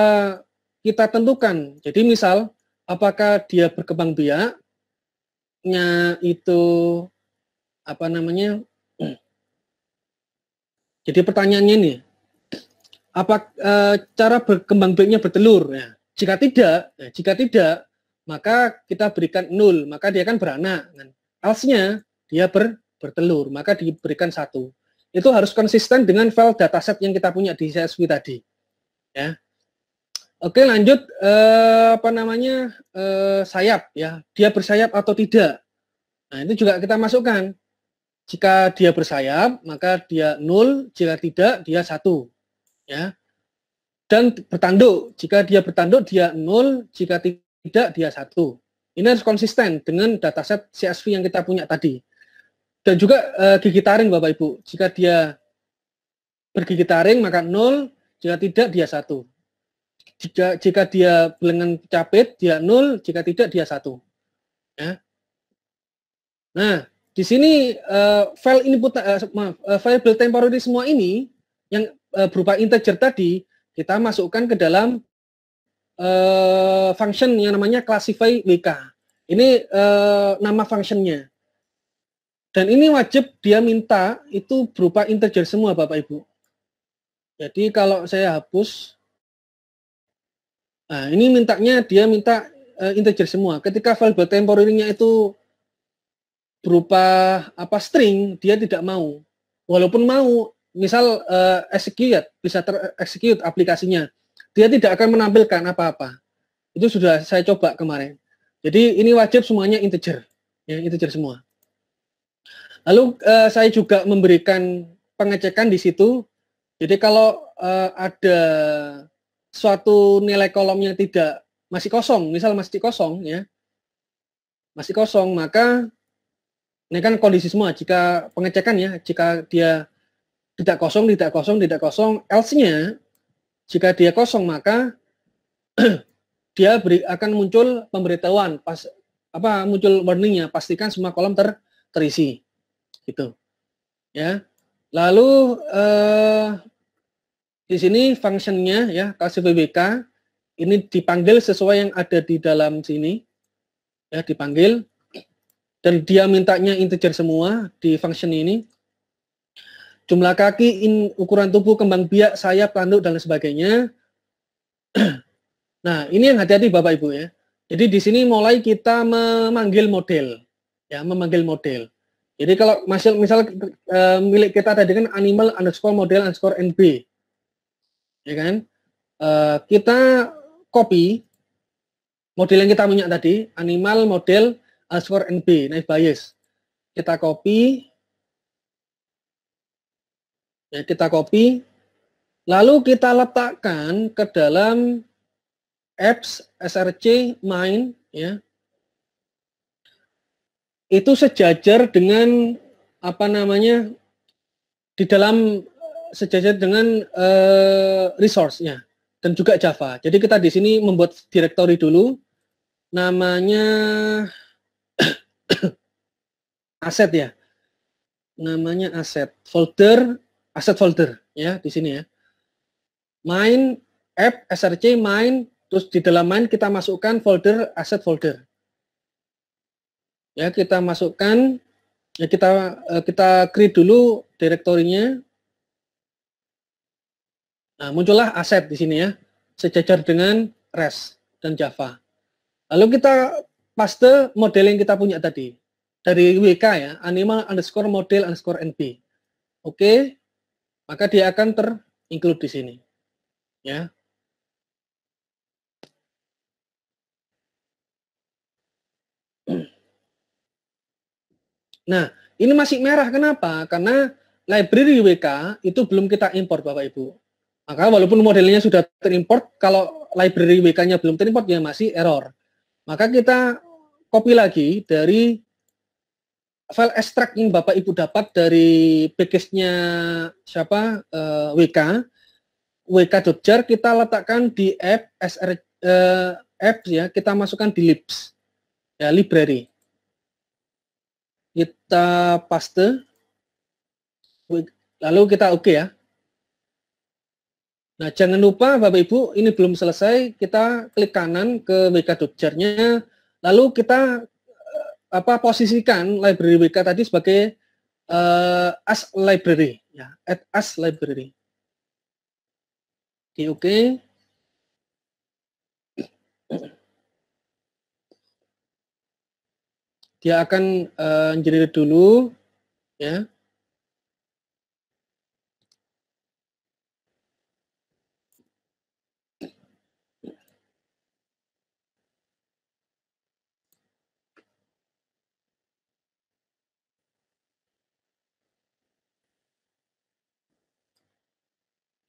[SPEAKER 1] kita tentukan jadi misal apakah dia berkembang biaknya itu apa namanya jadi pertanyaannya ini apa e, eh, cara berkembang biaknya bertelur ya jika tidak ya, jika tidak maka kita berikan nol maka dia akan beranak kan. alsnya dia ber, bertelur maka diberikan satu itu harus konsisten dengan file dataset yang kita punya di CSV tadi. Ya. Oke, lanjut eh, apa namanya? Eh, sayap ya. Dia bersayap atau tidak? Nah, itu juga kita masukkan. Jika dia bersayap, maka dia nol, jika tidak dia satu. Ya. Dan bertanduk, jika dia bertanduk dia nol, jika tidak dia satu. Ini harus konsisten dengan dataset CSV yang kita punya tadi. Dan juga uh, gigi taring Bapak Ibu. Jika dia bergigi taring maka nol. jika tidak dia satu. Jika jika dia belengan capit dia nol. jika tidak dia satu. Ya. Nah, di sini uh, file input uh, maaf, uh, variable temporary semua ini yang uh, berupa integer tadi kita masukkan ke dalam uh, function yang namanya classify WK. Ini uh, nama functionnya. Dan ini wajib dia minta itu berupa integer semua Bapak Ibu. Jadi kalau saya hapus, nah ini mintanya dia minta uh, integer semua. Ketika variable temporary-nya itu berupa apa string, dia tidak mau. Walaupun mau, misal uh, execute bisa terexecute aplikasinya, dia tidak akan menampilkan apa-apa. Itu sudah saya coba kemarin. Jadi ini wajib semuanya integer, ya integer semua. Lalu uh, saya juga memberikan pengecekan di situ. Jadi kalau uh, ada suatu nilai kolomnya tidak masih kosong, misal masih kosong ya, masih kosong maka ini kan kondisi semua. Jika pengecekan ya, jika dia tidak kosong, tidak kosong, tidak kosong, else-nya jika dia kosong maka dia beri, akan muncul pemberitahuan pas apa muncul warningnya pastikan semua kolom ter, terisi gitu. Ya. Lalu eh, di sini functionnya ya kasih VBK ini dipanggil sesuai yang ada di dalam sini ya dipanggil dan dia mintanya integer semua di function ini jumlah kaki in, ukuran tubuh kembang biak sayap tanduk dan sebagainya nah ini yang hati-hati bapak ibu ya jadi di sini mulai kita memanggil model ya memanggil model jadi kalau misal, misal uh, eh, milik kita tadi kan animal underscore model underscore nb, ya kan? Uh, kita copy model yang kita punya tadi, animal model underscore nb, naive bias. Kita copy, ya kita copy, lalu kita letakkan ke dalam apps src main, ya itu sejajar dengan apa namanya di dalam sejajar dengan uh, resource-nya dan juga Java. Jadi kita di sini membuat directory dulu namanya aset ya. Namanya aset folder, aset folder ya di sini ya. Main app src main terus di dalam main kita masukkan folder aset folder ya kita masukkan ya kita eh, kita create dulu direktorinya nah, muncullah aset di sini ya sejajar dengan REST dan Java lalu kita paste model yang kita punya tadi dari WK ya animal underscore model underscore np oke maka dia akan terinclude di sini ya Nah, ini masih merah kenapa? Karena library WK itu belum kita import Bapak Ibu. Maka walaupun modelnya sudah terimport, kalau library WK-nya belum terimport ya masih error. Maka kita copy lagi dari file extract yang Bapak Ibu dapat dari package-nya siapa uh, eh, WK wk.jar kita letakkan di app sr uh, eh, apps ya kita masukkan di libs ya library kita paste lalu kita oke okay ya nah jangan lupa Bapak Ibu ini belum selesai kita klik kanan ke WK nya lalu kita eh, apa posisikan library WK tadi sebagai uh, as library ya at as library oke okay, oke okay. dia akan uh, eh, generate dulu ya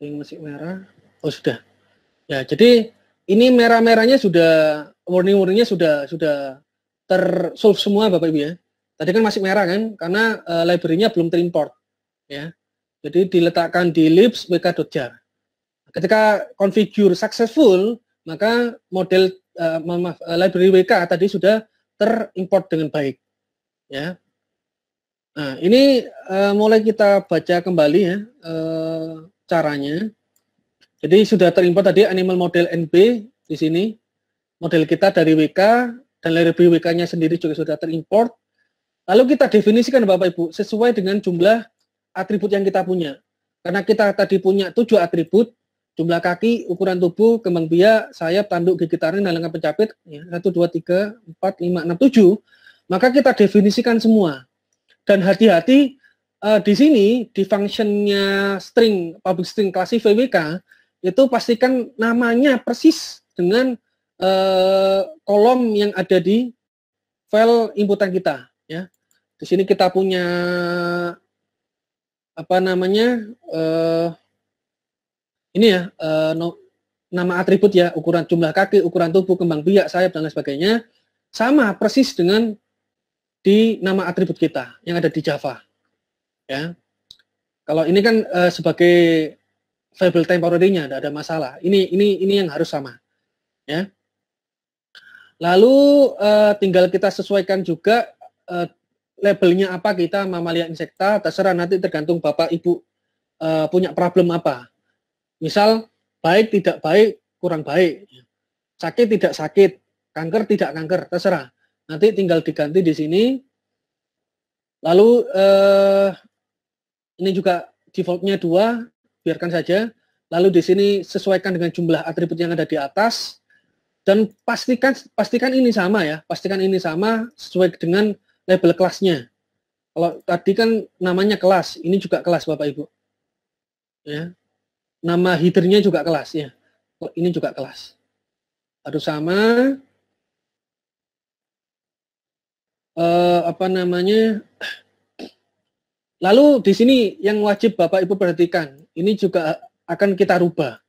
[SPEAKER 1] yang masih merah. Oh sudah. Ya jadi ini merah-merahnya sudah warning-warningnya sudah sudah tersolve semua Bapak Ibu ya. Tadi kan masih merah kan karena uh, library-nya belum terimport ya. Jadi diletakkan di libs wk.jar. Ketika configure successful, maka model uh, library WK tadi sudah terimport dengan baik. Ya. Nah, ini uh, mulai kita baca kembali ya uh, caranya. Jadi sudah terimport tadi animal model NB di sini. Model kita dari WK dan layer BWK-nya sendiri juga sudah terimport. Lalu kita definisikan Bapak Ibu sesuai dengan jumlah atribut yang kita punya. Karena kita tadi punya tujuh atribut, jumlah kaki, ukuran tubuh, kembang biak, sayap, tanduk, gigi taring, dan lengan pencapit, ya, 1, 2, 3, 4, 5, 6, 7, maka kita definisikan semua. Dan hati-hati uh, di sini, di functionnya string, public string klasi VWK, itu pastikan namanya persis dengan eh, kolom yang ada di file inputan kita ya. Di sini kita punya apa namanya eh, ini ya eh, no, nama atribut ya ukuran jumlah kaki, ukuran tubuh, kembang biak, sayap dan lain sebagainya sama persis dengan di nama atribut kita yang ada di Java ya. Kalau ini kan eh, sebagai variable temporary-nya tidak ada masalah. Ini ini ini yang harus sama. Ya. Lalu uh, tinggal kita sesuaikan juga uh, labelnya apa kita mamalia insekta, terserah nanti tergantung Bapak Ibu uh, punya problem apa. Misal baik tidak baik, kurang baik. Sakit tidak sakit, kanker tidak kanker, terserah. Nanti tinggal diganti di sini. Lalu uh, ini juga defaultnya dua, biarkan saja. Lalu di sini sesuaikan dengan jumlah atribut yang ada di atas dan pastikan pastikan ini sama ya pastikan ini sama sesuai dengan label kelasnya kalau tadi kan namanya kelas ini juga kelas bapak ibu ya nama headernya juga kelas ya oh, ini juga kelas harus sama eh, apa namanya lalu di sini yang wajib bapak ibu perhatikan ini juga akan kita rubah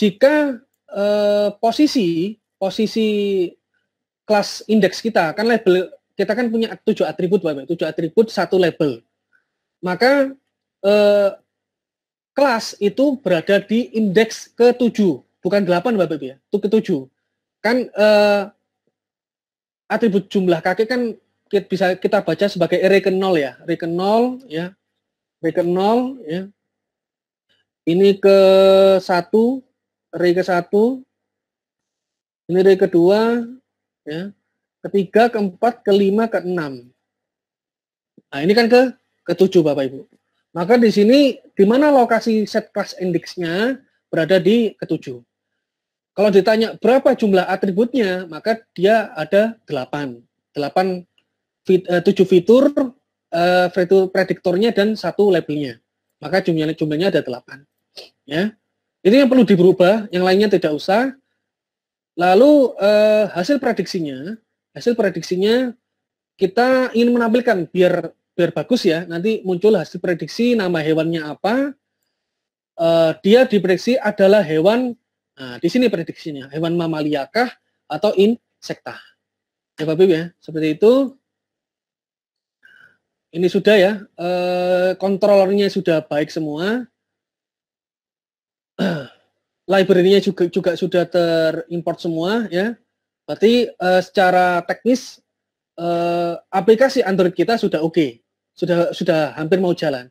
[SPEAKER 1] jika Eh, posisi posisi kelas indeks kita kan label kita kan punya tujuh atribut bapak tujuh atribut satu label maka eh, kelas itu berada di indeks ke tujuh bukan delapan bapak ya itu ke tujuh kan eh, atribut jumlah kaki kan kita bisa kita baca sebagai array ke ya array ke ya array ke ya ini ke satu ray ke satu, ini ray kedua, ya, ketiga, keempat, kelima, keenam. Nah, ini kan ke ketujuh Bapak Ibu. Maka di sini di mana lokasi set class indexnya berada di ketujuh. Kalau ditanya berapa jumlah atributnya, maka dia ada delapan, delapan fit, eh, tujuh fitur, eh, prediktornya dan satu labelnya. Maka jumlahnya jumlahnya ada delapan, Ya. Ini yang perlu diubah, yang lainnya tidak usah. Lalu eh, hasil prediksinya, hasil prediksinya kita ingin menampilkan biar biar bagus ya. Nanti muncul hasil prediksi nama hewannya apa. Eh, dia diprediksi adalah hewan nah, di sini prediksinya hewan mamalia kah atau insekta. Ya Pak Bib ya, seperti itu. Ini sudah ya, eh, kontrolernya sudah baik semua. library-nya juga juga sudah terimport semua ya. Berarti uh, secara teknis uh, aplikasi Android kita sudah oke, okay. sudah sudah hampir mau jalan.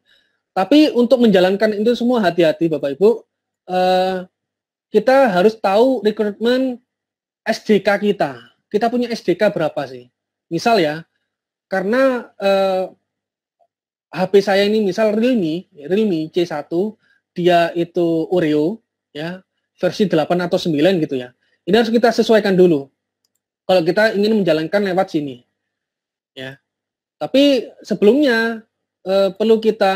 [SPEAKER 1] Tapi untuk menjalankan itu semua hati-hati Bapak Ibu. Uh, kita harus tahu rekrutmen SDK kita. Kita punya SDK berapa sih? Misal ya, karena uh, HP saya ini misal Realme, Realme C1 dia itu Oreo ya versi 8 atau 9 gitu ya. Ini harus kita sesuaikan dulu. Kalau kita ingin menjalankan lewat sini. Ya. Tapi sebelumnya eh, perlu kita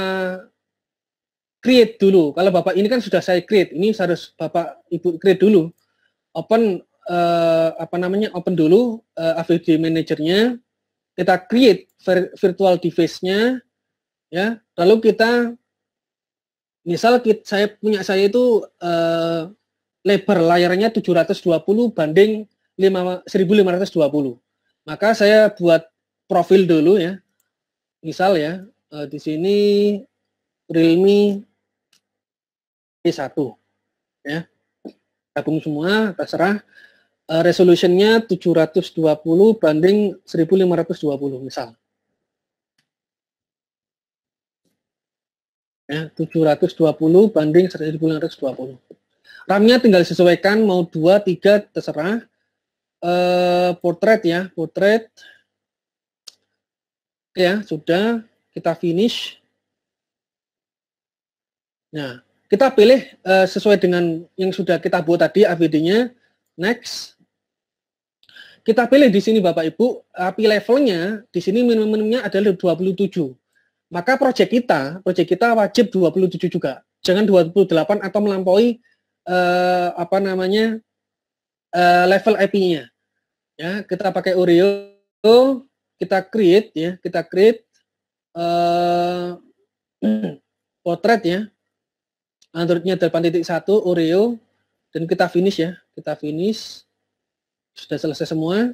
[SPEAKER 1] create dulu. Kalau Bapak ini kan sudah saya create, ini harus Bapak Ibu create dulu. Open eh, apa namanya? Open dulu eh, AVD manajernya. Kita create virtual device-nya ya. Lalu kita misal kita, saya punya saya itu uh, eh, lebar layarnya 720 banding 5, 1520. Maka saya buat profil dulu ya. Misal ya, uh, di sini Realme P1 ya. Gabung semua terserah uh, resolutionnya 720 banding 1520 misal. Ya, 720 banding 1920. RAM-nya tinggal disesuaikan mau 2, 3 terserah. Eh, portrait ya, portrait. Oke ya, sudah kita finish. Nah, kita pilih eh, sesuai dengan yang sudah kita buat tadi AVD-nya. Next. Kita pilih di sini Bapak Ibu, API levelnya di sini minimumnya adalah 27 maka proyek kita, proyek kita wajib 27 juga. Jangan 28 atau melampaui uh, apa namanya uh, level IP-nya. Ya, kita pakai Oreo, kita create ya, kita create eh, potret ya. Androidnya 8.1 Oreo dan kita finish ya, kita finish. Sudah selesai semua.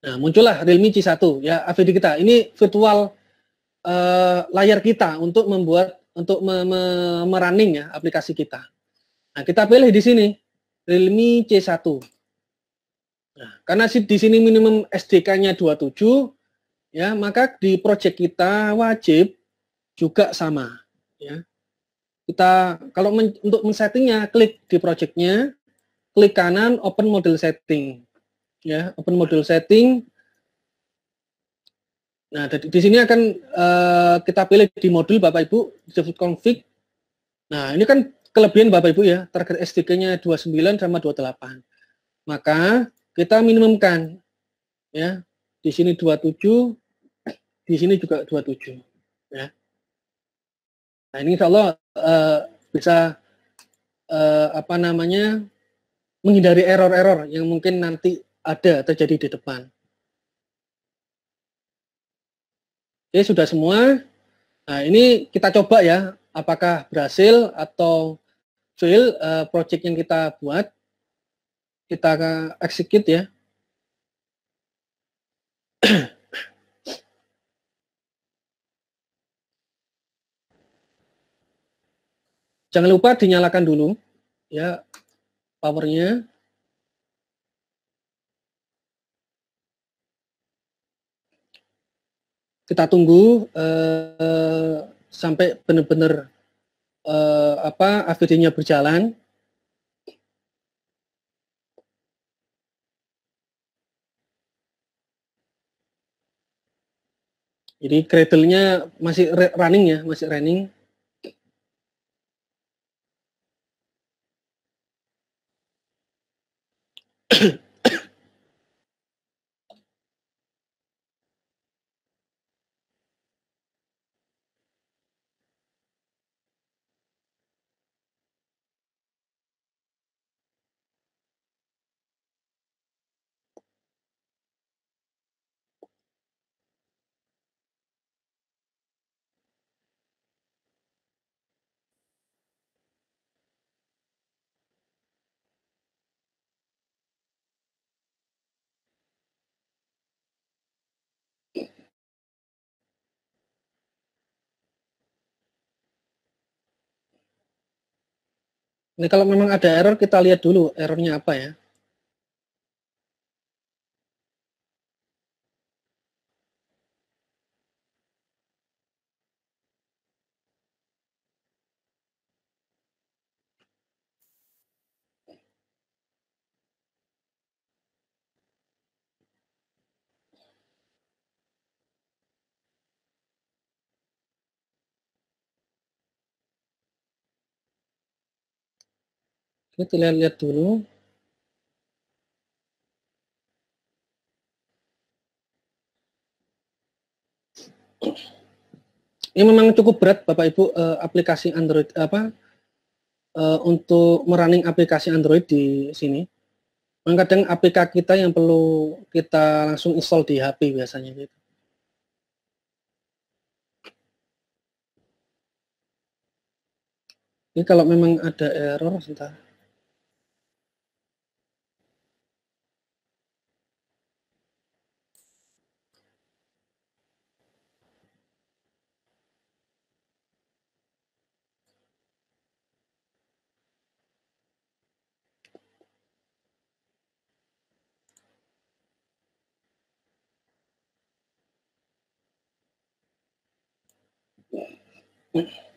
[SPEAKER 1] Nah, muncullah Realme C1 ya AVD kita. Ini virtual uh, layar kita untuk membuat untuk me me merunning ya aplikasi kita. Nah, kita pilih di sini Realme C1. Nah, karena di sini minimum SDK-nya 27 ya, maka di project kita wajib juga sama ya. Kita kalau men untuk men-settingnya klik di projectnya, klik kanan open model setting ya open module setting nah di sini akan uh, kita pilih di modul bapak ibu disebut config nah ini kan kelebihan bapak ibu ya target SDK nya 29 sama 28 maka kita minimumkan ya di sini 27 di sini juga 27 ya nah ini insya Allah uh, bisa uh, apa namanya menghindari error-error yang mungkin nanti ada terjadi di depan. Oke, sudah semua. Nah, ini kita coba ya, apakah berhasil atau fail uh, project yang kita buat. Kita execute ya. Jangan lupa dinyalakan dulu ya powernya kita tunggu uh, sampai benar-benar uh, apa akhirnya berjalan. Jadi cradle-nya masih running ya, masih running. Nah, kalau memang ada error, kita lihat dulu errornya apa ya. kita lihat lihat dulu. Ini memang cukup berat Bapak Ibu eh, aplikasi Android apa eh, untuk merunning aplikasi Android di sini. Memang kadang APK kita yang perlu kita langsung install di HP biasanya gitu. Ini kalau memang ada error sebentar. Mm-hmm.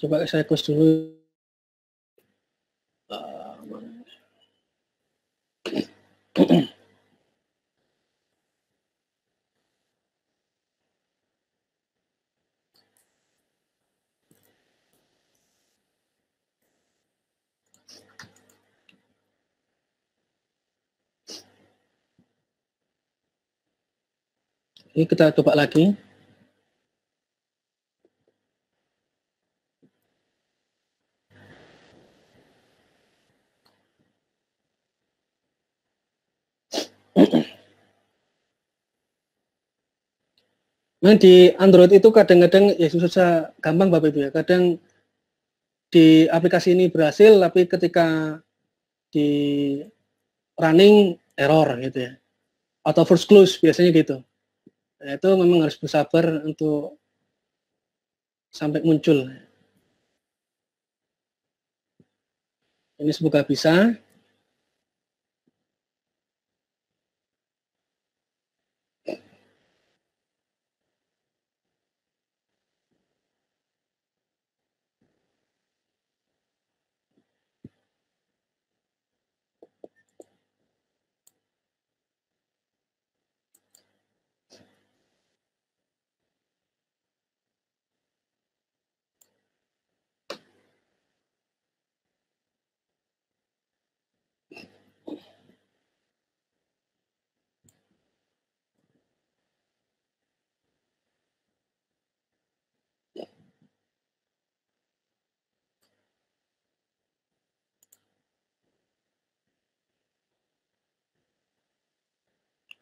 [SPEAKER 1] Coba saya close dulu. Ini kita coba lagi. Nah, di Android itu kadang-kadang ya susah gampang Bapak Ibu ya. Kadang di aplikasi ini berhasil tapi ketika di running error gitu ya. Atau first close biasanya gitu. Nah, itu memang harus bersabar untuk sampai muncul. Ini semoga bisa.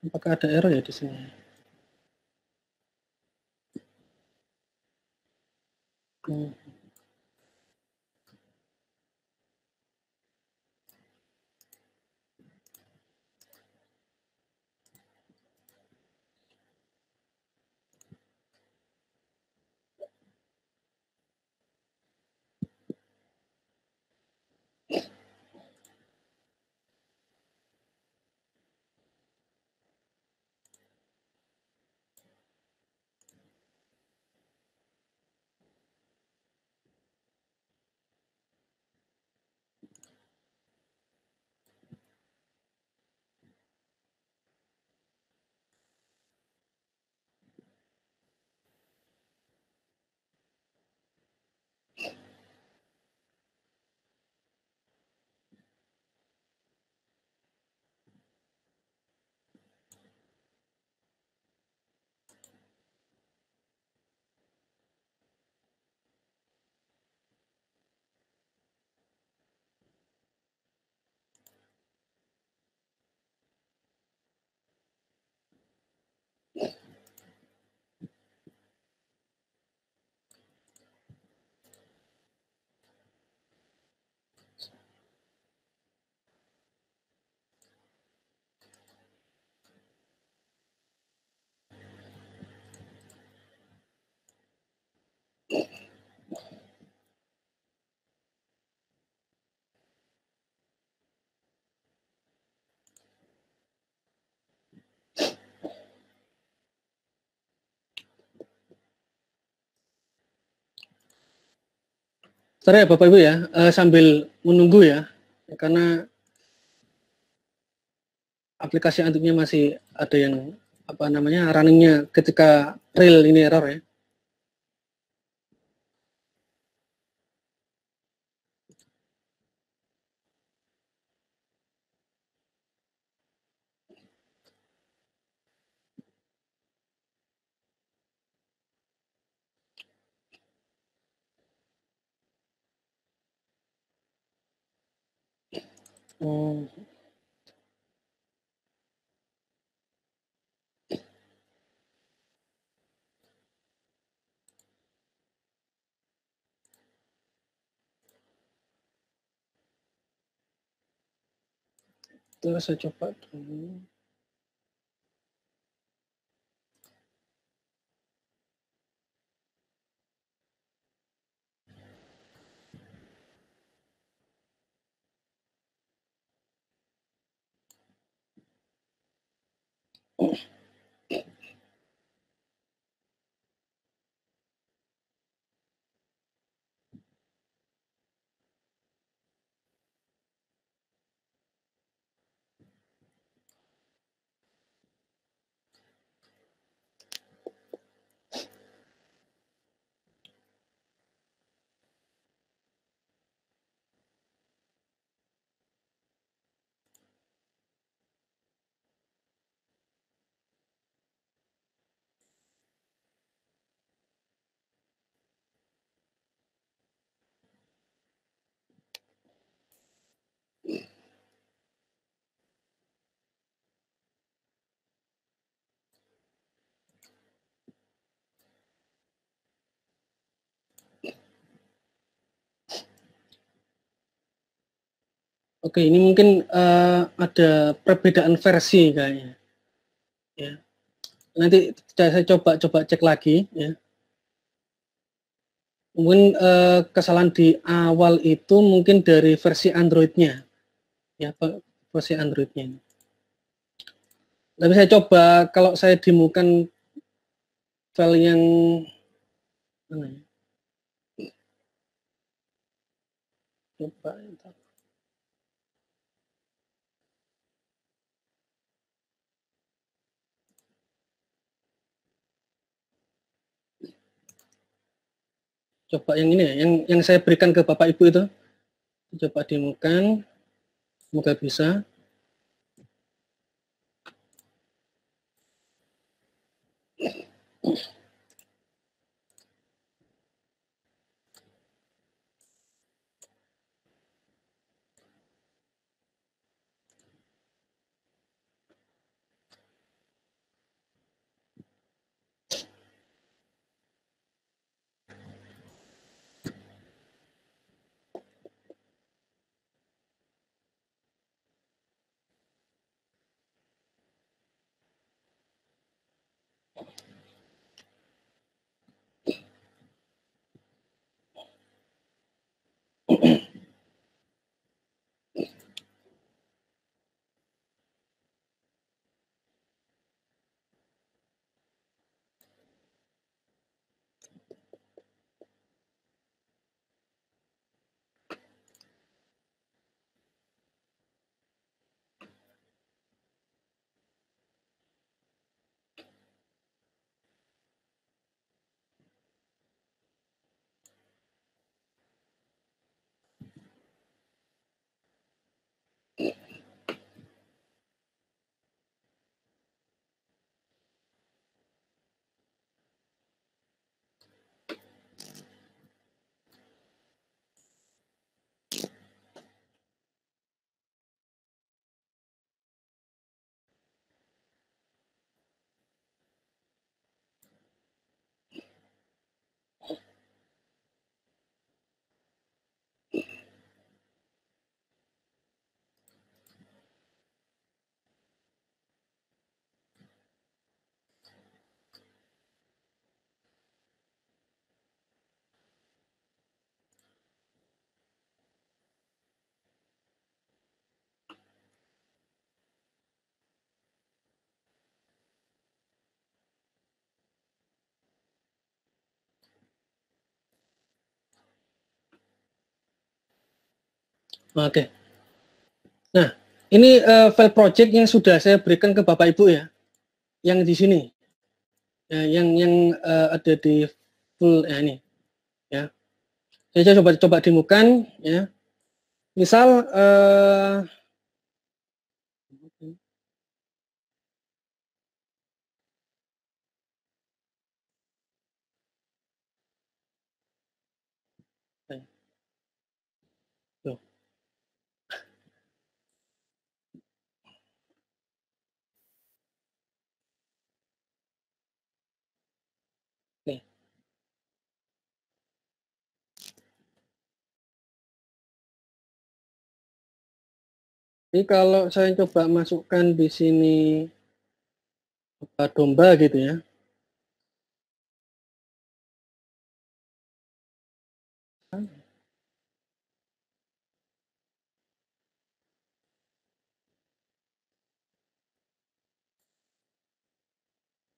[SPEAKER 2] Apakah ada error ya di sini? Hmm.
[SPEAKER 1] Sorry ya Bapak Ibu ya, uh, sambil menunggu ya, karena aplikasi antiknya masih ada yang apa namanya runningnya ketika real ini error ya. Terus saya coba dulu. Oh. Oke, ini mungkin uh, ada perbedaan versi kayaknya. Ya. Nanti saya coba coba cek lagi ya. Mungkin uh, kesalahan di awal itu mungkin dari versi Android-nya, Ya, versi Android-nya. Tapi saya coba kalau saya dimukan file yang mana ya? Coba coba yang ini yang yang saya berikan ke Bapak Ibu itu coba dimukan semoga bisa Thank you. Oke. Okay. Nah, ini uh, file project yang sudah saya berikan ke Bapak Ibu ya. Yang di sini. Ya, yang yang uh, ada di full ya ini. Ya. Saya coba coba dimukan ya. Misal uh,
[SPEAKER 2] Jadi kalau saya coba masukkan di sini domba gitu ya.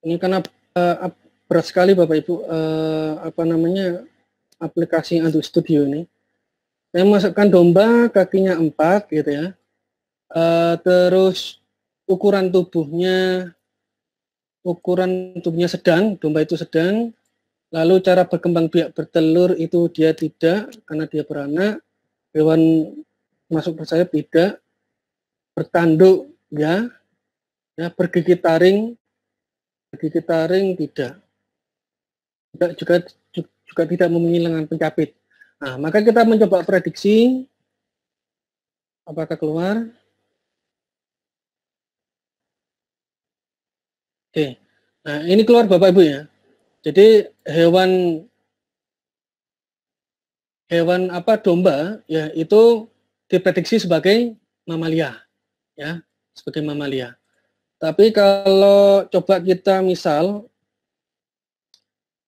[SPEAKER 1] Ini karena uh, berat sekali Bapak Ibu uh, apa namanya aplikasi Ando Studio ini. Saya masukkan domba kakinya empat, gitu ya uh, terus ukuran tubuhnya ukuran tubuhnya sedang, domba itu sedang, lalu cara berkembang biak bertelur itu dia tidak karena dia beranak, hewan masuk bersayap tidak, bertanduk ya, ya bergigi taring, bergigi taring tidak, tidak juga juga tidak memiliki lengan pencapit. Nah, maka kita mencoba prediksi apakah keluar Oke. Nah, ini keluar Bapak Ibu ya. Jadi hewan hewan apa domba ya itu diprediksi sebagai mamalia ya, sebagai mamalia. Tapi kalau coba kita misal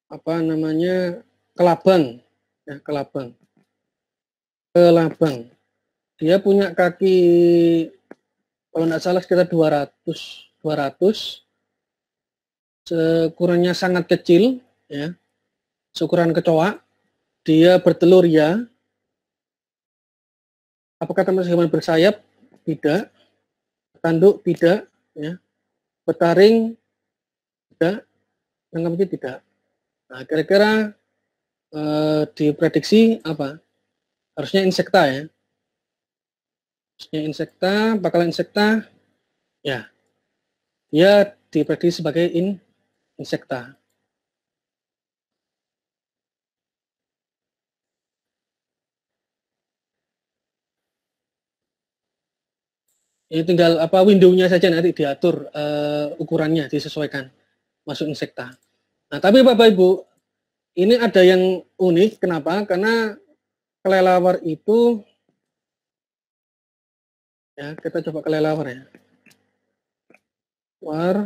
[SPEAKER 1] apa namanya kelabang ya kelabang kelabang dia punya kaki kalau tidak salah sekitar 200 200 seukurannya sangat kecil, ya, seukuran kecoa, dia bertelur ya. Apakah termasuk hewan bersayap? Tidak. Tanduk? Tidak. Ya. Bertaring? Tidak. itu tidak. Nah, kira-kira eh, diprediksi apa? Harusnya insekta ya. Harusnya insekta, bakalan insekta, ya. ya diprediksi sebagai in insekta ini tinggal apa windownya saja nanti diatur uh, ukurannya disesuaikan masuk insekta. Nah tapi bapak ibu ini ada yang unik kenapa? Karena kelelawar itu ya kita coba kelelawar ya. War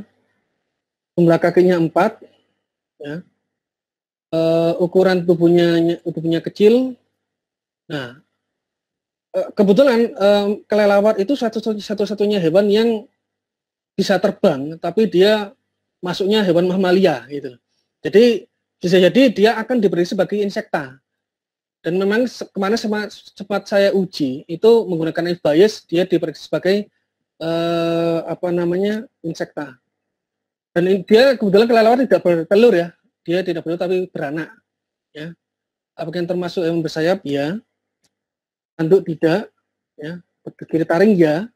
[SPEAKER 1] jumlah kakinya empat ya. E, ukuran tubuhnya tubuhnya kecil nah e, kebetulan e, kelelawar itu satu-satunya hewan yang bisa terbang tapi dia masuknya hewan mamalia gitu jadi bisa jadi dia akan diberi sebagai insekta dan memang kemana sempat saya uji itu menggunakan bias dia diberi sebagai apa namanya insekta dan dia kebetulan kelelawar tidak bertelur ya dia tidak bertelur tapi beranak ya apakah yang termasuk yang bersayap ya tanduk tidak ya bergigi taring ya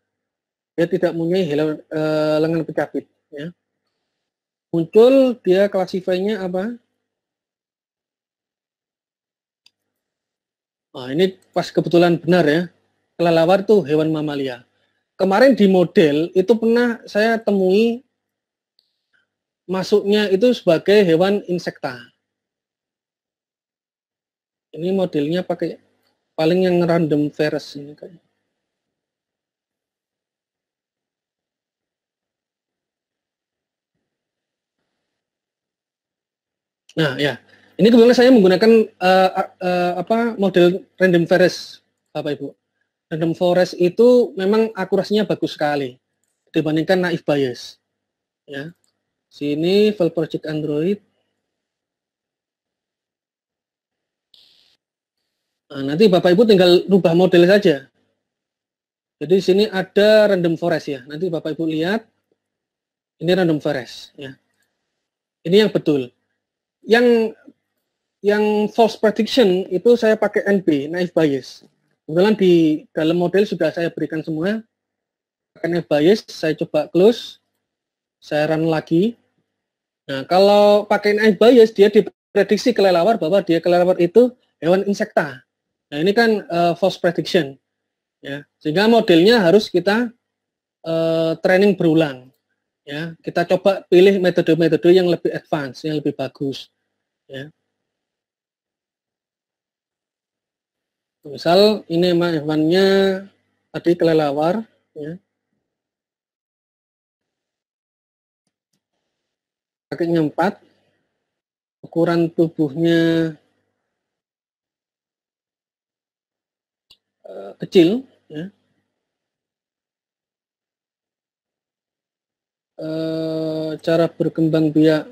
[SPEAKER 1] dia tidak punya uh, lengan pencapit ya muncul dia klasifikasinya apa Nah, ini pas kebetulan benar ya kelelawar tuh hewan mamalia kemarin di model itu pernah saya temui masuknya itu sebagai hewan insekta. Ini modelnya pakai paling yang random virus ini kayaknya. Nah, ya. Ini kebetulan saya menggunakan uh, uh, apa model random forest, Bapak Ibu. Random forest itu memang akurasinya bagus sekali dibandingkan naif bias. Ya. Sini file project Android. Nah, nanti Bapak Ibu tinggal rubah model saja. Jadi sini ada random forest ya. Nanti Bapak Ibu lihat ini random forest ya. Ini yang betul. Yang yang false prediction itu saya pakai NP naive bias. Kebetulan di dalam model sudah saya berikan semua. Pakai naive bias, saya coba close. Saya run lagi. Nah, kalau pakai bias dia diprediksi kelelawar bahwa dia kelelawar itu hewan insekta. Nah, ini kan uh, false prediction. Ya, sehingga modelnya harus kita uh, training berulang. Ya, kita coba pilih metode-metode yang lebih advance, yang lebih bagus. Ya. Misal ini hewannya tadi kelelawar, ya. kakinya empat, ukuran tubuhnya uh, kecil, ya. Uh, cara berkembang biak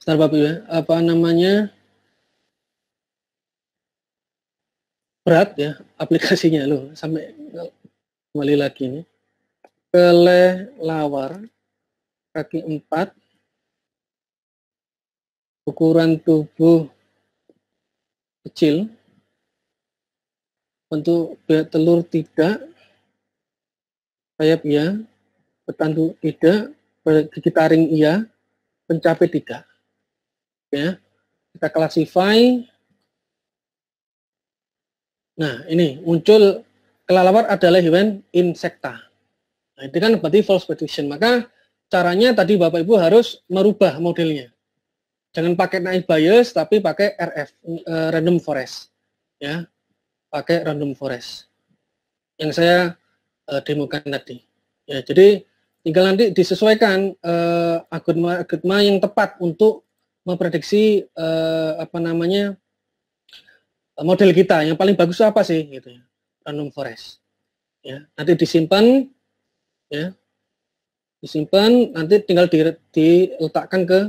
[SPEAKER 1] Starbucks ya, apa namanya berat ya aplikasinya loh sampai kembali lagi nih kelelawar kaki empat ukuran tubuh kecil untuk biak telur tidak sayap iya petandu tidak gigi taring iya mencapai tidak ya kita klasifikasi. nah ini muncul kelelawar adalah hewan insekta Nah, itu kan berarti false prediction. Maka caranya tadi Bapak Ibu harus merubah modelnya. Jangan pakai naive bias tapi pakai RF uh, eh, random forest ya. Pakai random forest. Yang saya uh, demokan tadi. Ya, jadi tinggal nanti disesuaikan uh, algoritma, algoritma yang tepat untuk memprediksi uh, apa namanya model kita yang paling bagus apa sih gitu ya. Random forest. Ya, nanti disimpan ya disimpan nanti tinggal di, diletakkan ke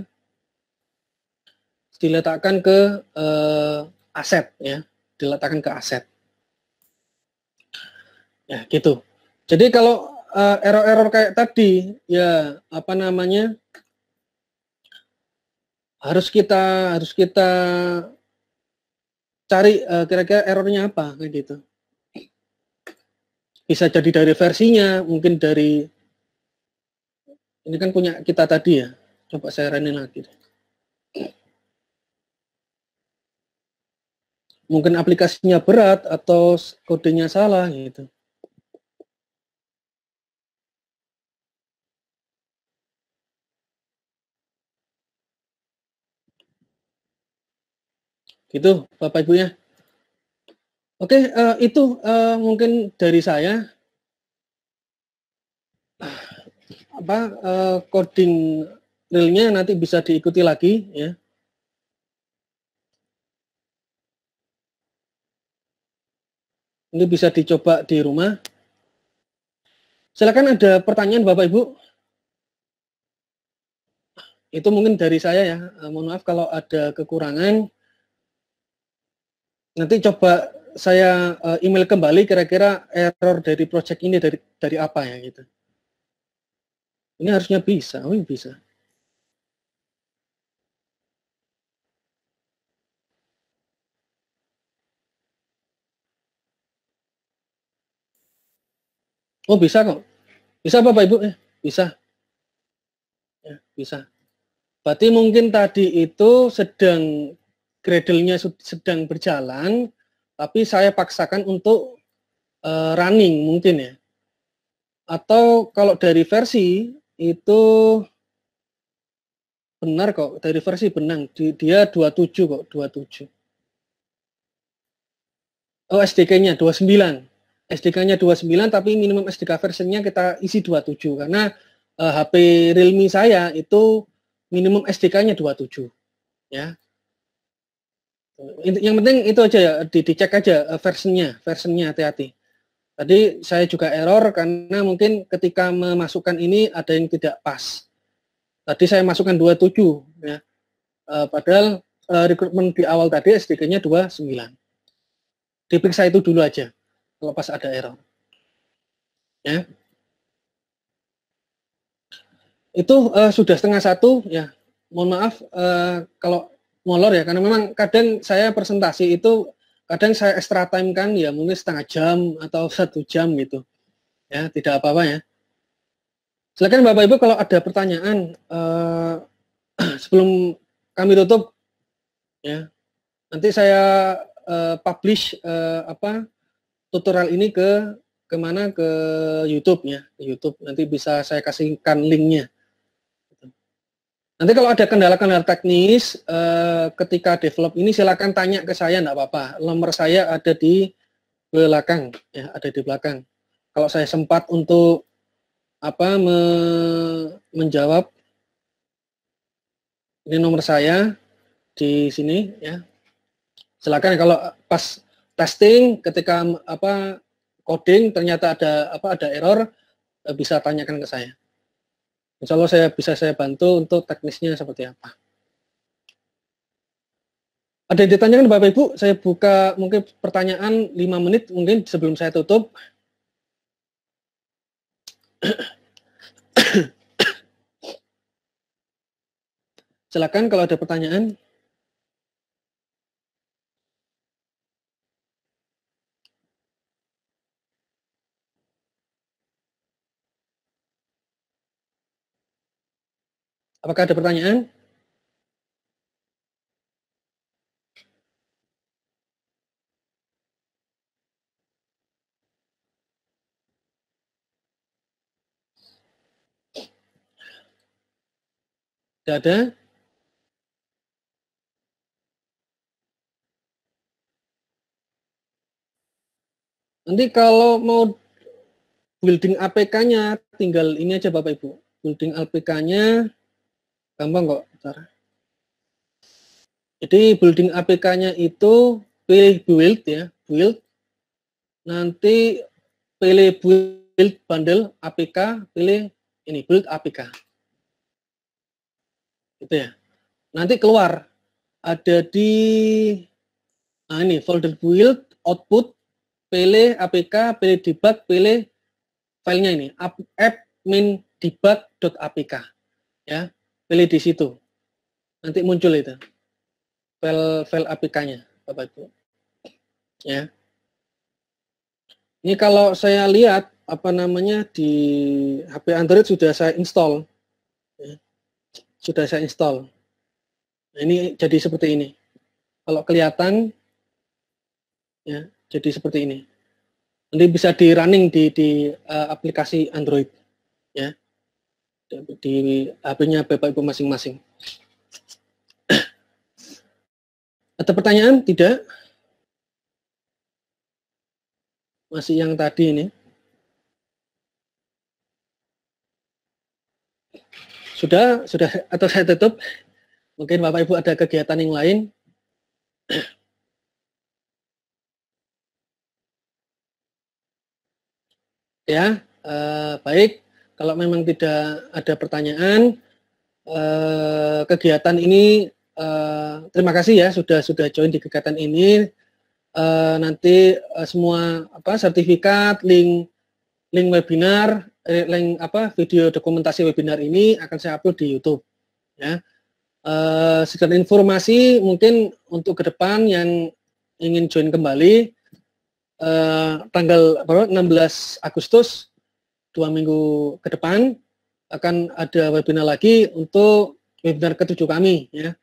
[SPEAKER 1] diletakkan ke uh, aset ya diletakkan ke aset ya gitu jadi kalau error eh, error-error kayak tadi ya apa namanya harus kita harus kita cari kira eh, kira-kira errornya apa kayak gitu bisa jadi dari versinya, mungkin dari ini kan punya kita tadi ya. Coba saya renin lagi. Mungkin aplikasinya berat atau kodenya salah gitu. Gitu, Bapak Ibu ya. Oke, uh, itu uh, mungkin dari saya apa uh, coding realnya nanti bisa diikuti lagi ya. Ini bisa dicoba di rumah. Silakan ada pertanyaan Bapak Ibu. Itu mungkin dari saya ya. Mohon maaf kalau ada kekurangan. Nanti coba saya uh, email kembali kira-kira error dari project ini dari dari apa ya gitu. Ini harusnya bisa, oh bisa. Oh bisa kok. Bisa Bapak Ibu? ya, bisa. Ya, bisa. Berarti mungkin tadi itu sedang gradle sedang berjalan, tapi saya paksakan untuk uh, running mungkin ya. Atau kalau dari versi itu benar kok, dari versi benang dia 27 kok, 27. Oh, SDK-nya 29. SDK-nya 29 tapi minimum SDK versinya kita isi 27 karena uh, eh, HP Realme saya itu minimum SDK-nya 27 ya Eh, yang penting itu aja ya di, dicek aja eh, versinya versinya hati-hati tadi saya juga error karena mungkin ketika memasukkan ini ada yang tidak pas tadi saya masukkan 27 ya uh, padahal uh, rekrutmen di awal tadi SDG-nya 29 diperiksa itu dulu aja kalau pas ada error ya itu uh, sudah setengah satu ya mohon maaf uh, kalau molor ya karena memang kadang saya presentasi itu kadang saya extra time kan ya mungkin setengah jam atau satu jam gitu ya tidak apa-apa ya silakan bapak ibu kalau ada pertanyaan eh, sebelum kami tutup ya nanti saya eh, publish eh, apa tutorial ini ke kemana ke YouTube ya YouTube nanti bisa saya kasihkan linknya Nanti kalau ada kendala-kendala teknis eh, ketika develop ini silakan tanya ke saya enggak apa-apa. Nomor saya ada di belakang ya, ada di belakang. Kalau saya sempat untuk apa me menjawab ini nomor saya di sini ya. Silakan kalau pas testing ketika apa coding ternyata ada apa ada error eh, bisa tanyakan ke saya. Insya Allah saya bisa saya bantu untuk teknisnya seperti apa. Ada yang ditanyakan Bapak Ibu, saya buka mungkin pertanyaan 5 menit mungkin sebelum saya tutup. Silakan kalau ada pertanyaan.
[SPEAKER 2] Apakah ada pertanyaan? Tidak ada?
[SPEAKER 1] Nanti kalau mau building APK-nya, tinggal ini aja Bapak Ibu. Building APK-nya Gampang kok, cara Jadi building APK-nya itu pilih build ya, build. Nanti pilih build bundle APK, pilih ini build APK. Gitu ya. Nanti keluar ada di nah ini folder build output pilih APK, pilih debug, pilih filenya ini app min debug.apk ya pilih di situ. Nanti muncul itu file-file APK-nya, Bapak Ibu. Ya. Ini kalau saya lihat apa namanya di HP Android sudah saya install, ya. sudah saya install. Nah, ini jadi seperti ini. Kalau kelihatan, ya jadi seperti ini. Nanti bisa di running di, di uh, aplikasi Android, ya di HP-nya Bapak Ibu masing-masing. Ada pertanyaan? Tidak? Masih yang tadi ini. Sudah, sudah atau saya tutup. Mungkin Bapak Ibu ada kegiatan yang lain. ya, eh, baik. Kalau memang tidak ada pertanyaan, eh, kegiatan ini eh, terima kasih ya sudah sudah join di kegiatan ini. Eh, nanti eh, semua apa sertifikat, link link webinar, eh, link apa video dokumentasi webinar ini akan saya upload di YouTube. Ya, eh, sekedar informasi mungkin untuk ke depan yang ingin join kembali eh, tanggal 16 Agustus dua minggu ke depan akan ada webinar lagi untuk webinar ketujuh kami ya.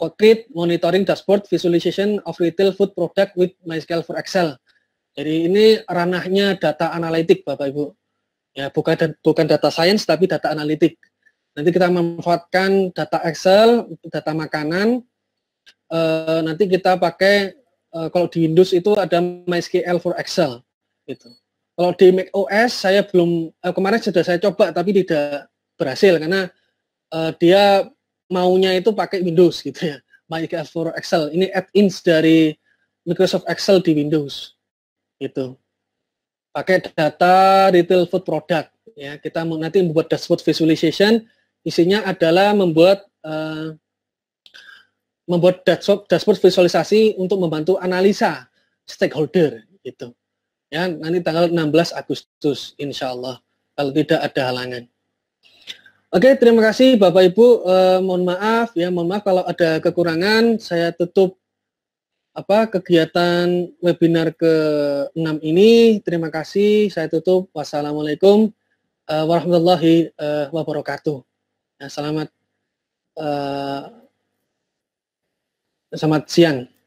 [SPEAKER 1] concrete Monitoring Dashboard Visualization of Retail Food Product with MySQL for Excel. Jadi ini ranahnya data analitik Bapak Ibu. Ya, bukan bukan data science tapi data analitik. Nanti kita memanfaatkan data Excel, data makanan. E, nanti kita pakai e, kalau di Windows itu ada MySQL for Excel gitu. Kalau di Mac OS saya belum uh, kemarin sudah saya coba tapi tidak berhasil karena uh, dia maunya itu pakai Windows gitu ya. Microsoft for Excel. Ini add-ins dari Microsoft Excel di Windows. itu Pakai data retail food product ya. Kita nanti membuat dashboard visualization isinya adalah membuat uh, membuat dashboard, dashboard visualisasi untuk membantu analisa stakeholder gitu. Ya, nanti tanggal 16 Agustus, insya Allah, kalau tidak ada halangan. Oke, terima kasih Bapak Ibu. Eh, mohon maaf ya, mohon maaf kalau ada kekurangan. Saya tutup apa kegiatan webinar ke-6 ini. Terima kasih. Saya tutup. Wassalamualaikum eh, warahmatullahi eh, wabarakatuh. ya, selamat uh, selamat siang.